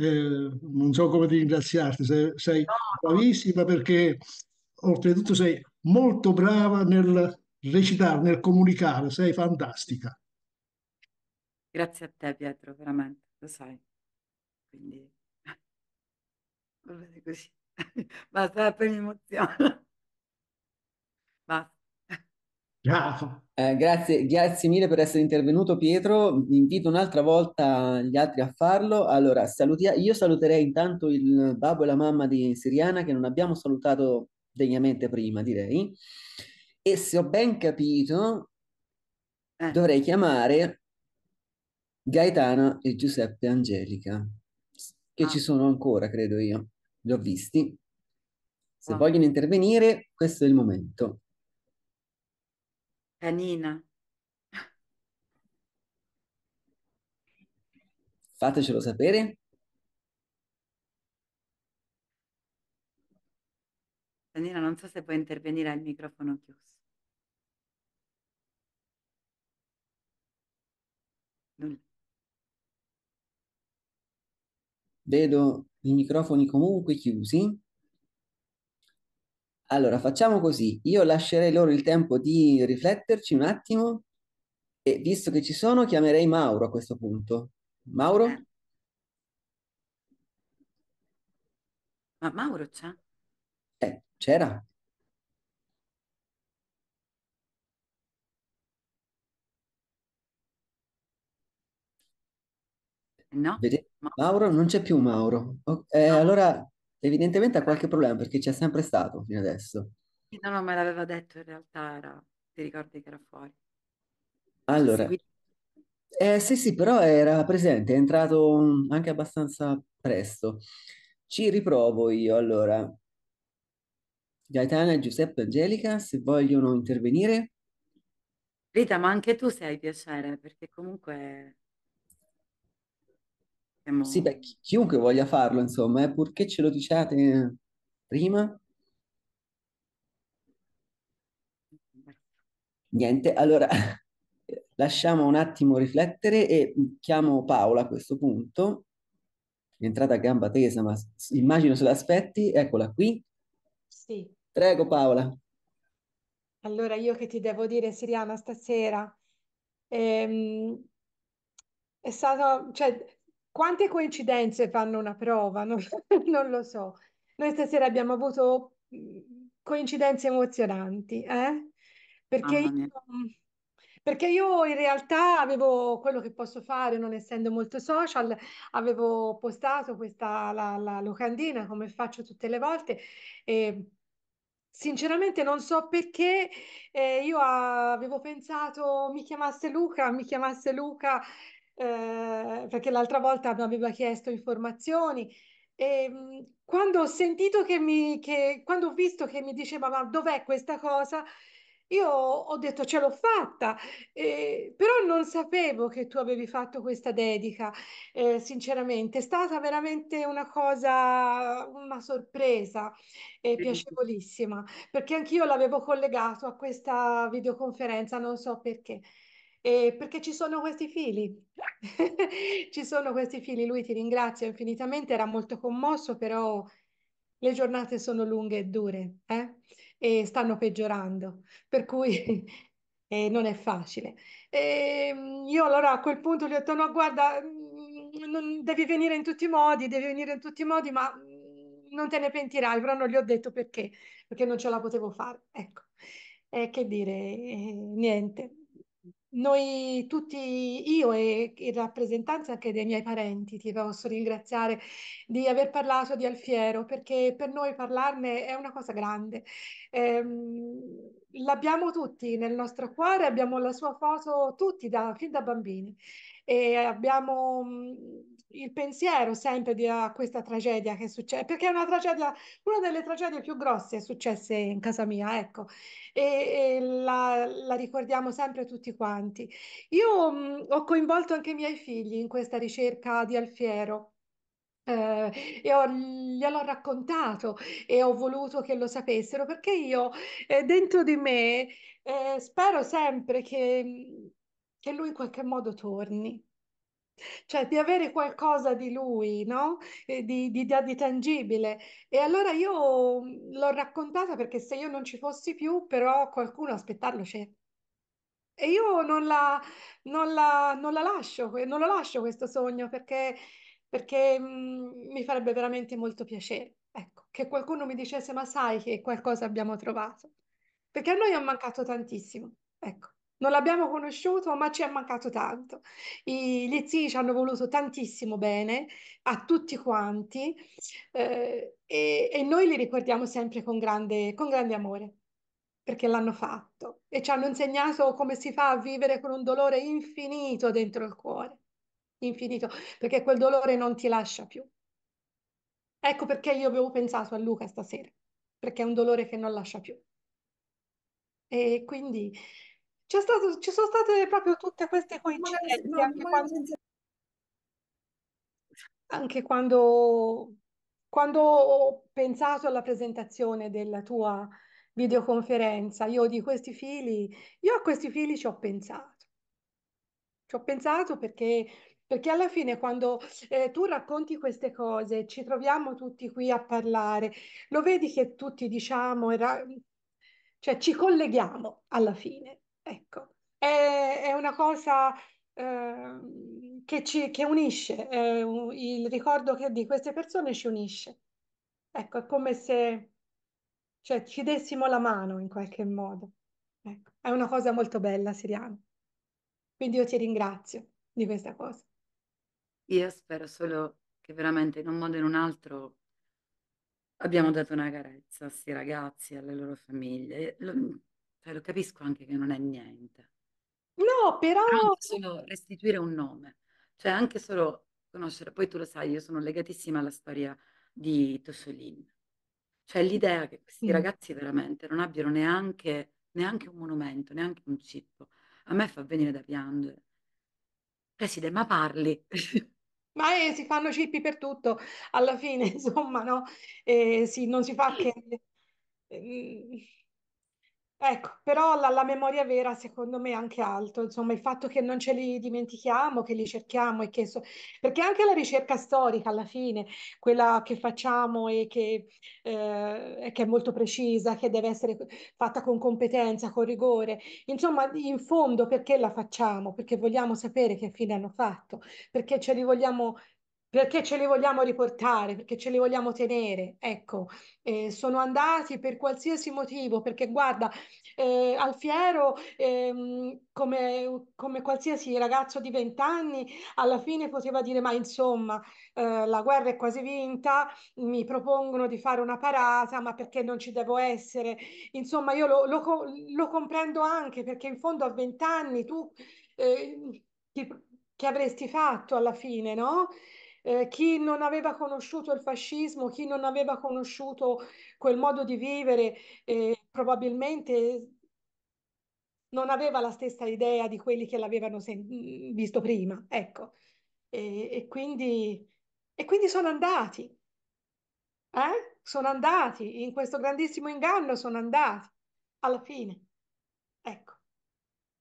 Eh, non so come ti ringraziarti, sei, sei bravissima perché oltretutto sei molto brava nel recitare, nel comunicare, sei fantastica. Grazie a te Pietro, veramente, lo sai. Quindi va bene così. Basta per l'emozione. Basta. Eh, grazie, grazie mille per essere intervenuto Pietro, Vi invito un'altra volta gli altri a farlo. Allora, salutia- io saluterei intanto il babbo e la mamma di Siriana che non abbiamo salutato degnamente prima, direi. E se ho ben capito, eh. dovrei chiamare Gaetano e Giuseppe Angelica, che ah. ci sono ancora, credo io li ho visti. Se ah. vogliono intervenire, questo è il momento. Canina. Eh, Fatecelo sapere. Canina, non so se puoi intervenire al microfono chiuso. Vedo i microfoni comunque chiusi. Allora, facciamo così. Io lascerei loro il tempo di rifletterci un attimo e visto che ci sono, chiamerei Mauro a questo punto. Mauro? Ma Mauro c'è? Eh, c'era. No? Vedete? Mauro non c'è più Mauro. eh, No, allora evidentemente ha qualche problema perché c'è sempre stato fino adesso. no, no, me l'aveva detto in realtà, era, ti ricordi che era fuori. Allora, eh, sì sì, però era presente, è entrato mm, anche abbastanza presto. Ci riprovo io allora. Gaetana, Giuseppe, Angelica, se vogliono intervenire. Rita, ma anche tu se hai piacere, perché comunque sì, beh, chi- chiunque voglia farlo, insomma, eh, purché ce lo diciate eh, prima. Niente, allora lasciamo un attimo riflettere e chiamo Paola a questo punto. È entrata a gamba tesa, ma immagino se l'aspetti. Eccola qui. Sì, Prego, Paola. allora io che ti devo dire, Siriana, stasera, ehm, è stato, cioè, quante coincidenze fanno una prova? Non, non, lo so. Noi stasera abbiamo avuto coincidenze emozionanti, eh? perché, io, perché io in realtà avevo quello che posso fare, non essendo molto social, avevo postato questa la, la locandina come faccio tutte le volte e Sinceramente non so perché eh, io avevo pensato mi chiamasse Luca, mi chiamasse Luca eh, perché l'altra volta mi aveva chiesto informazioni. E ehm, quando ho sentito che mi, che, quando ho visto che mi diceva ma dov'è questa cosa, io ho detto ce l'ho fatta, eh, però non sapevo che tu avevi fatto questa dedica, eh, sinceramente, è stata veramente una cosa, una sorpresa e eh, piacevolissima, perché anch'io l'avevo collegato a questa videoconferenza, non so perché. Eh, perché ci sono questi fili, ci sono questi fili, lui ti ringrazia infinitamente, era molto commosso, però le giornate sono lunghe e dure eh? e stanno peggiorando, per cui eh, non è facile. E ehm, io allora a quel punto gli ho detto no, guarda, mm, non, devi venire in tutti i modi, devi venire in tutti i modi, ma mm, non te ne pentirai, però non gli ho detto perché, perché non ce la potevo fare. Ecco, eh, che dire, eh, niente noi tutti, io e in rappresentanza anche dei miei parenti, ti posso ringraziare di aver parlato di Alfiero, perché per noi parlarne è una cosa grande. Eh, l'abbiamo tutti nel nostro cuore, abbiamo la sua foto tutti da, fin da bambini e abbiamo mm, il pensiero sempre di ah, questa tragedia che succede, perché è una tragedia, una delle tragedie più grosse successe in casa mia, ecco, e, e la, la, ricordiamo sempre tutti quanti. Io mh, mm, ho coinvolto anche i miei figli in questa ricerca di Alfiero. Eh, e ho, gliel'ho raccontato e ho voluto che lo sapessero perché io eh, dentro di me eh, spero sempre che mm, che lui in qualche modo torni. Cioè di avere qualcosa di lui, no? E di, di, di tangibile. E allora io mhmm, l'ho raccontata perché se io non ci fossi più, però qualcuno aspettarlo c'è. E io non la, non la, non la lascio, non lo lascio questo sogno perché, perché mh, mhmm, mi farebbe veramente molto piacere. Ecco, che qualcuno mi dicesse, ma sai che qualcosa abbiamo trovato. Perché a noi è mancato tantissimo. Ecco non l'abbiamo conosciuto, ma ci è mancato tanto. I, gli zii ci hanno voluto tantissimo bene a tutti quanti eh, e, e, noi li ricordiamo sempre con grande, con grande amore perché l'hanno fatto e ci hanno insegnato come si fa a vivere con un dolore infinito dentro il cuore, infinito, perché quel dolore non ti lascia più. Ecco perché io avevo pensato a Luca stasera, perché è un dolore che non lascia più. E quindi c'è stato, ci sono state proprio tutte queste coincidenze ma, anche, quando, senza... anche quando, quando ho pensato alla presentazione della tua videoconferenza, io di questi fili, io a questi fili ci ho pensato. Ci ho pensato perché, perché alla fine quando eh, tu racconti queste cose, ci troviamo tutti qui a parlare, lo vedi che tutti diciamo, era, cioè ci colleghiamo alla fine. Ecco, è, è una cosa eh, che ci che unisce, eh, il ricordo che di queste persone ci unisce. Ecco, è come se cioè, ci dessimo la mano in qualche modo. Ecco, è una cosa molto bella, Siriano. Quindi io ti ringrazio di questa cosa. Io spero solo che veramente in un modo o in un altro abbiamo dato una carezza a questi ragazzi, alle loro famiglie. Cioè, lo capisco anche che non è niente. No, però... però anche solo restituire un nome, cioè anche solo conoscere, poi tu lo sai, io sono legatissima alla storia di Tossolin. Cioè l'idea che questi mm. ragazzi veramente non abbiano neanche, neanche, un monumento, neanche un cippo, a me fa venire da piangere. Preside, ma parli. Ma eh, si fanno cippi per tutto, alla fine, insomma, no? Eh, sì, non si fa che... Ehm, Ecco, però la, la memoria vera secondo me è anche altro, insomma, il fatto che non ce li dimentichiamo, che li cerchiamo e che so- perché anche la ricerca storica alla fine, quella che facciamo e che, eh, che è molto precisa, che deve essere fatta con competenza, con rigore, insomma, in fondo perché la facciamo? Perché vogliamo sapere che fine hanno fatto, perché ce li vogliamo perché ce li vogliamo riportare, perché ce li vogliamo tenere. Ecco, eh, sono andati per qualsiasi motivo, perché guarda, eh, Alfiero, eh, come, come, qualsiasi ragazzo di vent'anni, alla fine poteva dire, ma insomma, eh, la guerra è quasi vinta, mi propongono di fare una parata, ma perché non ci devo essere? Insomma, io lo, lo, lo comprendo anche, perché in fondo a vent'anni tu... Eh, ti, che avresti fatto alla fine, no? Eh, chi non aveva conosciuto il fascismo, chi non aveva conosciuto quel modo di vivere, eh, probabilmente non aveva la stessa idea di quelli che l'avevano mm, visto prima, ecco. E, e, quindi, e quindi sono andati, eh? sono andati, in questo grandissimo inganno sono andati, alla fine. Ecco,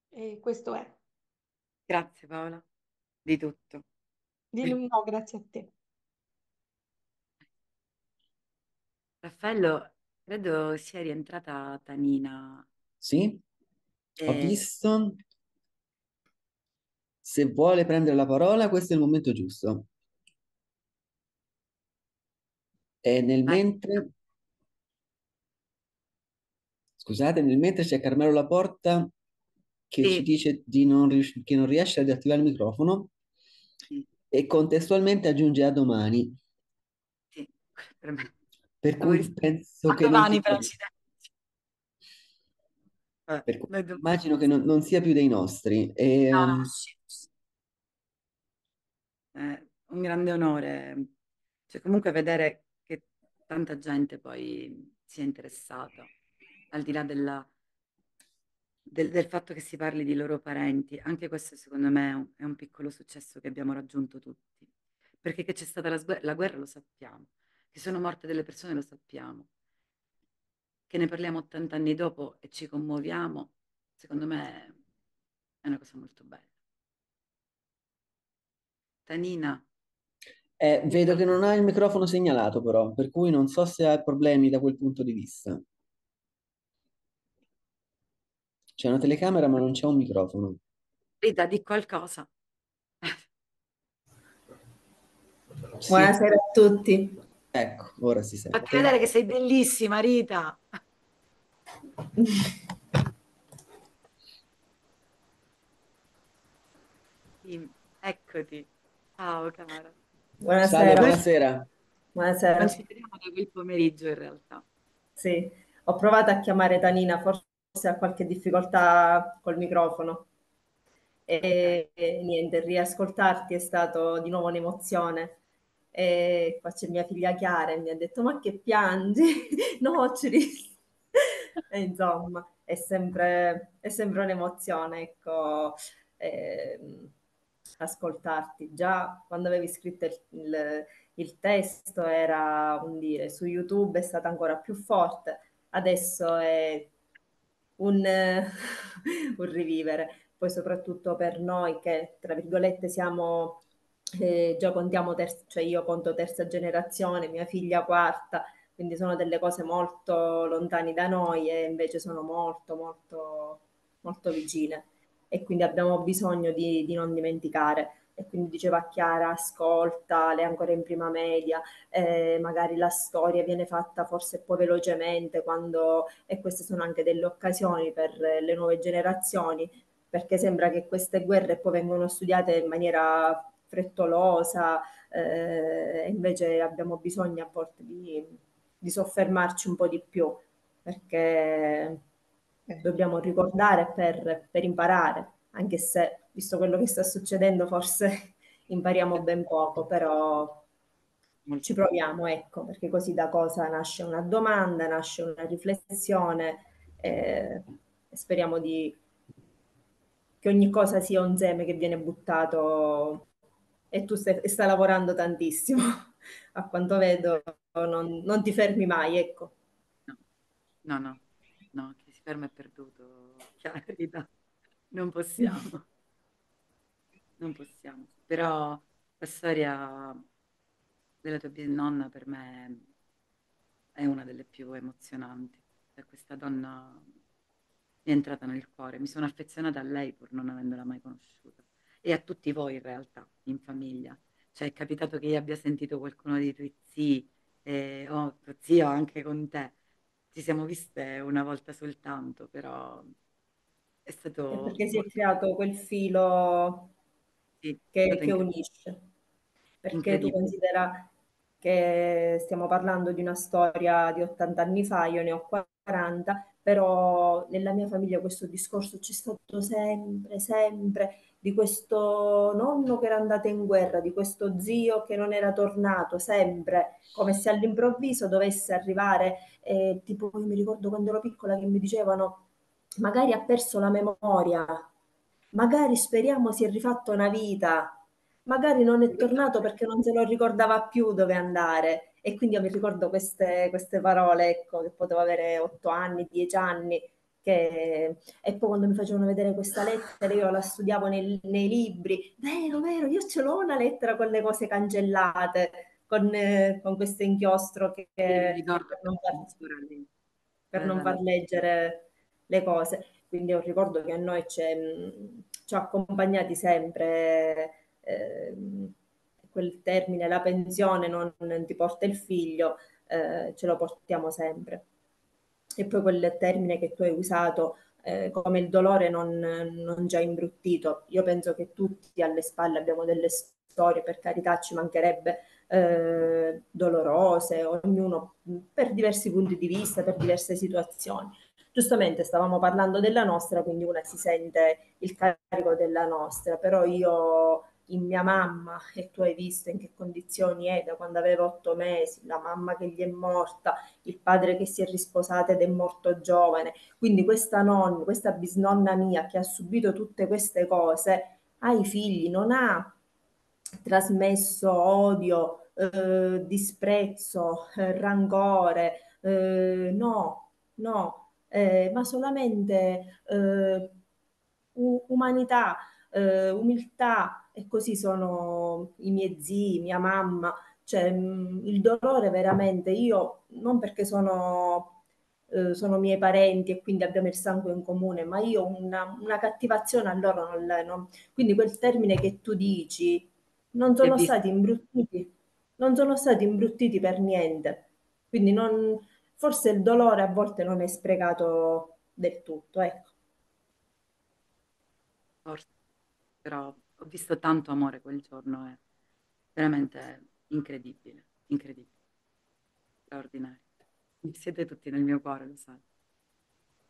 e questo è. Grazie Paola, di tutto. No, grazie a te. Raffaello, credo sia rientrata Tanina. Sì, ho Eh, visto. Se vuole prendere la parola, questo è il momento giusto. E nel mentre, scusate, nel mentre c'è Carmelo Laporta che ci dice di non che non riesce ad attivare il microfono e contestualmente aggiunge a domani. Sì, per me. Per cui Avevo penso che... Domani per l'accidente. Eh, per cui, immagino che non, non, sia più dei nostri. E, no, ehm, no, sì, sì. È eh, un grande onore, cioè, comunque vedere che tanta gente poi si è interessata, al di là della, del, del, fatto che si parli di loro parenti, anche questo secondo me è un, è un piccolo successo che abbiamo raggiunto tutti, perché che c'è stata la, la guerra lo sappiamo, che sono morte delle persone lo sappiamo, che ne parliamo 80 anni dopo e ci commuoviamo, secondo me è una cosa molto bella. Tanina. Eh, vedo che non ha il microfono segnalato però, per cui non so se ha problemi da quel punto di vista. C'è una telecamera ma non c'è un microfono. Rita, di qualcosa. Sì. Buonasera a tutti. Ecco, ora si sente. Fa credere che sei bellissima, Rita. Eccoti. Ciao, cara. Buonasera. Salve, buonasera. Buonasera. Non ci vediamo da quel pomeriggio in realtà. Sì, ho provato a chiamare Tanina, forse se ha qualche difficoltà col microfono. E, e niente, riascoltarti è stato di nuovo un'emozione. E qua c'è mia figlia Chiara e mi ha detto: Ma che piangi? no, ci ris- e Insomma, è sempre, è sempre un'emozione, ecco. E, ehm, ascoltarti. Già quando avevi scritto il, il, il, testo era un dire, su YouTube è stata ancora più forte, adesso è un, un rivivere. Poi soprattutto per noi che, tra virgolette, siamo, eh, già contiamo, terza, cioè io conto terza generazione, mia figlia quarta, quindi sono delle cose molto lontane da noi e invece sono molto, molto, molto vicine. E quindi abbiamo bisogno di, di non dimenticare e quindi diceva Chiara ascolta, lei è ancora in prima media, eh, magari la storia viene fatta forse un po' velocemente quando, e queste sono anche delle occasioni per le nuove generazioni, perché sembra che queste guerre poi vengono studiate in maniera frettolosa, eh, invece abbiamo bisogno a volte di, di soffermarci un po' di più, perché eh. dobbiamo ricordare per, per imparare, anche se visto quello che sta succedendo, forse impariamo ben poco, però ci proviamo, ecco, perché così da cosa nasce una domanda, nasce una riflessione eh, e speriamo di, che ogni cosa sia un seme che viene buttato e tu stai, stai lavorando tantissimo, a quanto vedo, non, non ti fermi mai, ecco. No, no, no, no chi si ferma è perduto, chiaro, non possiamo non possiamo. Però la storia della tua bisnonna per me è una delle più emozionanti. Cioè, questa donna mi è entrata nel cuore, mi sono affezionata a lei pur non avendola mai conosciuta e a tutti voi in realtà, in famiglia. Cioè è capitato che io abbia sentito qualcuno dei tuoi zii e o oh, zio anche con te. Ci siamo viste una volta soltanto, però è stato... È perché si è creato quel filo che, che unisce. Perché tu considera che stiamo parlando di una storia di 80 anni fa, io ne ho 40, però nella mia famiglia questo discorso c'è stato sempre, sempre, di questo nonno che era andato in guerra, di questo zio che non era tornato, sempre, come se all'improvviso dovesse arrivare, eh, tipo io mi ricordo quando ero piccola che mi dicevano magari ha perso la memoria, Magari speriamo si è rifatto una vita, magari non è tornato perché non se lo ricordava più dove andare. E quindi io mi ricordo queste, queste parole, ecco, che potevo avere otto anni, dieci anni, che... e poi quando mi facevano vedere questa lettera io la studiavo nel, nei libri, vero, vero, io ce l'ho una lettera con le cose cancellate, con, eh, con questo inchiostro che, che per non, far, per eh, non far leggere le cose quindi è un ricordo che a noi ci ha accompagnati sempre. Eh, quel termine, la pensione non ti porta il figlio, eh, ce lo portiamo sempre. E poi quel termine che tu hai usato eh, come il dolore non, non, già imbruttito. Io penso che tutti alle spalle abbiamo delle storie, per carità ci mancherebbe eh, dolorose, ognuno per diversi punti di vista, per diverse situazioni Giustamente stavamo parlando della nostra, quindi una si sente il carico della nostra, però io in mia mamma e tu hai visto in che condizioni è da quando aveva otto mesi, la mamma che gli è morta, il padre che si è risposato ed è morto giovane, quindi questa nonna, questa bisnonna mia che ha subito tutte queste cose, ai figli non ha trasmesso odio, eh, disprezzo, eh, rancore, eh, no, no, eh, ma solamente eh, umanità, eh, umiltà e così sono i miei zii, mia mamma, cioè mh, mm, il dolore veramente, io non perché sono, eh, sono, miei parenti e quindi abbiamo il sangue in comune, ma io una, una cattivazione a loro non l'ho. Quindi quel termine che tu dici, non sono stati imbruttiti, non sono stati imbruttiti per niente. Quindi non, forse il dolore a volte non è sprecato del tutto, ecco. Forse, però ho visto tanto amore quel giorno, è eh. veramente incredibile, incredibile, straordinario. Siete tutti nel mio cuore, lo sai.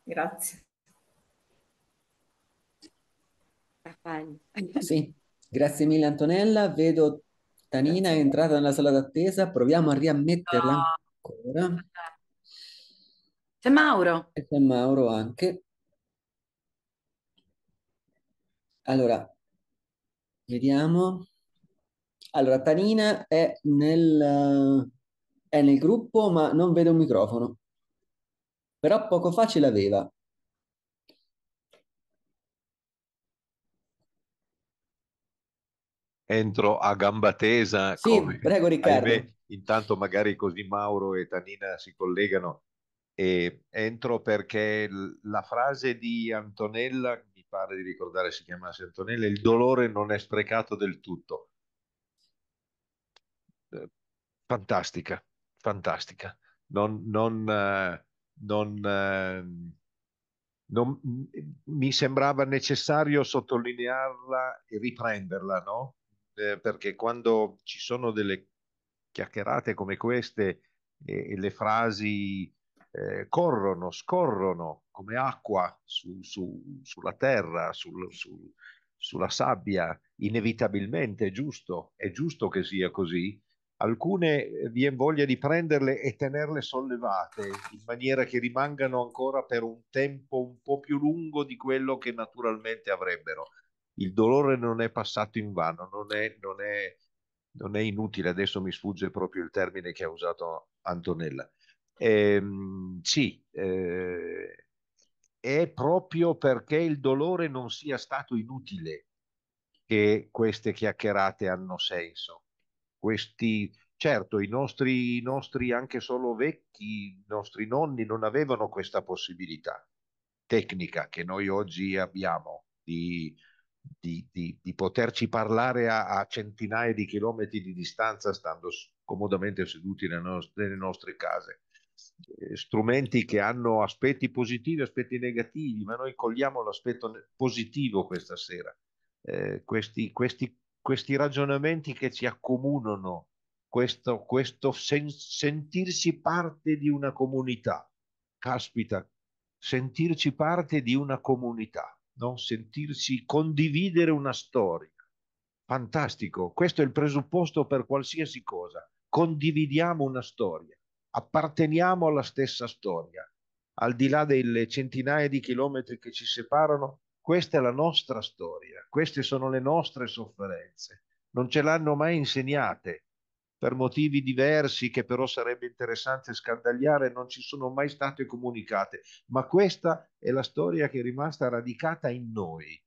Grazie. Sì, grazie mille Antonella. Vedo Tanina è entrata nella sala d'attesa, proviamo a riammetterla ancora. C'è Mauro. E c'è Mauro anche. Allora, vediamo. Allora, Tanina è nel, è nel gruppo, ma non vede un microfono. Però poco fa ce l'aveva. Entro a gamba tesa. Sì, come? prego Riccardo. Ahimè, intanto magari così Mauro e Tanina si collegano e entro perché la frase di Antonella, mi pare di ricordare si chiamasse Antonella, il dolore non è sprecato del tutto. Eh, fantastica, fantastica. Non, non, eh, non, ehm, non mi sembrava necessario sottolinearla e riprenderla, no? Eh, perché quando ci sono delle chiacchierate come queste e, e le frasi eh, corrono, scorrono come acqua su, su, sulla terra, sul, su, sulla sabbia, inevitabilmente è giusto, è giusto che sia così. Alcune eh, vi è voglia di prenderle e tenerle sollevate in maniera che rimangano ancora per un tempo un po' più lungo di quello che naturalmente avrebbero. Il dolore non è passato in vano, non è, non è, non è inutile, adesso mi sfugge proprio il termine che ha usato Antonella Ehm, sì, eh, è proprio perché il dolore non sia stato inutile che queste chiacchierate hanno senso. Questi, certo, i nostri, i nostri anche solo vecchi, i nostri nonni non avevano questa possibilità tecnica che noi oggi abbiamo di, di, di, di poterci parlare a, a, centinaia di chilometri di distanza stando comodamente seduti nelle nostre, nelle nostre case strumenti che hanno aspetti positivi, aspetti negativi, ma noi cogliamo l'aspetto positivo questa sera. Eh, questi, questi, questi, ragionamenti che ci accomunano, questo, questo sen- sentirsi parte di una comunità. Caspita, sentirci parte di una comunità, no? sentirsi condividere una storia. Fantastico, questo è il presupposto per qualsiasi cosa. Condividiamo una storia apparteniamo alla stessa storia. Al di là delle centinaia di chilometri che ci separano, questa è la nostra storia, queste sono le nostre sofferenze. Non ce l'hanno mai insegnate per motivi diversi che però sarebbe interessante scandagliare, non ci sono mai state comunicate, ma questa è la storia che è rimasta radicata in noi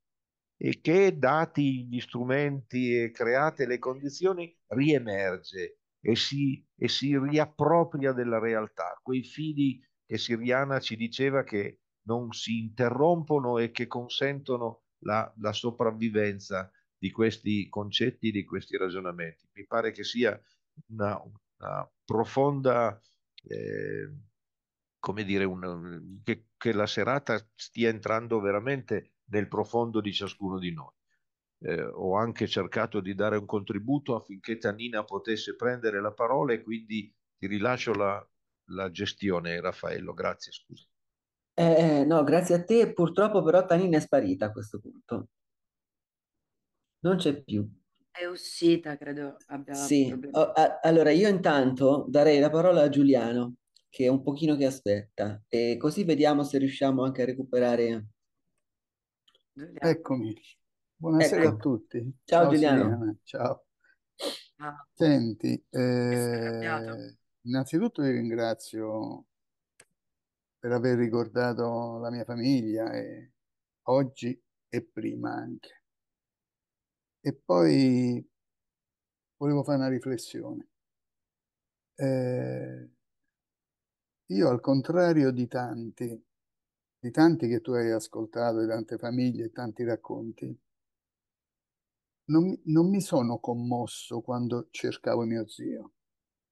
e che, dati gli strumenti e create le condizioni, riemerge e si, e si riappropria della realtà. Quei fili che Siriana ci diceva che non si interrompono e che consentono la, la sopravvivenza di questi concetti, di questi ragionamenti. Mi pare che sia una, una profonda, eh, come dire, un, che, che la serata stia entrando veramente nel profondo di ciascuno di noi eh, ho anche cercato di dare un contributo affinché Tanina potesse prendere la parola e quindi ti rilascio la, la gestione Raffaello, grazie scusa. Eh, eh no, grazie a te, purtroppo però Tanina è sparita a questo punto. Non c'è più. È uscita, credo abbia Sì, o, oh, a, allora io intanto darei la parola a Giuliano, che è un pochino che aspetta, e così vediamo se riusciamo anche a recuperare... Giuliano. Eccomi. Buonasera ecco. a tutti. Ciao, Ciao Giuliano. Silvana. Ciao. Ah. Senti, eh, innanzitutto vi ringrazio per aver ricordato la mia famiglia e, oggi e prima anche. E poi volevo fare una riflessione. Eh, io al contrario di tanti, di tanti che tu hai ascoltato, di tante famiglie e tanti racconti, non, non mi sono commosso quando cercavo mio zio,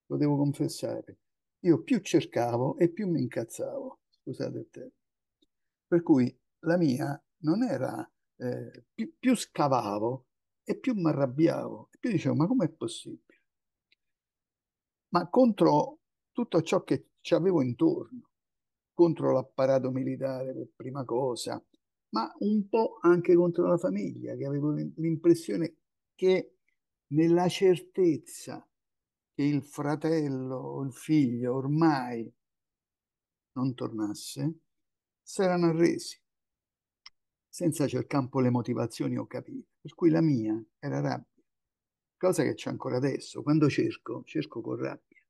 lo devo confessare. Io più cercavo e più mi incazzavo, scusate il termine. Per cui la mia non era, eh, più, più scavavo e più mi arrabbiavo, e più dicevo ma com'è possibile? Ma contro tutto ciò che avevo intorno, contro l'apparato militare per prima cosa, ma un po' anche contro la famiglia, che avevo l'impressione che nella certezza che il fratello o il figlio ormai non tornasse, s'erano arresi, senza cercare un po' le motivazioni o capire. Per cui la mia era rabbia, cosa che c'è ancora adesso. Quando cerco, cerco con rabbia.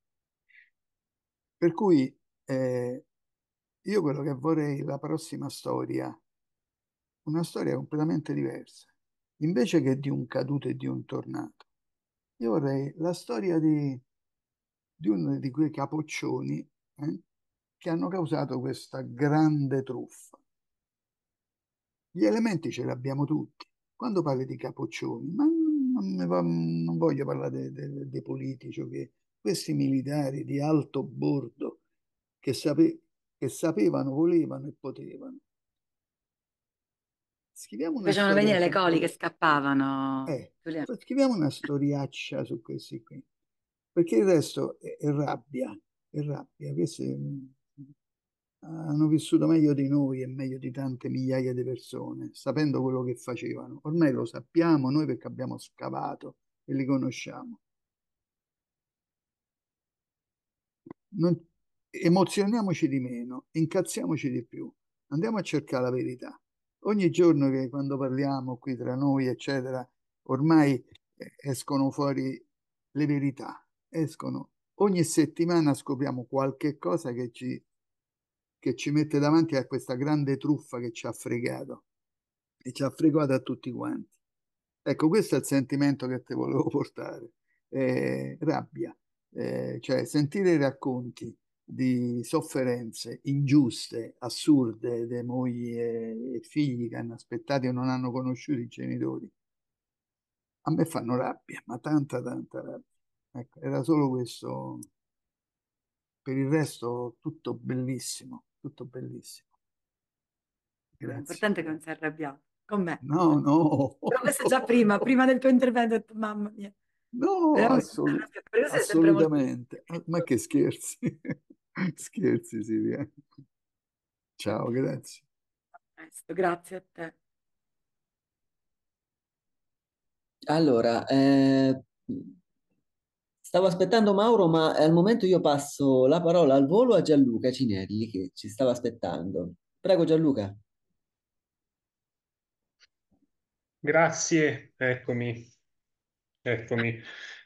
Per cui eh, io quello che vorrei la prossima storia una storia completamente diversa, invece che di un caduto e di un tornato. Io vorrei la storia di, di uno di quei capoccioni eh, che hanno causato questa grande truffa. Gli elementi ce li abbiamo tutti. Quando parli di capoccioni, ma non, non voglio parlare dei politici, che questi militari di alto bordo che, sape, che sapevano, volevano e potevano Scriviamo una Facevano venire le coli che scappavano. Eh, scriviamo una storiaccia su questi qui, perché il resto è, è rabbia, è rabbia. Questi mm, hanno vissuto meglio di noi e meglio di tante migliaia di persone, sapendo quello che facevano. Ormai lo sappiamo noi perché abbiamo scavato e li conosciamo. Non, emozioniamoci di meno, incazziamoci di più, andiamo a cercare la verità ogni giorno che quando parliamo qui tra noi, eccetera, ormai eh, escono fuori le verità, escono. Ogni settimana scopriamo qualche cosa che ci, che ci mette davanti a questa grande truffa che ci ha fregato e ci ha fregato a tutti quanti. Ecco, questo è il sentimento che ti volevo portare. Eh, rabbia, eh, cioè sentire i racconti di sofferenze ingiuste, assurde, di mogli e figli che hanno aspettato e non hanno conosciuto i genitori. A me fanno rabbia, ma tanta, tanta rabbia. Ecco, era solo questo. Per il resto tutto bellissimo, tutto bellissimo. Grazie. L'importante è che non si arrabbiato con me. No, no. L'ho messo già prima, prima del tuo intervento, ho mamma mia. No, assolut assolutamente. Ma che scherzi. Scherzi, Silvia. Ciao, grazie. grazie a te. Allora, eh, stavo aspettando Mauro, ma al momento io passo la parola al volo a Gianluca Cinelli che ci stava aspettando. Prego Gianluca. Grazie, eccomi. Eccomi.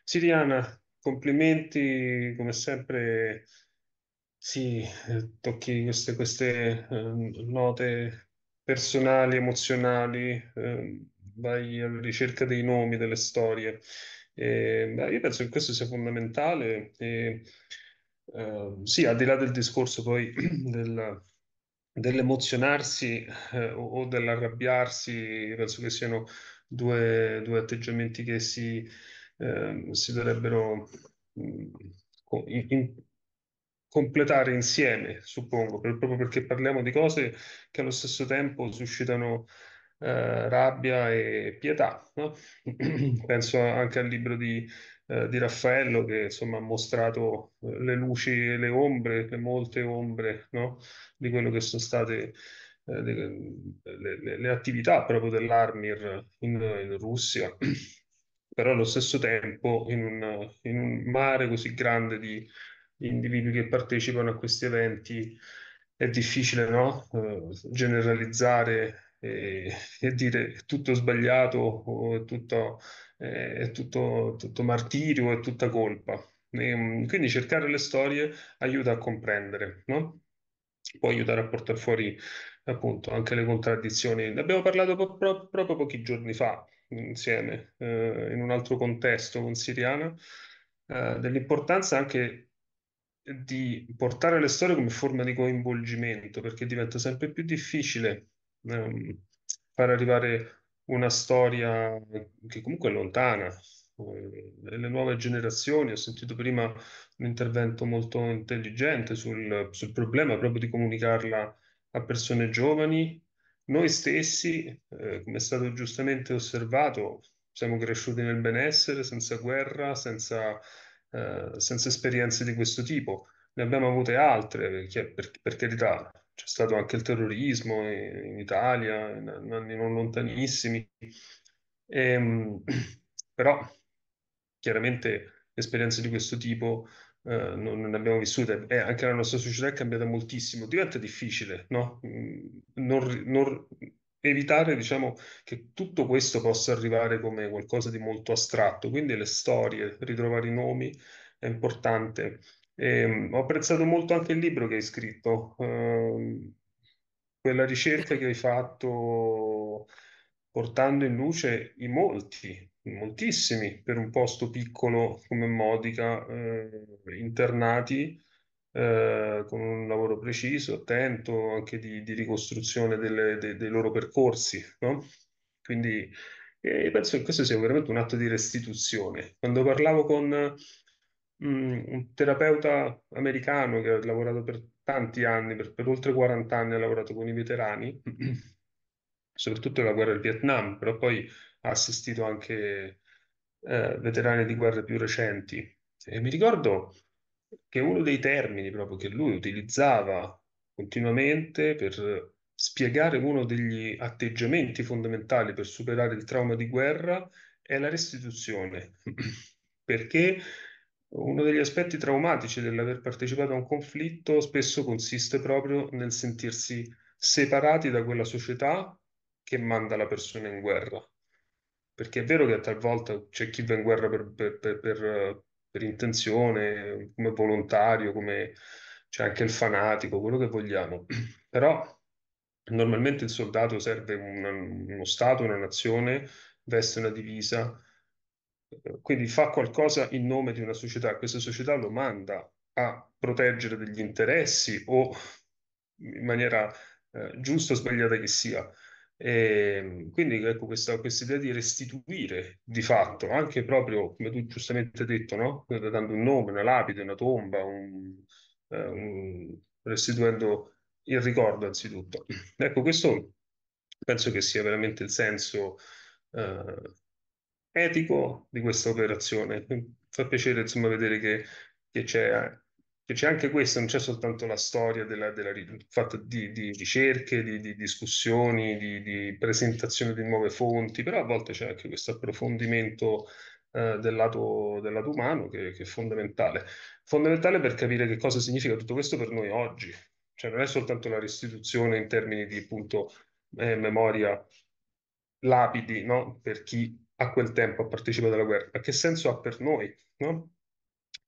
Siriana, complimenti come sempre sì, eh, tocchi queste, queste ehm, note personali, emozionali, ehm, vai alla ricerca dei nomi, delle storie. E, beh, io penso che questo sia fondamentale. E, eh, sì, al di là del discorso poi del, dell'emozionarsi eh, o, o, dell'arrabbiarsi, penso che siano due, due atteggiamenti che si, ehm, si dovrebbero... Mm, in, in, completare insieme, suppongo, proprio perché parliamo di cose che allo stesso tempo suscitano eh, rabbia e pietà. No? Penso anche al libro di, eh, di, Raffaello che insomma ha mostrato eh, le luci e le ombre, le molte ombre no? di quello che sono state eh, le, le, le, attività proprio dell'Armir in, in Russia però allo stesso tempo in un, in un, mare così grande di Mm. individui che partecipano a questi eventi è difficile, no? Eh, generalizzare e, e dire è tutto sbagliato o è tutto, eh, è tutto, tutto martirio, è tutta colpa. E, ehm, quindi cercare le storie aiuta a comprendere, no? può aiutare a portare fuori appunto anche le contraddizioni. Ne abbiamo parlato po- pro- proprio pochi giorni fa insieme eh, in un altro contesto con Siriana eh, dell'importanza anche di portare le storie come forma di coinvolgimento, perché diventa sempre più difficile ehm, far arrivare una storia che comunque è lontana. Eh, le nuove generazioni, ho sentito prima un intervento molto intelligente sul, sul problema proprio di comunicarla a persone giovani. Noi stessi, eh, come è stato giustamente osservato, siamo cresciuti nel benessere, senza guerra, senza eh, senza esperienze di questo tipo. Ne abbiamo avute altre, perché, per, per carità, c'è stato anche il terrorismo in, in Italia, in, in anni non lontanissimi, e, ehm, però chiaramente esperienze di questo tipo eh, non, non, abbiamo vissute e anche la nostra società è cambiata moltissimo, diventa difficile no? Mm, non, non evitare diciamo, che tutto questo possa arrivare come qualcosa di molto astratto, quindi le storie, ritrovare i nomi è importante. E, ehm, ho apprezzato molto anche il libro che hai scritto, eh, quella ricerca che hai fatto portando in luce i molti, moltissimi per un posto piccolo come Modica, eh, internati eh, con un lavoro preciso, attento, anche di, di ricostruzione delle, de, dei loro percorsi, no? Quindi eh, penso che questo sia veramente un atto di restituzione. Quando parlavo con mh, mm, un terapeuta americano che ha lavorato per tanti anni, per, per oltre 40 anni ha lavorato con i veterani, soprattutto nella guerra del Vietnam, però poi ha assistito anche eh, veterani di guerre più recenti. E mi ricordo che uno dei termini proprio che lui utilizzava continuamente per spiegare uno degli atteggiamenti fondamentali per superare il trauma di guerra è la restituzione, perché uno degli aspetti traumatici dell'aver partecipato a un conflitto spesso consiste proprio nel sentirsi separati da quella società che manda la persona in guerra. Perché è vero che talvolta c'è chi va in guerra per, per, per, per per intenzione, come volontario, come c'è cioè, anche il fanatico, quello che vogliamo. Però normalmente il soldato serve una, uno Stato, una nazione, veste una divisa, eh, quindi fa qualcosa in nome di una società, questa società lo manda a proteggere degli interessi o in maniera eh, giusta o sbagliata che sia. E ehm, quindi ecco questa, questa idea di restituire di fatto, anche proprio come tu giustamente hai detto, no? Eh, dando un nome, una lapide, una tomba, un, eh, un, restituendo il ricordo anzitutto. Ecco, questo penso che sia veramente il senso eh, etico di questa operazione. Fa piacere insomma vedere che, che c'è che c'è anche questo, non c'è soltanto la storia della, della, fatta di, di ricerche, di, di discussioni, di, di, presentazione di nuove fonti, però a volte c'è anche questo approfondimento eh, del, lato, del, lato, umano che, che è fondamentale. Fondamentale per capire che cosa significa tutto questo per noi oggi, cioè non è soltanto la restituzione in termini di appunto eh, memoria, lapidi, no? per chi a quel tempo ha partecipato alla guerra, ma che senso ha per noi, no?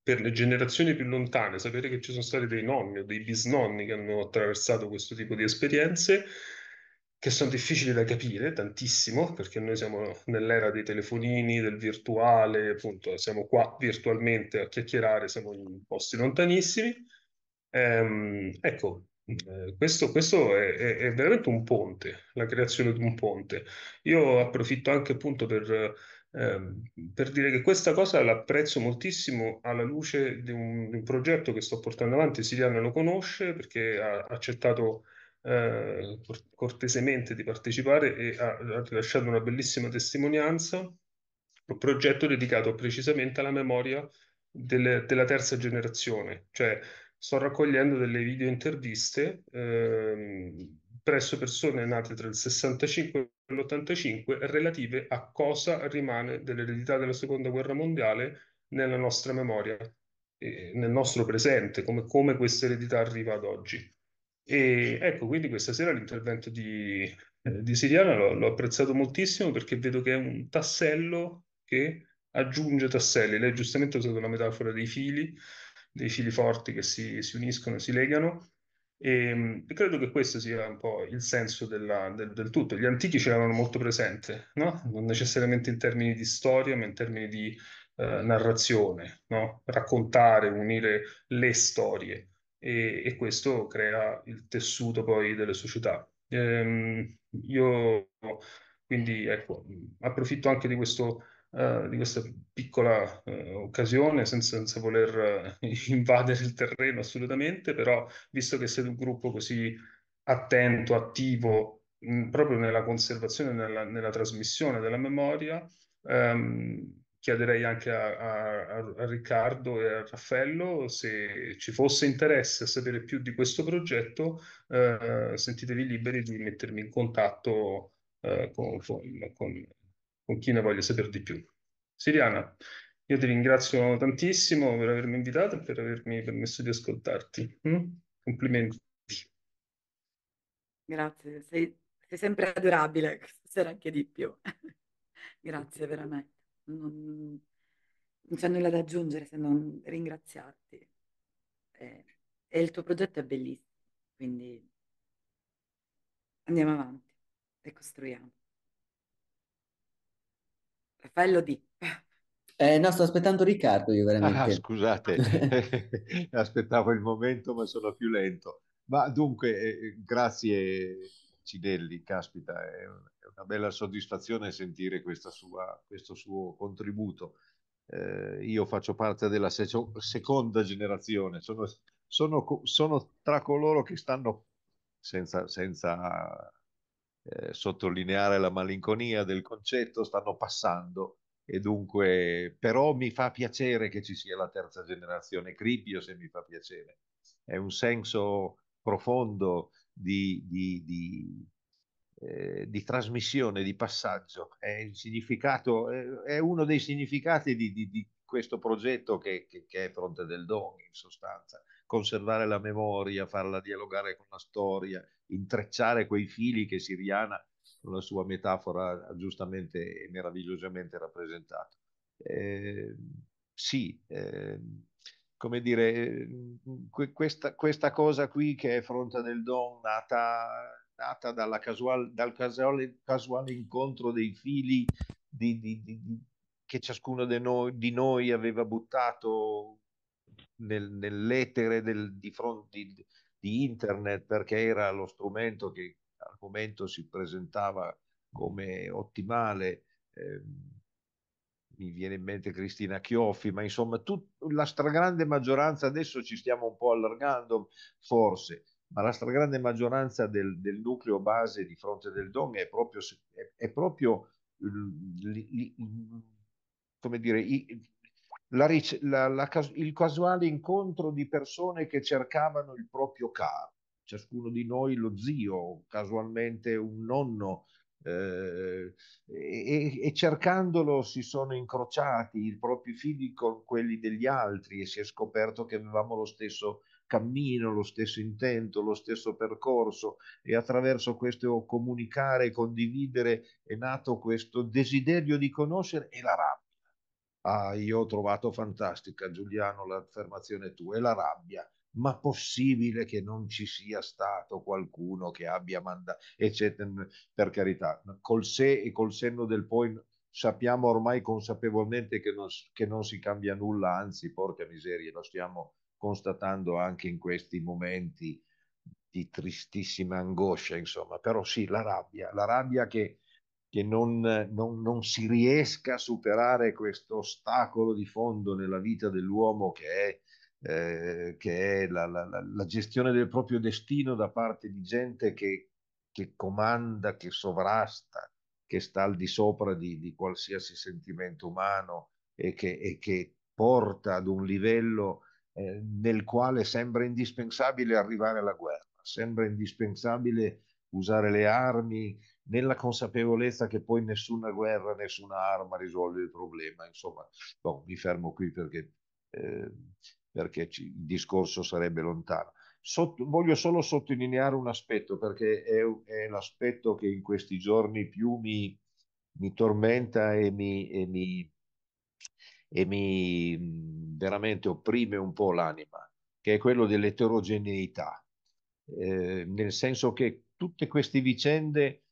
per le generazioni più lontane, sapere che ci sono stati dei nonni o dei bisnonni che hanno attraversato questo tipo di esperienze, che sono difficili da capire tantissimo, perché noi siamo nell'era dei telefonini, del virtuale, appunto, siamo qua virtualmente a chiacchierare, siamo in posti lontanissimi. Ehm, ecco, eh, questo, questo è, è, è, veramente un ponte, la creazione di un ponte. Io approfitto anche appunto per Ehm, per dire che questa cosa l'apprezzo moltissimo alla luce di un, di un, progetto che sto portando avanti, Siriano lo conosce perché ha accettato eh, cortesemente di partecipare e ha, ha rilasciato una bellissima testimonianza, un progetto dedicato precisamente alla memoria delle, della terza generazione, cioè sto raccogliendo delle video interviste. Ehm, presso persone nate tra il 65 e l'85 relative a cosa rimane dell'eredità della Seconda Guerra Mondiale nella nostra memoria, eh, nel nostro presente, come, come questa eredità arriva ad oggi. E ecco, quindi questa sera l'intervento di, eh, di Siriana l'ho, l'ho, apprezzato moltissimo perché vedo che è un tassello che aggiunge tasselli. Lei giustamente ha usato la metafora dei fili, dei fili forti che si, si uniscono, si legano Ehm, e, credo che questo sia un po' il senso della, del, del, tutto. Gli antichi ce l'avevano molto presente, no? non necessariamente in termini di storia, ma in termini di eh, narrazione, no? raccontare, unire le storie e, e, questo crea il tessuto poi delle società. Ehm, io quindi ecco, approfitto anche di questo eh, di questa piccola uh, occasione senza, senza voler uh, invadere il terreno assolutamente, però visto che siete un gruppo così attento, attivo mh, proprio nella conservazione, nella, nella trasmissione della memoria, um, chiederei anche a, a, a, Riccardo e a Raffaello se ci fosse interesse a sapere più di questo progetto, eh, sentitevi liberi di mettermi in contatto eh, con, con, con, con chi ne voglia sapere di più. Siriana, io ti ringrazio tantissimo per avermi invitato e per avermi permesso di ascoltarti. Mm? Complimenti. Grazie, sei, sei sempre adorabile, stasera anche di più. Grazie veramente. Non, non c'è nulla da aggiungere se non ringraziarti. Eh, e il tuo progetto è bellissimo, quindi andiamo avanti e costruiamo. Raffaello D. Eh, no, sto aspettando Riccardo io ah, veramente. Ah, scusate, aspettavo il momento ma sono più lento. Ma dunque, eh, eh grazie Cinelli, caspita, è una bella soddisfazione sentire sua, questo suo contributo. Eh, io faccio parte della se- seconda generazione, sono, sono, sono, tra coloro che stanno, senza, senza eh, sottolineare la malinconia del concetto, stanno passando e dunque però mi fa piacere che ci sia la terza generazione, Cribbio se mi fa piacere, è un senso profondo di, di, di, eh, di trasmissione, di passaggio, è, eh, è, uno dei significati di, questo progetto che, che, che è Fronte del Don in sostanza conservare la memoria, farla dialogare con la storia, intrecciare quei fili che Siriana con la sua metafora ha giustamente e meravigliosamente rappresentato. Eh, sì, eh, come dire, ehm, questa, questa, cosa qui che è Fronte del Don, nata, nata casual, dal casuale, casuale, incontro dei fili di, di, di, che ciascuno di noi, noi aveva buttato nel, nell'etere del, di, fronte, di, di, internet perché era lo strumento che al momento si presentava come ottimale. Eh, mi viene in mente Cristina Chioffi, ma insomma tut, la stragrande maggioranza, adesso ci stiamo un po' allargando forse, ma la stragrande maggioranza del, del nucleo base di fronte del Don è proprio, è, è proprio li, li, come dire, i, la, la, la, il casuale incontro di persone che cercavano il proprio caro, ciascuno di noi lo zio, casualmente un nonno, eh, e, e, cercandolo si sono incrociati i propri figli con quelli degli altri e si è scoperto che avevamo lo stesso cammino, lo stesso intento, lo stesso percorso e attraverso questo comunicare, condividere è nato questo desiderio di conoscere e la rabbia Ah, io ho trovato fantastica, Giuliano, l'affermazione tua e la rabbia. Ma possibile che non ci sia stato qualcuno che abbia mandato, eccetera, per carità, col se e col senno del poi sappiamo ormai consapevolmente che non, che non si cambia nulla, anzi, porca miseria, lo stiamo constatando anche in questi momenti di tristissima angoscia, insomma, però sì, la rabbia, la rabbia che che non, non, non, si riesca a superare questo ostacolo di fondo nella vita dell'uomo che è, eh, che è la, la, la, gestione del proprio destino da parte di gente che, che comanda, che sovrasta, che sta al di sopra di, di qualsiasi sentimento umano e che, e che, porta ad un livello eh, nel quale sembra indispensabile arrivare alla guerra, sembra indispensabile usare le armi nella consapevolezza che poi nessuna guerra, nessuna arma risolve il problema. Insomma, no, boh, mi fermo qui perché, eh, perché ci, il discorso sarebbe lontano. Sotto, voglio solo sottolineare un aspetto perché è, è l'aspetto che in questi giorni più mi, mi tormenta e mi, e mi, e mi mm, veramente opprime un po' l'anima, che è quello dell'eterogeneità, eh, nel senso che tutte queste vicende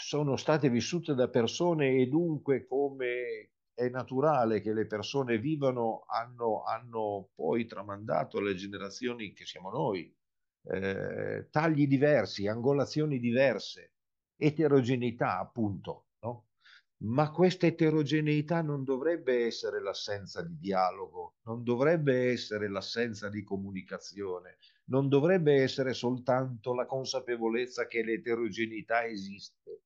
sono state vissute da persone e dunque come è naturale che le persone vivano hanno, hanno poi tramandato alle generazioni che siamo noi eh, tagli diversi, angolazioni diverse, eterogeneità appunto, no? ma questa eterogeneità non dovrebbe essere l'assenza di dialogo, non dovrebbe essere l'assenza di comunicazione, non dovrebbe essere soltanto la consapevolezza che l'eterogeneità esiste,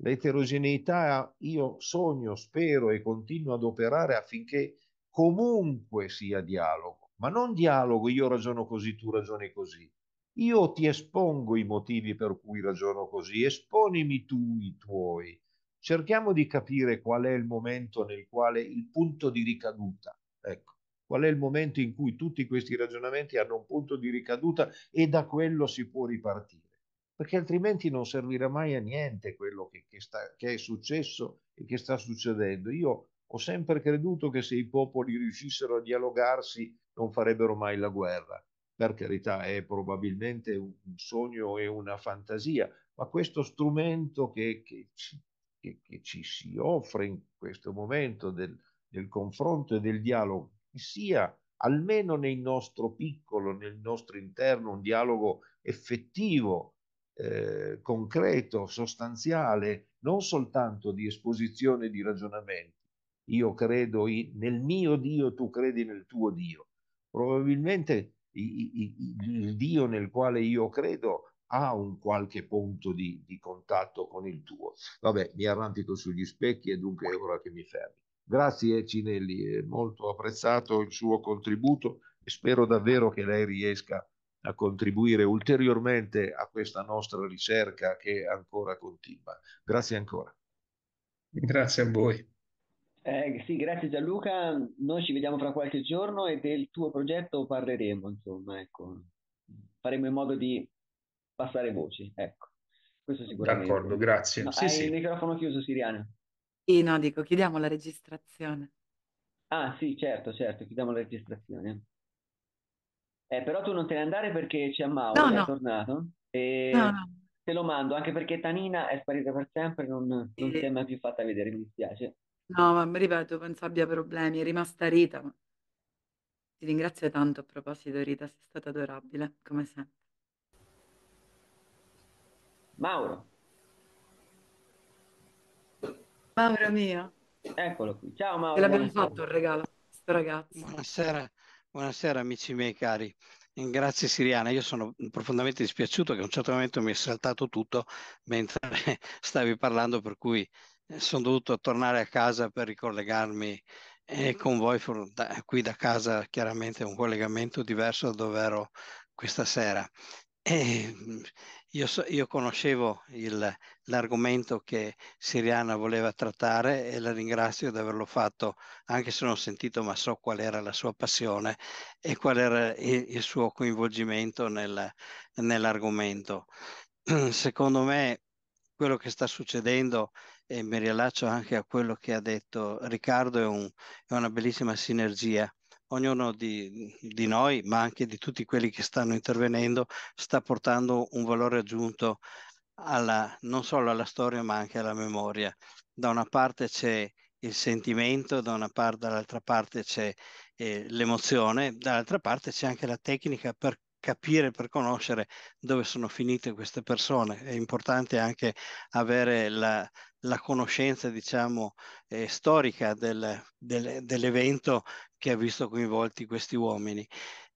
L'eterogeneità io sogno, spero e continuo ad operare affinché comunque sia dialogo, ma non dialogo io ragiono così, tu ragioni così. Io ti espongo i motivi per cui ragiono così, esponimi tu i tuoi. Cerchiamo di capire qual è il momento nel quale il punto di ricaduta, ecco, qual è il momento in cui tutti questi ragionamenti hanno un punto di ricaduta e da quello si può ripartire perché altrimenti non servirà mai a niente quello che, che, sta, che è successo e che sta succedendo. Io ho sempre creduto che se i popoli riuscissero a dialogarsi non farebbero mai la guerra. Per carità, è probabilmente un sogno e una fantasia, ma questo strumento che, che, che, che ci si offre in questo momento del, del confronto e del dialogo, sia almeno nel nostro piccolo, nel nostro interno, un dialogo effettivo eh, concreto, sostanziale, non soltanto di esposizione di ragionamenti. Io credo in, nel mio Dio, tu credi nel tuo Dio. Probabilmente i, i, il Dio nel quale io credo ha un qualche punto di, di contatto con il tuo. Vabbè, mi arrampico sugli specchi e dunque è ora che mi fermi. Grazie Cinelli, molto apprezzato il suo contributo e spero davvero che lei riesca a a contribuire ulteriormente a questa nostra ricerca che ancora continua. Grazie ancora. Grazie a voi. Eh, sì, grazie Gianluca. Noi ci vediamo fra qualche giorno e del tuo progetto parleremo, insomma, ecco. Faremo in modo di passare voci, ecco. Questo sicuramente. D'accordo, grazie. No, sì, sì. il microfono chiuso, Siriana. Sì, no, dico, chiudiamo la registrazione. Ah, sì, certo, certo, chiudiamo la registrazione. Eh, però tu non te ne andare perché c'è Mauro, no, no. è tornato. E no, no. Te lo mando, anche perché Tanina è sparita per sempre, non, non si è mai più fatta vedere, mi dispiace. No, ma ripeto, penso abbia problemi, è rimasta Rita. Ma... Ti ringrazio tanto a proposito, Rita, sei stata adorabile, come sempre. Mauro. Mauro mio. Eccolo qui. Ciao Mauro. Te l'abbiamo fatto un regalo, sto ragazzo. Buonasera. Buonasera amici miei cari, grazie Siriana, io sono profondamente dispiaciuto che a un certo momento mi è saltato tutto mentre stavi parlando, per cui eh, sono dovuto tornare a casa per ricollegarmi eh, con voi da, qui da casa, chiaramente un collegamento diverso da dove ero questa sera. E, ehm, io, so, io conoscevo l'argomento che Siriana voleva trattare e la ringrazio di averlo fatto, anche se non ho sentito, ma so qual era la sua passione e qual era il, il suo coinvolgimento nel, nell'argomento. Secondo me quello che sta succedendo e mi riallaccio anche a quello che ha detto Riccardo, è, un, è una bellissima sinergia ognuno di, di, noi, ma anche di tutti quelli che stanno intervenendo, sta portando un valore aggiunto alla, non solo alla storia, ma anche alla memoria. Da una parte c'è il sentimento, da una parte, dall'altra parte c'è eh, l'emozione, dall'altra parte c'è anche la tecnica per capire, per conoscere dove sono finite queste persone. È importante anche avere la, la conoscenza, diciamo, eh, storica del, del, dell'evento che ha visto coinvolti questi uomini.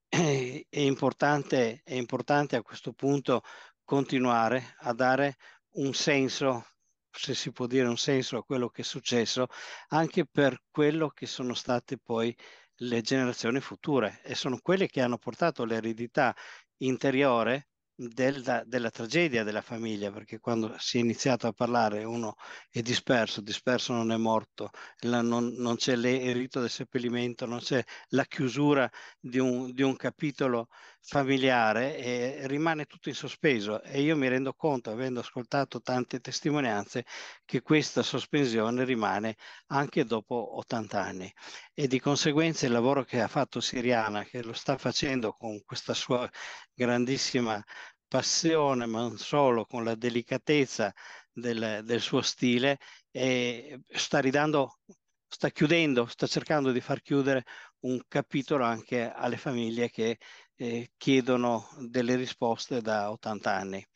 Eh, è importante, è importante a questo punto continuare a dare un senso se si può dire un senso a quello che è successo, anche per quello che sono state poi le generazioni future e sono quelle che hanno portato l'eredità interiore della, della, tragedia della famiglia, perché quando si è iniziato a parlare uno è disperso, disperso non è morto, la, non, non, c'è le, il rito del seppellimento, non c'è la chiusura di un, di un capitolo familiare e rimane tutto in sospeso e io mi rendo conto, avendo ascoltato tante testimonianze, che questa sospensione rimane anche dopo 80 anni e di conseguenza il lavoro che ha fatto Siriana, che lo sta facendo con questa sua grandissima passione, ma non solo con la delicatezza del, del suo stile, e sta ridando, sta chiudendo, sta cercando di far chiudere un capitolo anche alle famiglie che eh, chiedono delle risposte da 80 anni.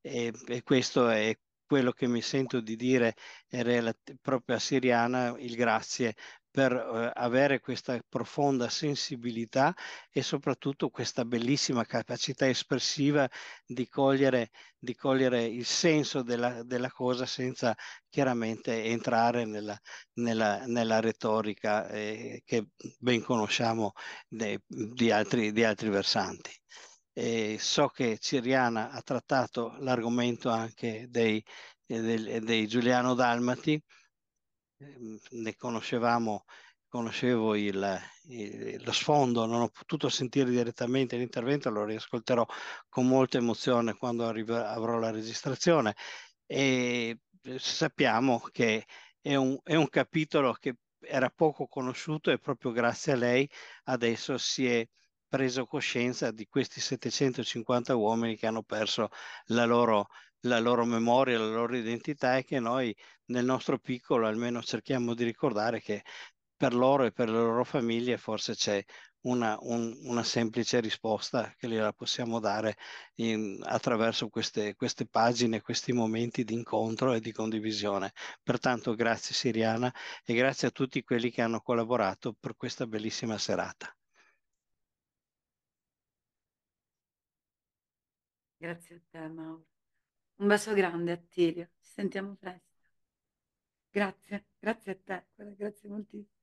E, e, questo è quello che mi sento di dire proprio a Siriana, il grazie per eh, avere questa profonda sensibilità e soprattutto questa bellissima capacità espressiva di cogliere, di cogliere il senso della, della, cosa senza chiaramente entrare nella, nella, nella retorica eh, che ben conosciamo de, di, altri, di altri versanti. E so che Ciriana ha trattato l'argomento anche dei, eh, dei, dei Giuliano Dalmati Ehm, ne conoscevamo, conoscevo il, il, lo sfondo, non ho potuto sentire direttamente l'intervento, lo riascolterò con molta emozione quando arriva, avrò la registrazione e eh, sappiamo che è un, è un capitolo che era poco conosciuto e proprio grazie a lei adesso si è preso coscienza di questi 750 uomini che hanno perso la loro la loro memoria, la loro identità e che noi nel nostro piccolo almeno cerchiamo di ricordare che per loro e per le loro famiglie forse c'è una, un, una semplice risposta che gliela possiamo dare in, attraverso queste, queste pagine, questi momenti di incontro e di condivisione. Pertanto grazie Siriana e grazie a tutti quelli che hanno collaborato per questa bellissima serata. Grazie a te Mauro. Un bacio grande Attilio, ci sentiamo presto. Grazie, grazie a te, grazie moltissimo.